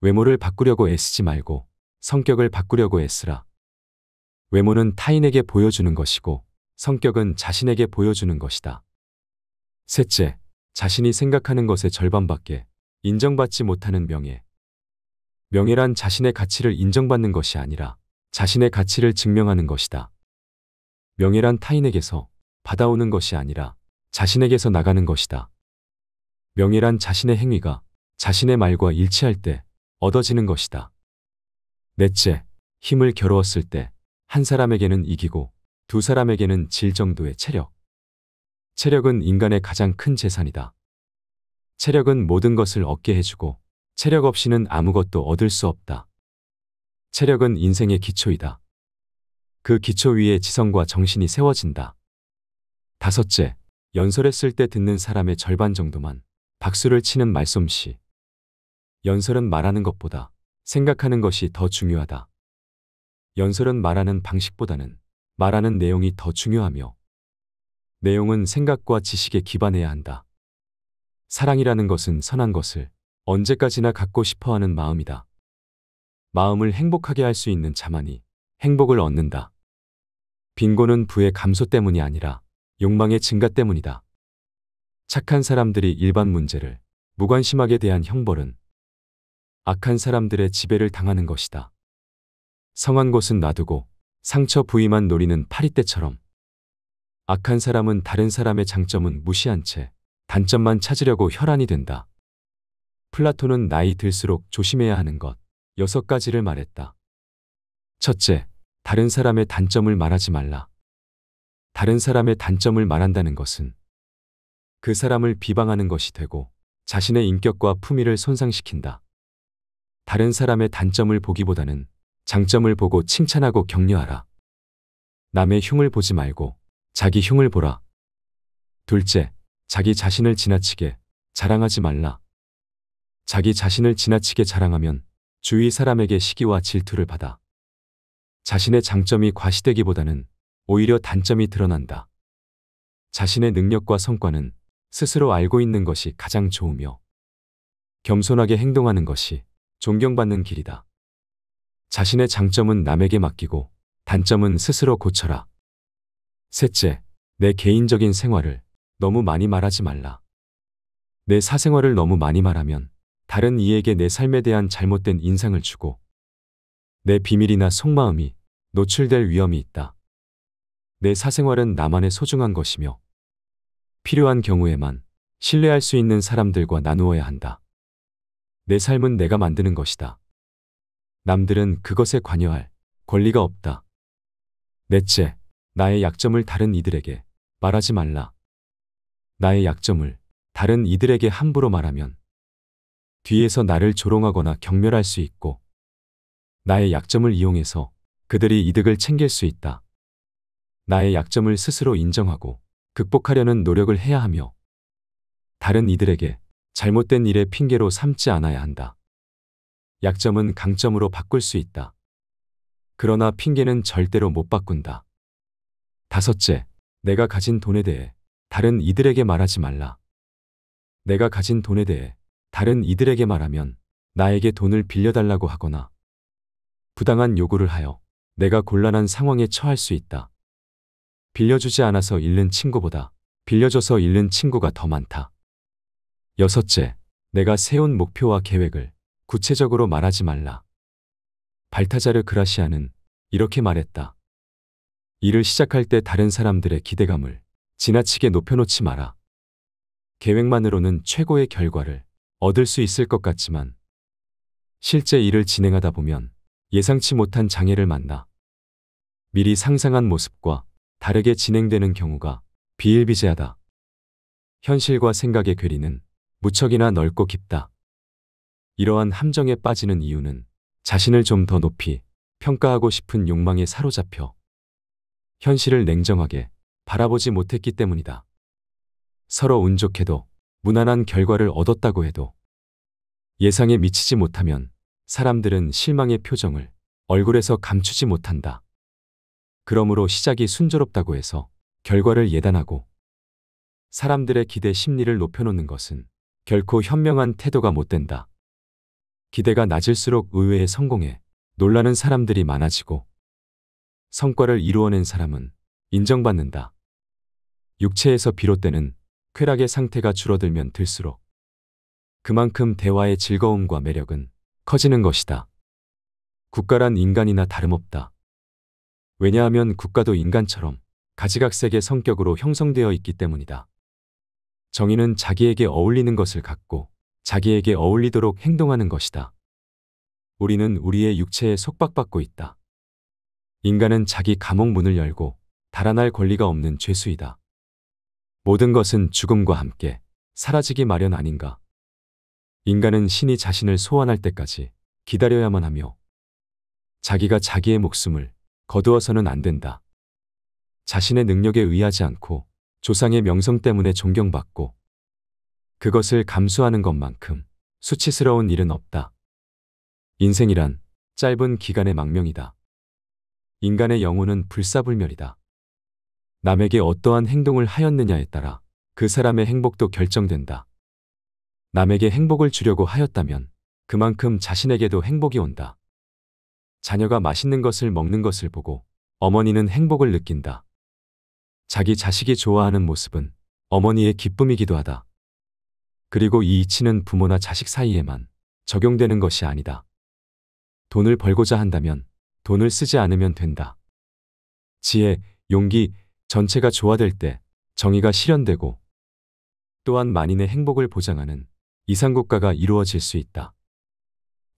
외모를 바꾸려고 애쓰지 말고 성격을 바꾸려고 애쓰라. 외모는 타인에게 보여주는 것이고 성격은 자신에게 보여주는 것이다. 셋째, 자신이 생각하는 것의 절반밖에 인정받지 못하는 명예. 명예란 자신의 가치를 인정받는 것이 아니라 자신의 가치를 증명하는 것이다. 명예란 타인에게서 받아오는 것이 아니라 자신에게서 나가는 것이다. 명예란 자신의 행위가 자신의 말과 일치할 때 얻어지는 것이다. 넷째, 힘을 겨루었을 때 한 사람에게는 이기고 두 사람에게는 질 정도의 체력. 체력은 인간의 가장 큰 재산이다. 체력은 모든 것을 얻게 해주고 체력 없이는 아무것도 얻을 수 없다. 체력은 인생의 기초이다. 그 기초 위에 지성과 정신이 세워진다. 다섯째, 연설했을 때 듣는 사람의 절반 정도만 박수를 치는 말솜씨. 연설은 말하는 것보다 생각하는 것이 더 중요하다. 연설은 말하는 방식보다는 말하는 내용이 더 중요하며 내용은 생각과 지식에 기반해야 한다. 사랑이라는 것은 선한 것을 언제까지나 갖고 싶어 하는 마음이다. 마음을 행복하게 할 수 있는 자만이 행복을 얻는다. 빈곤은 부의 감소 때문이 아니라 욕망의 증가 때문이다. 착한 사람들이 일반 문제를 무관심하게 대한 형벌은 악한 사람들의 지배를 당하는 것이다. 성한 곳은 놔두고 상처 부위만 노리는 파리떼처럼 악한 사람은 다른 사람의 장점은 무시한 채 단점만 찾으려고 혈안이 된다. 플라톤은 나이 들수록 조심해야 하는 것 여섯 가지를 말했다. 첫째, 다른 사람의 단점을 말하지 말라. 다른 사람의 단점을 말한다는 것은 그 사람을 비방하는 것이 되고 자신의 인격과 품위를 손상시킨다. 다른 사람의 단점을 보기보다는 장점을 보고 칭찬하고 격려하라. 남의 흉을 보지 말고 자기 흉을 보라. 둘째, 자기 자신을 지나치게 자랑하지 말라. 자기 자신을 지나치게 자랑하면 주위 사람에게 시기와 질투를 받아 자신의 장점이 과시되기보다는 오히려 단점이 드러난다. 자신의 능력과 성과는 스스로 알고 있는 것이 가장 좋으며 겸손하게 행동하는 것이 존경받는 길이다. 자신의 장점은 남에게 맡기고 단점은 스스로 고쳐라. 셋째, 내 개인적인 생활을 너무 많이 말하지 말라. 내 사생활을 너무 많이 말하면 다른 이에게 내 삶에 대한 잘못된 인상을 주고 내 비밀이나 속마음이 노출될 위험이 있다. 내 사생활은 나만의 소중한 것이며 필요한 경우에만 신뢰할 수 있는 사람들과 나누어야 한다. 내 삶은 내가 만드는 것이다. 남들은 그것에 관여할 권리가 없다. 넷째, 나의 약점을 다른 이들에게 말하지 말라. 나의 약점을 다른 이들에게 함부로 말하면 뒤에서 나를 조롱하거나 경멸할 수 있고 나의 약점을 이용해서 그들이 이득을 챙길 수 있다. 나의 약점을 스스로 인정하고 극복하려는 노력을 해야 하며 다른 이들에게 잘못된 일의 핑계로 삼지 않아야 한다. 약점은 강점으로 바꿀 수 있다. 그러나 핑계는 절대로 못 바꾼다. 다섯째, 내가 가진 돈에 대해 다른 이들에게 말하지 말라. 내가 가진 돈에 대해 다른 이들에게 말하면 나에게 돈을 빌려달라고 하거나 부당한 요구를 하여 내가 곤란한 상황에 처할 수 있다. 빌려주지 않아서 잃는 친구보다 빌려줘서 잃는 친구가 더 많다. 여섯째, 내가 세운 목표와 계획을 구체적으로 말하지 말라. 발타자르 그라시아는 이렇게 말했다. 일을 시작할 때 다른 사람들의 기대감을 지나치게 높여놓지 마라. 계획만으로는 최고의 결과를 얻을 수 있을 것 같지만 실제 일을 진행하다 보면 예상치 못한 장애를 만나 미리 상상한 모습과 다르게 진행되는 경우가 비일비재하다. 현실과 생각의 괴리는 무척이나 넓고 깊다. 이러한 함정에 빠지는 이유는 자신을 좀 더 높이 평가하고 싶은 욕망에 사로잡혀 현실을 냉정하게 바라보지 못했기 때문이다. 서로 운 좋게도 무난한 결과를 얻었다고 해도 예상에 미치지 못하면 사람들은 실망의 표정을 얼굴에서 감추지 못한다. 그러므로 시작이 순조롭다고 해서 결과를 예단하고 사람들의 기대 심리를 높여놓는 것은 결코 현명한 태도가 못 된다. 기대가 낮을수록 의외의 성공에 놀라는 사람들이 많아지고 성과를 이루어낸 사람은 인정받는다. 육체에서 비롯되는 쾌락의 상태가 줄어들면 들수록 그만큼 대화의 즐거움과 매력은 커지는 것이다. 국가란 인간이나 다름없다. 왜냐하면 국가도 인간처럼 가지각색의 성격으로 형성되어 있기 때문이다. 정의는 자기에게 어울리는 것을 갖고 자기에게 어울리도록 행동하는 것이다. 우리는 우리의 육체에 속박받고 있다. 인간은 자기 감옥 문을 열고 달아날 권리가 없는 죄수이다. 모든 것은 죽음과 함께 사라지기 마련 아닌가. 인간은 신이 자신을 소환할 때까지 기다려야만 하며 자기가 자기의 목숨을 거두어서는 안 된다. 자신의 능력에 의하지 않고 조상의 명성 때문에 존경받고 그것을 감수하는 것만큼 수치스러운 일은 없다. 인생이란 짧은 기간의 망명이다. 인간의 영혼은 불사불멸이다. 남에게 어떠한 행동을 하였느냐에 따라 그 사람의 행복도 결정된다. 남에게 행복을 주려고 하였다면 그만큼 자신에게도 행복이 온다. 자녀가 맛있는 것을 먹는 것을 보고 어머니는 행복을 느낀다. 자기 자식이 좋아하는 모습은 어머니의 기쁨이기도 하다. 그리고 이 이치는 부모나 자식 사이에만 적용되는 것이 아니다. 돈을 벌고자 한다면 돈을 쓰지 않으면 된다. 지혜, 용기, 전체가 조화될 때 정의가 실현되고 또한 만인의 행복을 보장하는 이상국가가 이루어질 수 있다.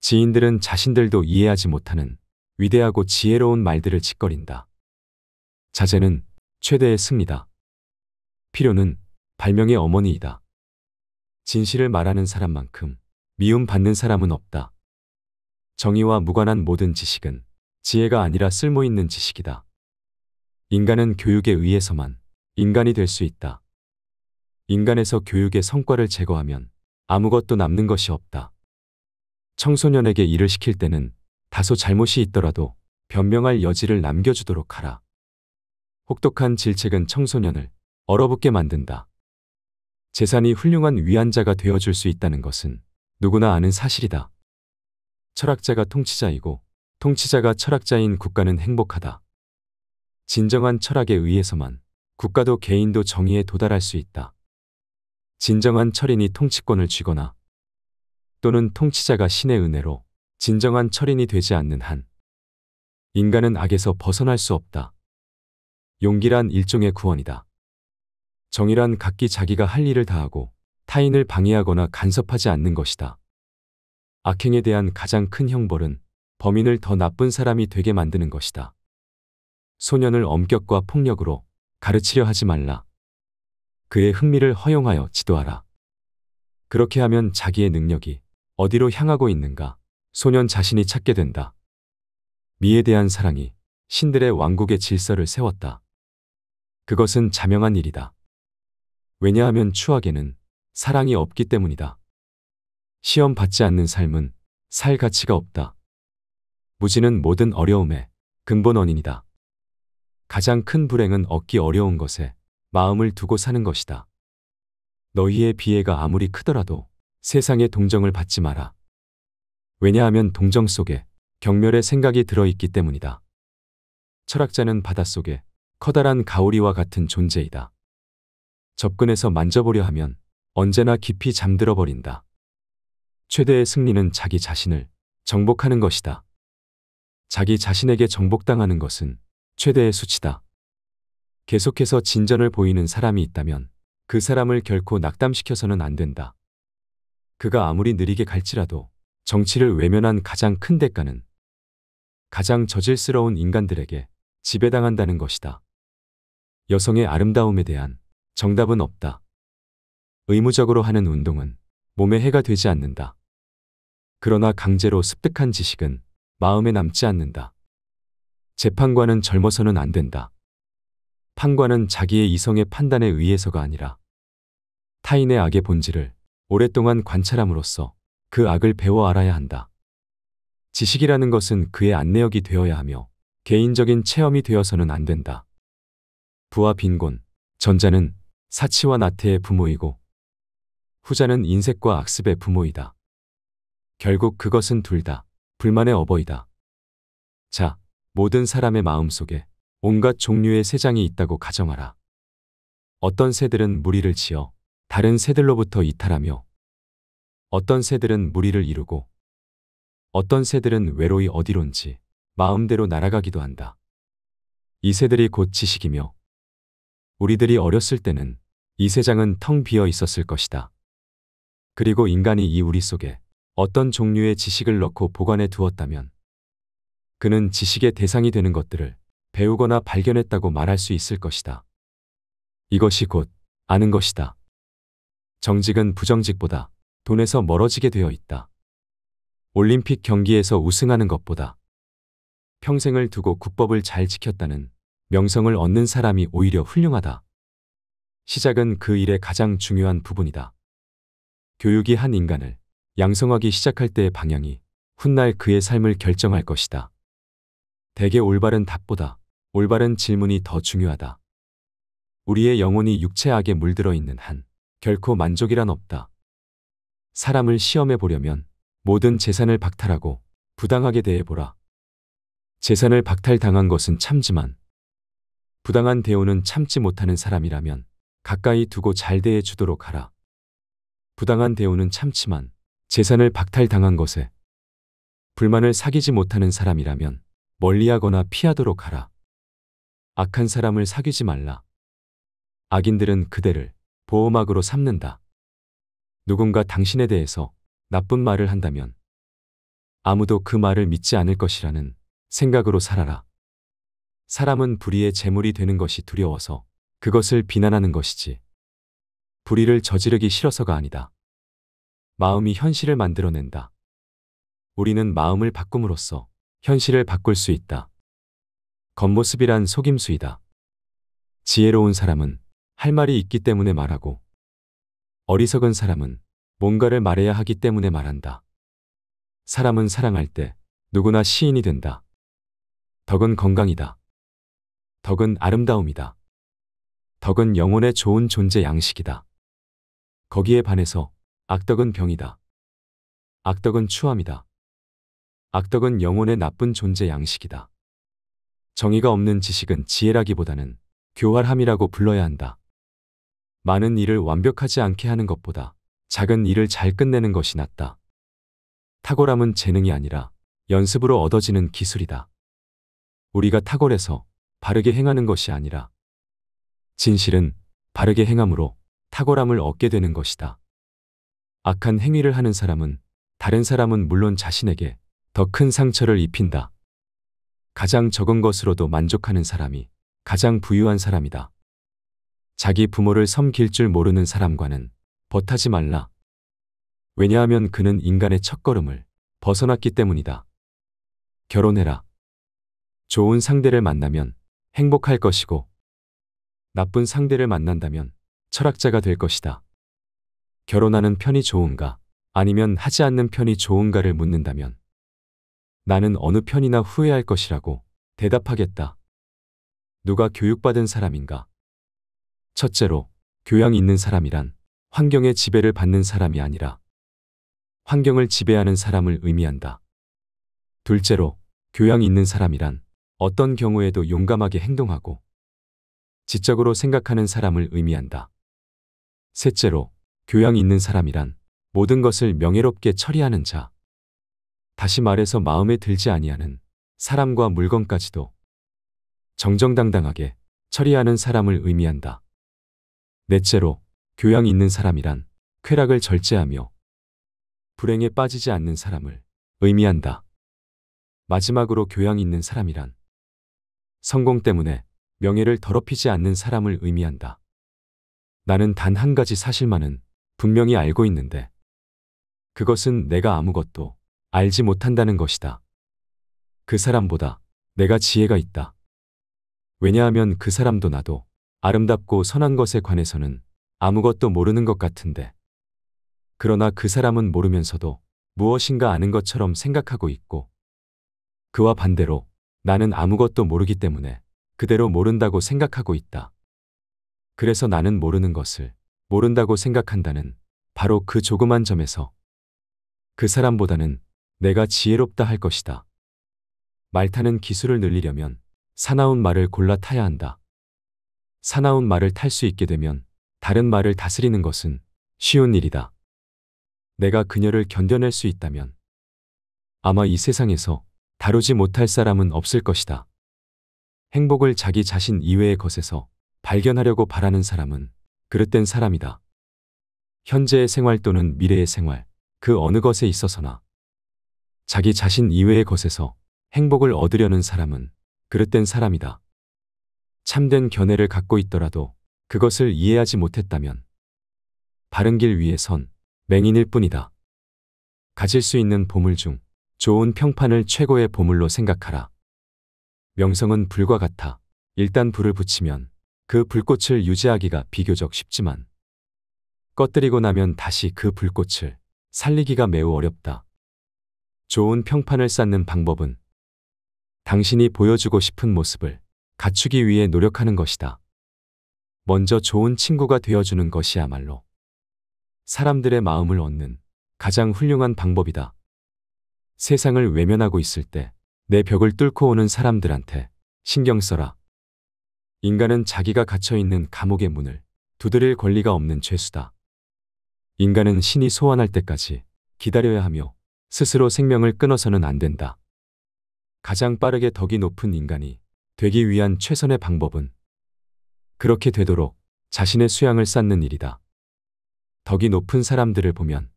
지인들은 자신들도 이해하지 못하는 위대하고 지혜로운 말들을 짓거린다. 자제는 최대의 승리다. 필요는 발명의 어머니이다. 진실을 말하는 사람만큼 미움받는 사람은 없다. 정의와 무관한 모든 지식은 지혜가 아니라 쓸모있는 지식이다. 인간은 교육에 의해서만 인간이 될 수 있다. 인간에서 교육의 성과를 제거하면 아무것도 남는 것이 없다. 청소년에게 일을 시킬 때는 다소 잘못이 있더라도 변명할 여지를 남겨주도록 하라. 혹독한 질책은 청소년을 얼어붙게 만든다. 재산이 훌륭한 위안자가 되어줄 수 있다는 것은 누구나 아는 사실이다. 철학자가 통치자이고 통치자가 철학자인 국가는 행복하다. 진정한 철학에 의해서만 국가도 개인도 정의에 도달할 수 있다. 진정한 철인이 통치권을 쥐거나 또는 통치자가 신의 은혜로 진정한 철인이 되지 않는 한 인간은 악에서 벗어날 수 없다. 용기란 일종의 구원이다. 정의란 각기 자기가 할 일을 다하고 타인을 방해하거나 간섭하지 않는 것이다. 악행에 대한 가장 큰 형벌은 범인을 더 나쁜 사람이 되게 만드는 것이다. 소년을 엄격과 폭력으로 가르치려 하지 말라. 그의 흥미를 허용하여 지도하라. 그렇게 하면 자기의 능력이 어디로 향하고 있는가 소년 자신이 찾게 된다. 미에 대한 사랑이 신들의 왕국의 질서를 세웠다. 그것은 자명한 일이다. 왜냐하면 추악에는 사랑이 없기 때문이다. 시험 받지 않는 삶은 살 가치가 없다. 무지는 모든 어려움의 근본 원인이다. 가장 큰 불행은 얻기 어려운 것에 마음을 두고 사는 것이다. 너희의 비애가 아무리 크더라도 세상의 동정을 받지 마라. 왜냐하면 동정 속에 경멸의 생각이 들어있기 때문이다. 철학자는 바닷속에 커다란 가오리와 같은 존재이다. 접근해서 만져보려 하면 언제나 깊이 잠들어 버린다. 최대의 승리는 자기 자신을 정복하는 것이다. 자기 자신에게 정복당하는 것은 최대의 수치다. 계속해서 진전을 보이는 사람이 있다면 그 사람을 결코 낙담시켜서는 안 된다. 그가 아무리 느리게 갈지라도 정치를 외면한 가장 큰 대가는 가장 저질스러운 인간들에게 지배당한다는 것이다. 여성의 아름다움에 대한 정답은 없다. 의무적으로 하는 운동은 몸에 해가 되지 않는다. 그러나 강제로 습득한 지식은 마음에 남지 않는다. 재판관은 젊어서는 안 된다. 판관은 자기의 이성의 판단에 의해서가 아니라 타인의 악의 본질을 오랫동안 관찰함으로써 그 악을 배워 알아야 한다. 지식이라는 것은 그의 안내역이 되어야 하며 개인적인 체험이 되어서는 안 된다. 부와 빈곤, 전자는 사치와 나태의 부모이고 후자는 인색과 악습의 부모이다. 결국 그것은 둘 다 불만의 어버이다. 자, 모든 사람의 마음속에 온갖 종류의 새장이 있다고 가정하라. 어떤 새들은 무리를 지어 다른 새들로부터 이탈하며 어떤 새들은 무리를 이루고 어떤 새들은 외로이 어디론지 마음대로 날아가기도 한다. 이 새들이 곧 지식이며 우리들이 어렸을 때는 이세장은텅 비어 있었을 것이다. 그리고 인간이 이 우리 속에 어떤 종류의 지식을 넣고 보관해 두었다면 그는 지식의 대상이 되는 것들을 배우거나 발견했다고 말할 수 있을 것이다. 이것이 곧 아는 것이다. 정직은 부정직보다 돈에서 멀어지게 되어 있다. 올림픽 경기에서 우승하는 것보다 평생을 두고 국법을 잘 지켰다는 명성을 얻는 사람이 오히려 훌륭하다. 시작은 그 일의 가장 중요한 부분이다. 교육이 한 인간을 양성하기 시작할 때의 방향이 훗날 그의 삶을 결정할 것이다. 대개 올바른 답보다 올바른 질문이 더 중요하다. 우리의 영혼이 육체하게 물들어 있는 한 결코 만족이란 없다. 사람을 시험해 보려면 모든 재산을 박탈하고 부당하게 대해보라. 재산을 박탈당한 것은 참지만 부당한 대우는 참지 못하는 사람이라면 가까이 두고 잘 대해 주도록 하라. 부당한 대우는 참지만 재산을 박탈당한 것에 불만을 사귀지 못하는 사람이라면 멀리하거나 피하도록 하라. 악한 사람을 사귀지 말라. 악인들은 그대를 보호막으로 삼는다. 누군가 당신에 대해서 나쁜 말을 한다면 아무도 그 말을 믿지 않을 것이라는 생각으로 살아라. 사람은 불의의 재물이 되는 것이 두려워서 그것을 비난하는 것이지. 불의를 저지르기 싫어서가 아니다. 마음이 현실을 만들어낸다. 우리는 마음을 바꿈으로써 현실을 바꿀 수 있다. 겉모습이란 속임수이다. 지혜로운 사람은 할 말이 있기 때문에 말하고 어리석은 사람은 뭔가를 말해야 하기 때문에 말한다. 사람은 사랑할 때 누구나 시인이 된다. 덕은 건강이다. 덕은 아름다움이다. 덕은 영혼의 좋은 존재 양식이다. 거기에 반해서 악덕은 병이다. 악덕은 추함이다. 악덕은 영혼의 나쁜 존재 양식이다. 정의가 없는 지식은 지혜라기보다는 교활함이라고 불러야 한다. 많은 일을 완벽하지 않게 하는 것보다 작은 일을 잘 끝내는 것이 낫다. 탁월함은 재능이 아니라 연습으로 얻어지는 기술이다. 우리가 탁월해서 바르게 행하는 것이 아니라 진실은 바르게 행함으로 탁월함을 얻게 되는 것이다. 악한 행위를 하는 사람은 다른 사람은 물론 자신에게 더 큰 상처를 입힌다. 가장 적은 것으로도 만족하는 사람이 가장 부유한 사람이다. 자기 부모를 섬길 줄 모르는 사람과는 버타지 말라. 왜냐하면 그는 인간의 첫걸음을 벗어났기 때문이다. 결혼해라. 좋은 상대를 만나면 행복할 것이고 나쁜 상대를 만난다면 철학자가 될 것이다. 결혼하는 편이 좋은가 아니면 하지 않는 편이 좋은가를 묻는다면 나는 어느 편이나 후회할 것이라고 대답하겠다. 누가 교육받은 사람인가 첫째로 교양 있는 사람이란 환경의 지배를 받는 사람이 아니라 환경을 지배하는 사람을 의미한다. 둘째로 교양 있는 사람이란 어떤 경우에도 용감하게 행동하고 지적으로 생각하는 사람을 의미한다. 셋째로 교양 있는 사람이란 모든 것을 명예롭게 처리하는 자. 다시 말해서 마음에 들지 아니하는 사람과 물건까지도 정정당당하게 처리하는 사람을 의미한다. 넷째로 교양 있는 사람이란 쾌락을 절제하며 불행에 빠지지 않는 사람을 의미한다. 마지막으로 교양 있는 사람이란 성공 때문에 명예를 더럽히지 않는 사람을 의미한다. 나는 단 한 가지 사실만은 분명히 알고 있는데 그것은 내가 아무것도 알지 못한다는 것이다. 그 사람보다 내가 지혜가 있다. 왜냐하면 그 사람도 나도 아름답고 선한 것에 관해서는 아무것도 모르는 것 같은데. 그러나 그 사람은 모르면서도 무엇인가 아는 것처럼 생각하고 있고, 그와 반대로 나는 아무것도 모르기 때문에 그대로 모른다고 생각하고 있다. 그래서 나는 모르는 것을 모른다고 생각한다는 바로 그 조그만 점에서 그 사람보다는 내가 지혜롭다 할 것이다. 말 타는 기술을 늘리려면 사나운 말을 골라 타야 한다. 사나운 말을 탈 수 있게 되면 다른 말을 다스리는 것은 쉬운 일이다. 내가 그녀를 견뎌낼 수 있다면 아마 이 세상에서 다루지 못할 사람은 없을 것이다. 행복을 자기 자신 이외의 것에서 발견하려고 바라는 사람은 그릇된 사람이다. 현재의 생활 또는 미래의 생활, 그 어느 것에 있어서나 자기 자신 이외의 것에서 행복을 얻으려는 사람은 그릇된 사람이다. 참된 견해를 갖고 있더라도 그것을 이해하지 못했다면 바른 길 위에 선 맹인일 뿐이다. 가질 수 있는 보물 중 좋은 평판을 최고의 보물로 생각하라. 명성은 불과 같아 일단 불을 붙이면 그 불꽃을 유지하기가 비교적 쉽지만 꺼뜨리고 나면 다시 그 불꽃을 살리기가 매우 어렵다. 좋은 평판을 쌓는 방법은 당신이 보여주고 싶은 모습을 갖추기 위해 노력하는 것이다. 먼저 좋은 친구가 되어주는 것이야말로 사람들의 마음을 얻는 가장 훌륭한 방법이다. 세상을 외면하고 있을 때 내 벽을 뚫고 오는 사람들한테 신경 써라. 인간은 자기가 갇혀 있는 감옥의 문을 두드릴 권리가 없는 죄수다. 인간은 신이 소환할 때까지 기다려야 하며 스스로 생명을 끊어서는 안 된다. 가장 빠르게 덕이 높은 인간이 되기 위한 최선의 방법은 그렇게 되도록 자신의 수양을 쌓는 일이다. 덕이 높은 사람들을 보면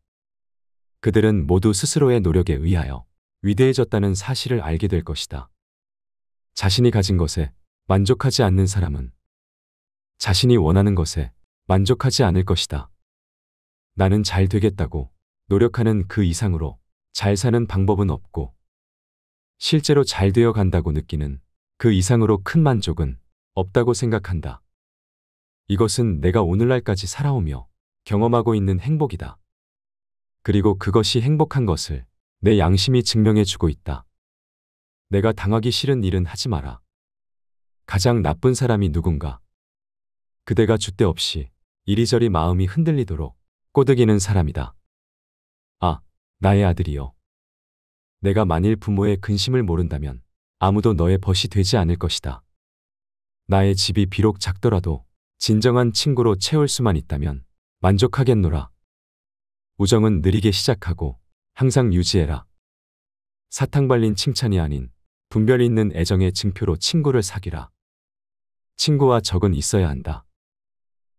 그들은 모두 스스로의 노력에 의하여 위대해졌다는 사실을 알게 될 것이다. 자신이 가진 것에 만족하지 않는 사람은 자신이 원하는 것에 만족하지 않을 것이다. 나는 잘 되겠다고 노력하는 그 이상으로 잘 사는 방법은 없고 실제로 잘 되어 간다고 느끼는 그 이상으로 큰 만족은 없다고 생각한다. 이것은 내가 오늘날까지 살아오며 경험하고 있는 행복이다. 그리고 그것이 행복한 것을 내 양심이 증명해 주고 있다. 내가 당하기 싫은 일은 하지 마라. 가장 나쁜 사람이 누군가. 그대가 주때 없이 이리저리 마음이 흔들리도록 꼬드기는 사람이다. 아, 나의 아들이여. 내가 만일 부모의 근심을 모른다면 아무도 너의 벗이 되지 않을 것이다. 나의 집이 비록 작더라도 진정한 친구로 채울 수만 있다면 만족하겠노라. 우정은 느리게 시작하고 항상 유지해라. 사탕 발린 칭찬이 아닌 분별 있는 애정의 증표로 친구를 사귀라. 친구와 적은 있어야 한다.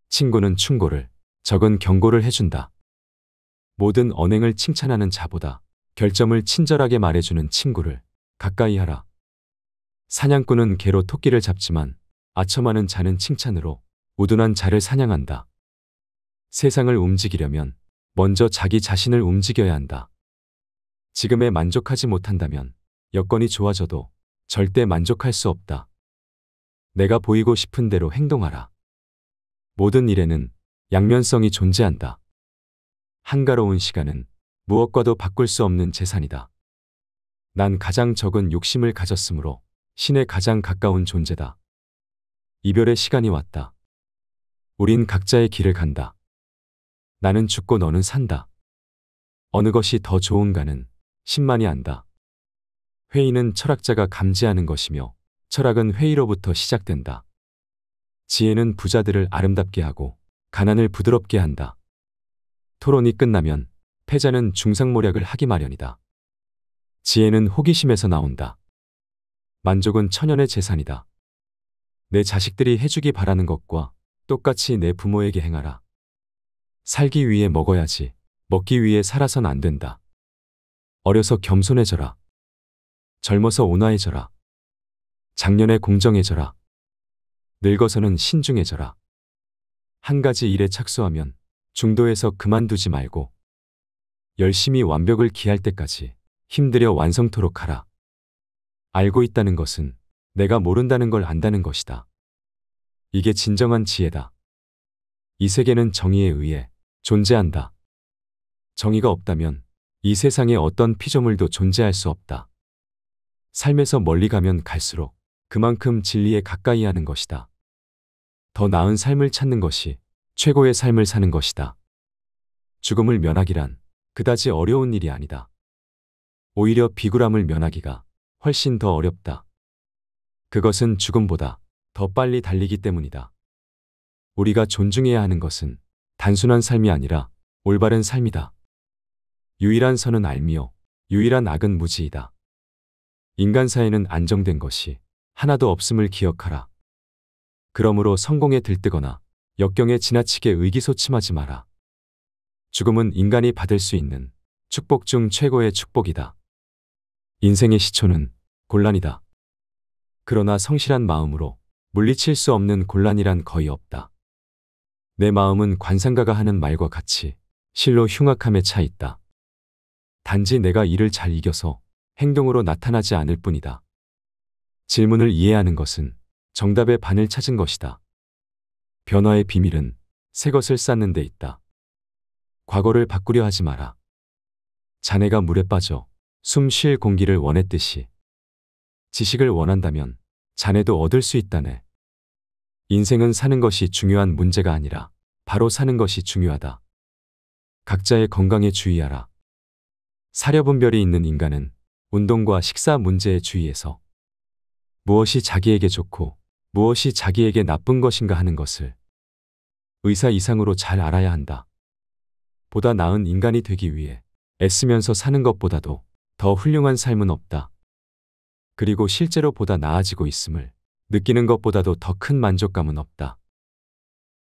친구는 충고를, 적은 경고를 해준다. 모든 언행을 칭찬하는 자보다 결점을 친절하게 말해주는 친구를 가까이 하라. 사냥꾼은 개로 토끼를 잡지만 아첨하는 자는 칭찬으로 우둔한 자를 사냥한다. 세상을 움직이려면 먼저 자기 자신을 움직여야 한다. 지금에 만족하지 못한다면 여건이 좋아져도 절대 만족할 수 없다. 내가 보이고 싶은 대로 행동하라. 모든 일에는 양면성이 존재한다. 한가로운 시간은 무엇과도 바꿀 수 없는 재산이다. 난 가장 적은 욕심을 가졌으므로 신에 가장 가까운 존재다. 이별의 시간이 왔다. 우린 각자의 길을 간다. 나는 죽고 너는 산다. 어느 것이 더 좋은가는 신만이 안다. 회의는 철학자가 감지하는 것이며 철학은 회의로부터 시작된다. 지혜는 부자들을 아름답게 하고 가난을 부드럽게 한다. 토론이 끝나면 패자는 중상모략을 하기 마련이다. 지혜는 호기심에서 나온다. 만족은 천연의 재산이다. 내 자식들이 해주기 바라는 것과 똑같이 내 부모에게 행하라. 살기 위해 먹어야지. 먹기 위해 살아선 안 된다. 어려서 겸손해져라. 젊어서 온화해져라. 작년에 공정해져라. 늙어서는 신중해져라. 한 가지 일에 착수하면 중도에서 그만두지 말고 열심히 완벽을 기할 때까지 힘들여 완성토록 하라. 알고 있다는 것은 내가 모른다는 걸 안다는 것이다. 이게 진정한 지혜다. 이 세계는 정의에 의해 존재한다. 정의가 없다면 이 세상에 어떤 피조물도 존재할 수 없다. 삶에서 멀리 가면 갈수록 그만큼 진리에 가까이 하는 것이다. 더 나은 삶을 찾는 것이 최고의 삶을 사는 것이다. 죽음을 면하기란 그다지 어려운 일이 아니다. 오히려 비굴함을 면하기가 훨씬 더 어렵다. 그것은 죽음보다 더 빨리 달리기 때문이다. 우리가 존중해야 하는 것은 단순한 삶이 아니라 올바른 삶이다. 유일한 선은 알미요, 유일한 악은 무지이다. 인간 사회는 안정된 것이 하나도 없음을 기억하라. 그러므로 성공에 들뜨거나 역경에 지나치게 의기소침하지 마라. 죽음은 인간이 받을 수 있는 축복 중 최고의 축복이다. 인생의 시초는 곤란이다. 그러나 성실한 마음으로 물리칠 수 없는 곤란이란 거의 없다. 내 마음은 관상가가 하는 말과 같이 실로 흉악함에 차 있다. 단지 내가 이를 잘 이겨서 행동으로 나타나지 않을 뿐이다. 질문을 이해하는 것은 정답의 반을 찾은 것이다. 변화의 비밀은 새 것을 쌓는 데 있다. 과거를 바꾸려 하지 마라. 자네가 물에 빠져 숨쉴 공기를 원했듯이 지식을 원한다면 자네도 얻을 수 있다네. 인생은 사는 것이 중요한 문제가 아니라 바로 사는 것이 중요하다. 각자의 건강에 주의하라. 사려분별이 있는 인간은 운동과 식사 문제에 주의해서 무엇이 자기에게 좋고 무엇이 자기에게 나쁜 것인가 하는 것을 의사 이상으로 잘 알아야 한다. 보다 나은 인간이 되기 위해 애쓰면서 사는 것보다도 더 훌륭한 삶은 없다. 그리고 실제로 보다 나아지고 있음을 느끼는 것보다도 더 큰 만족감은 없다.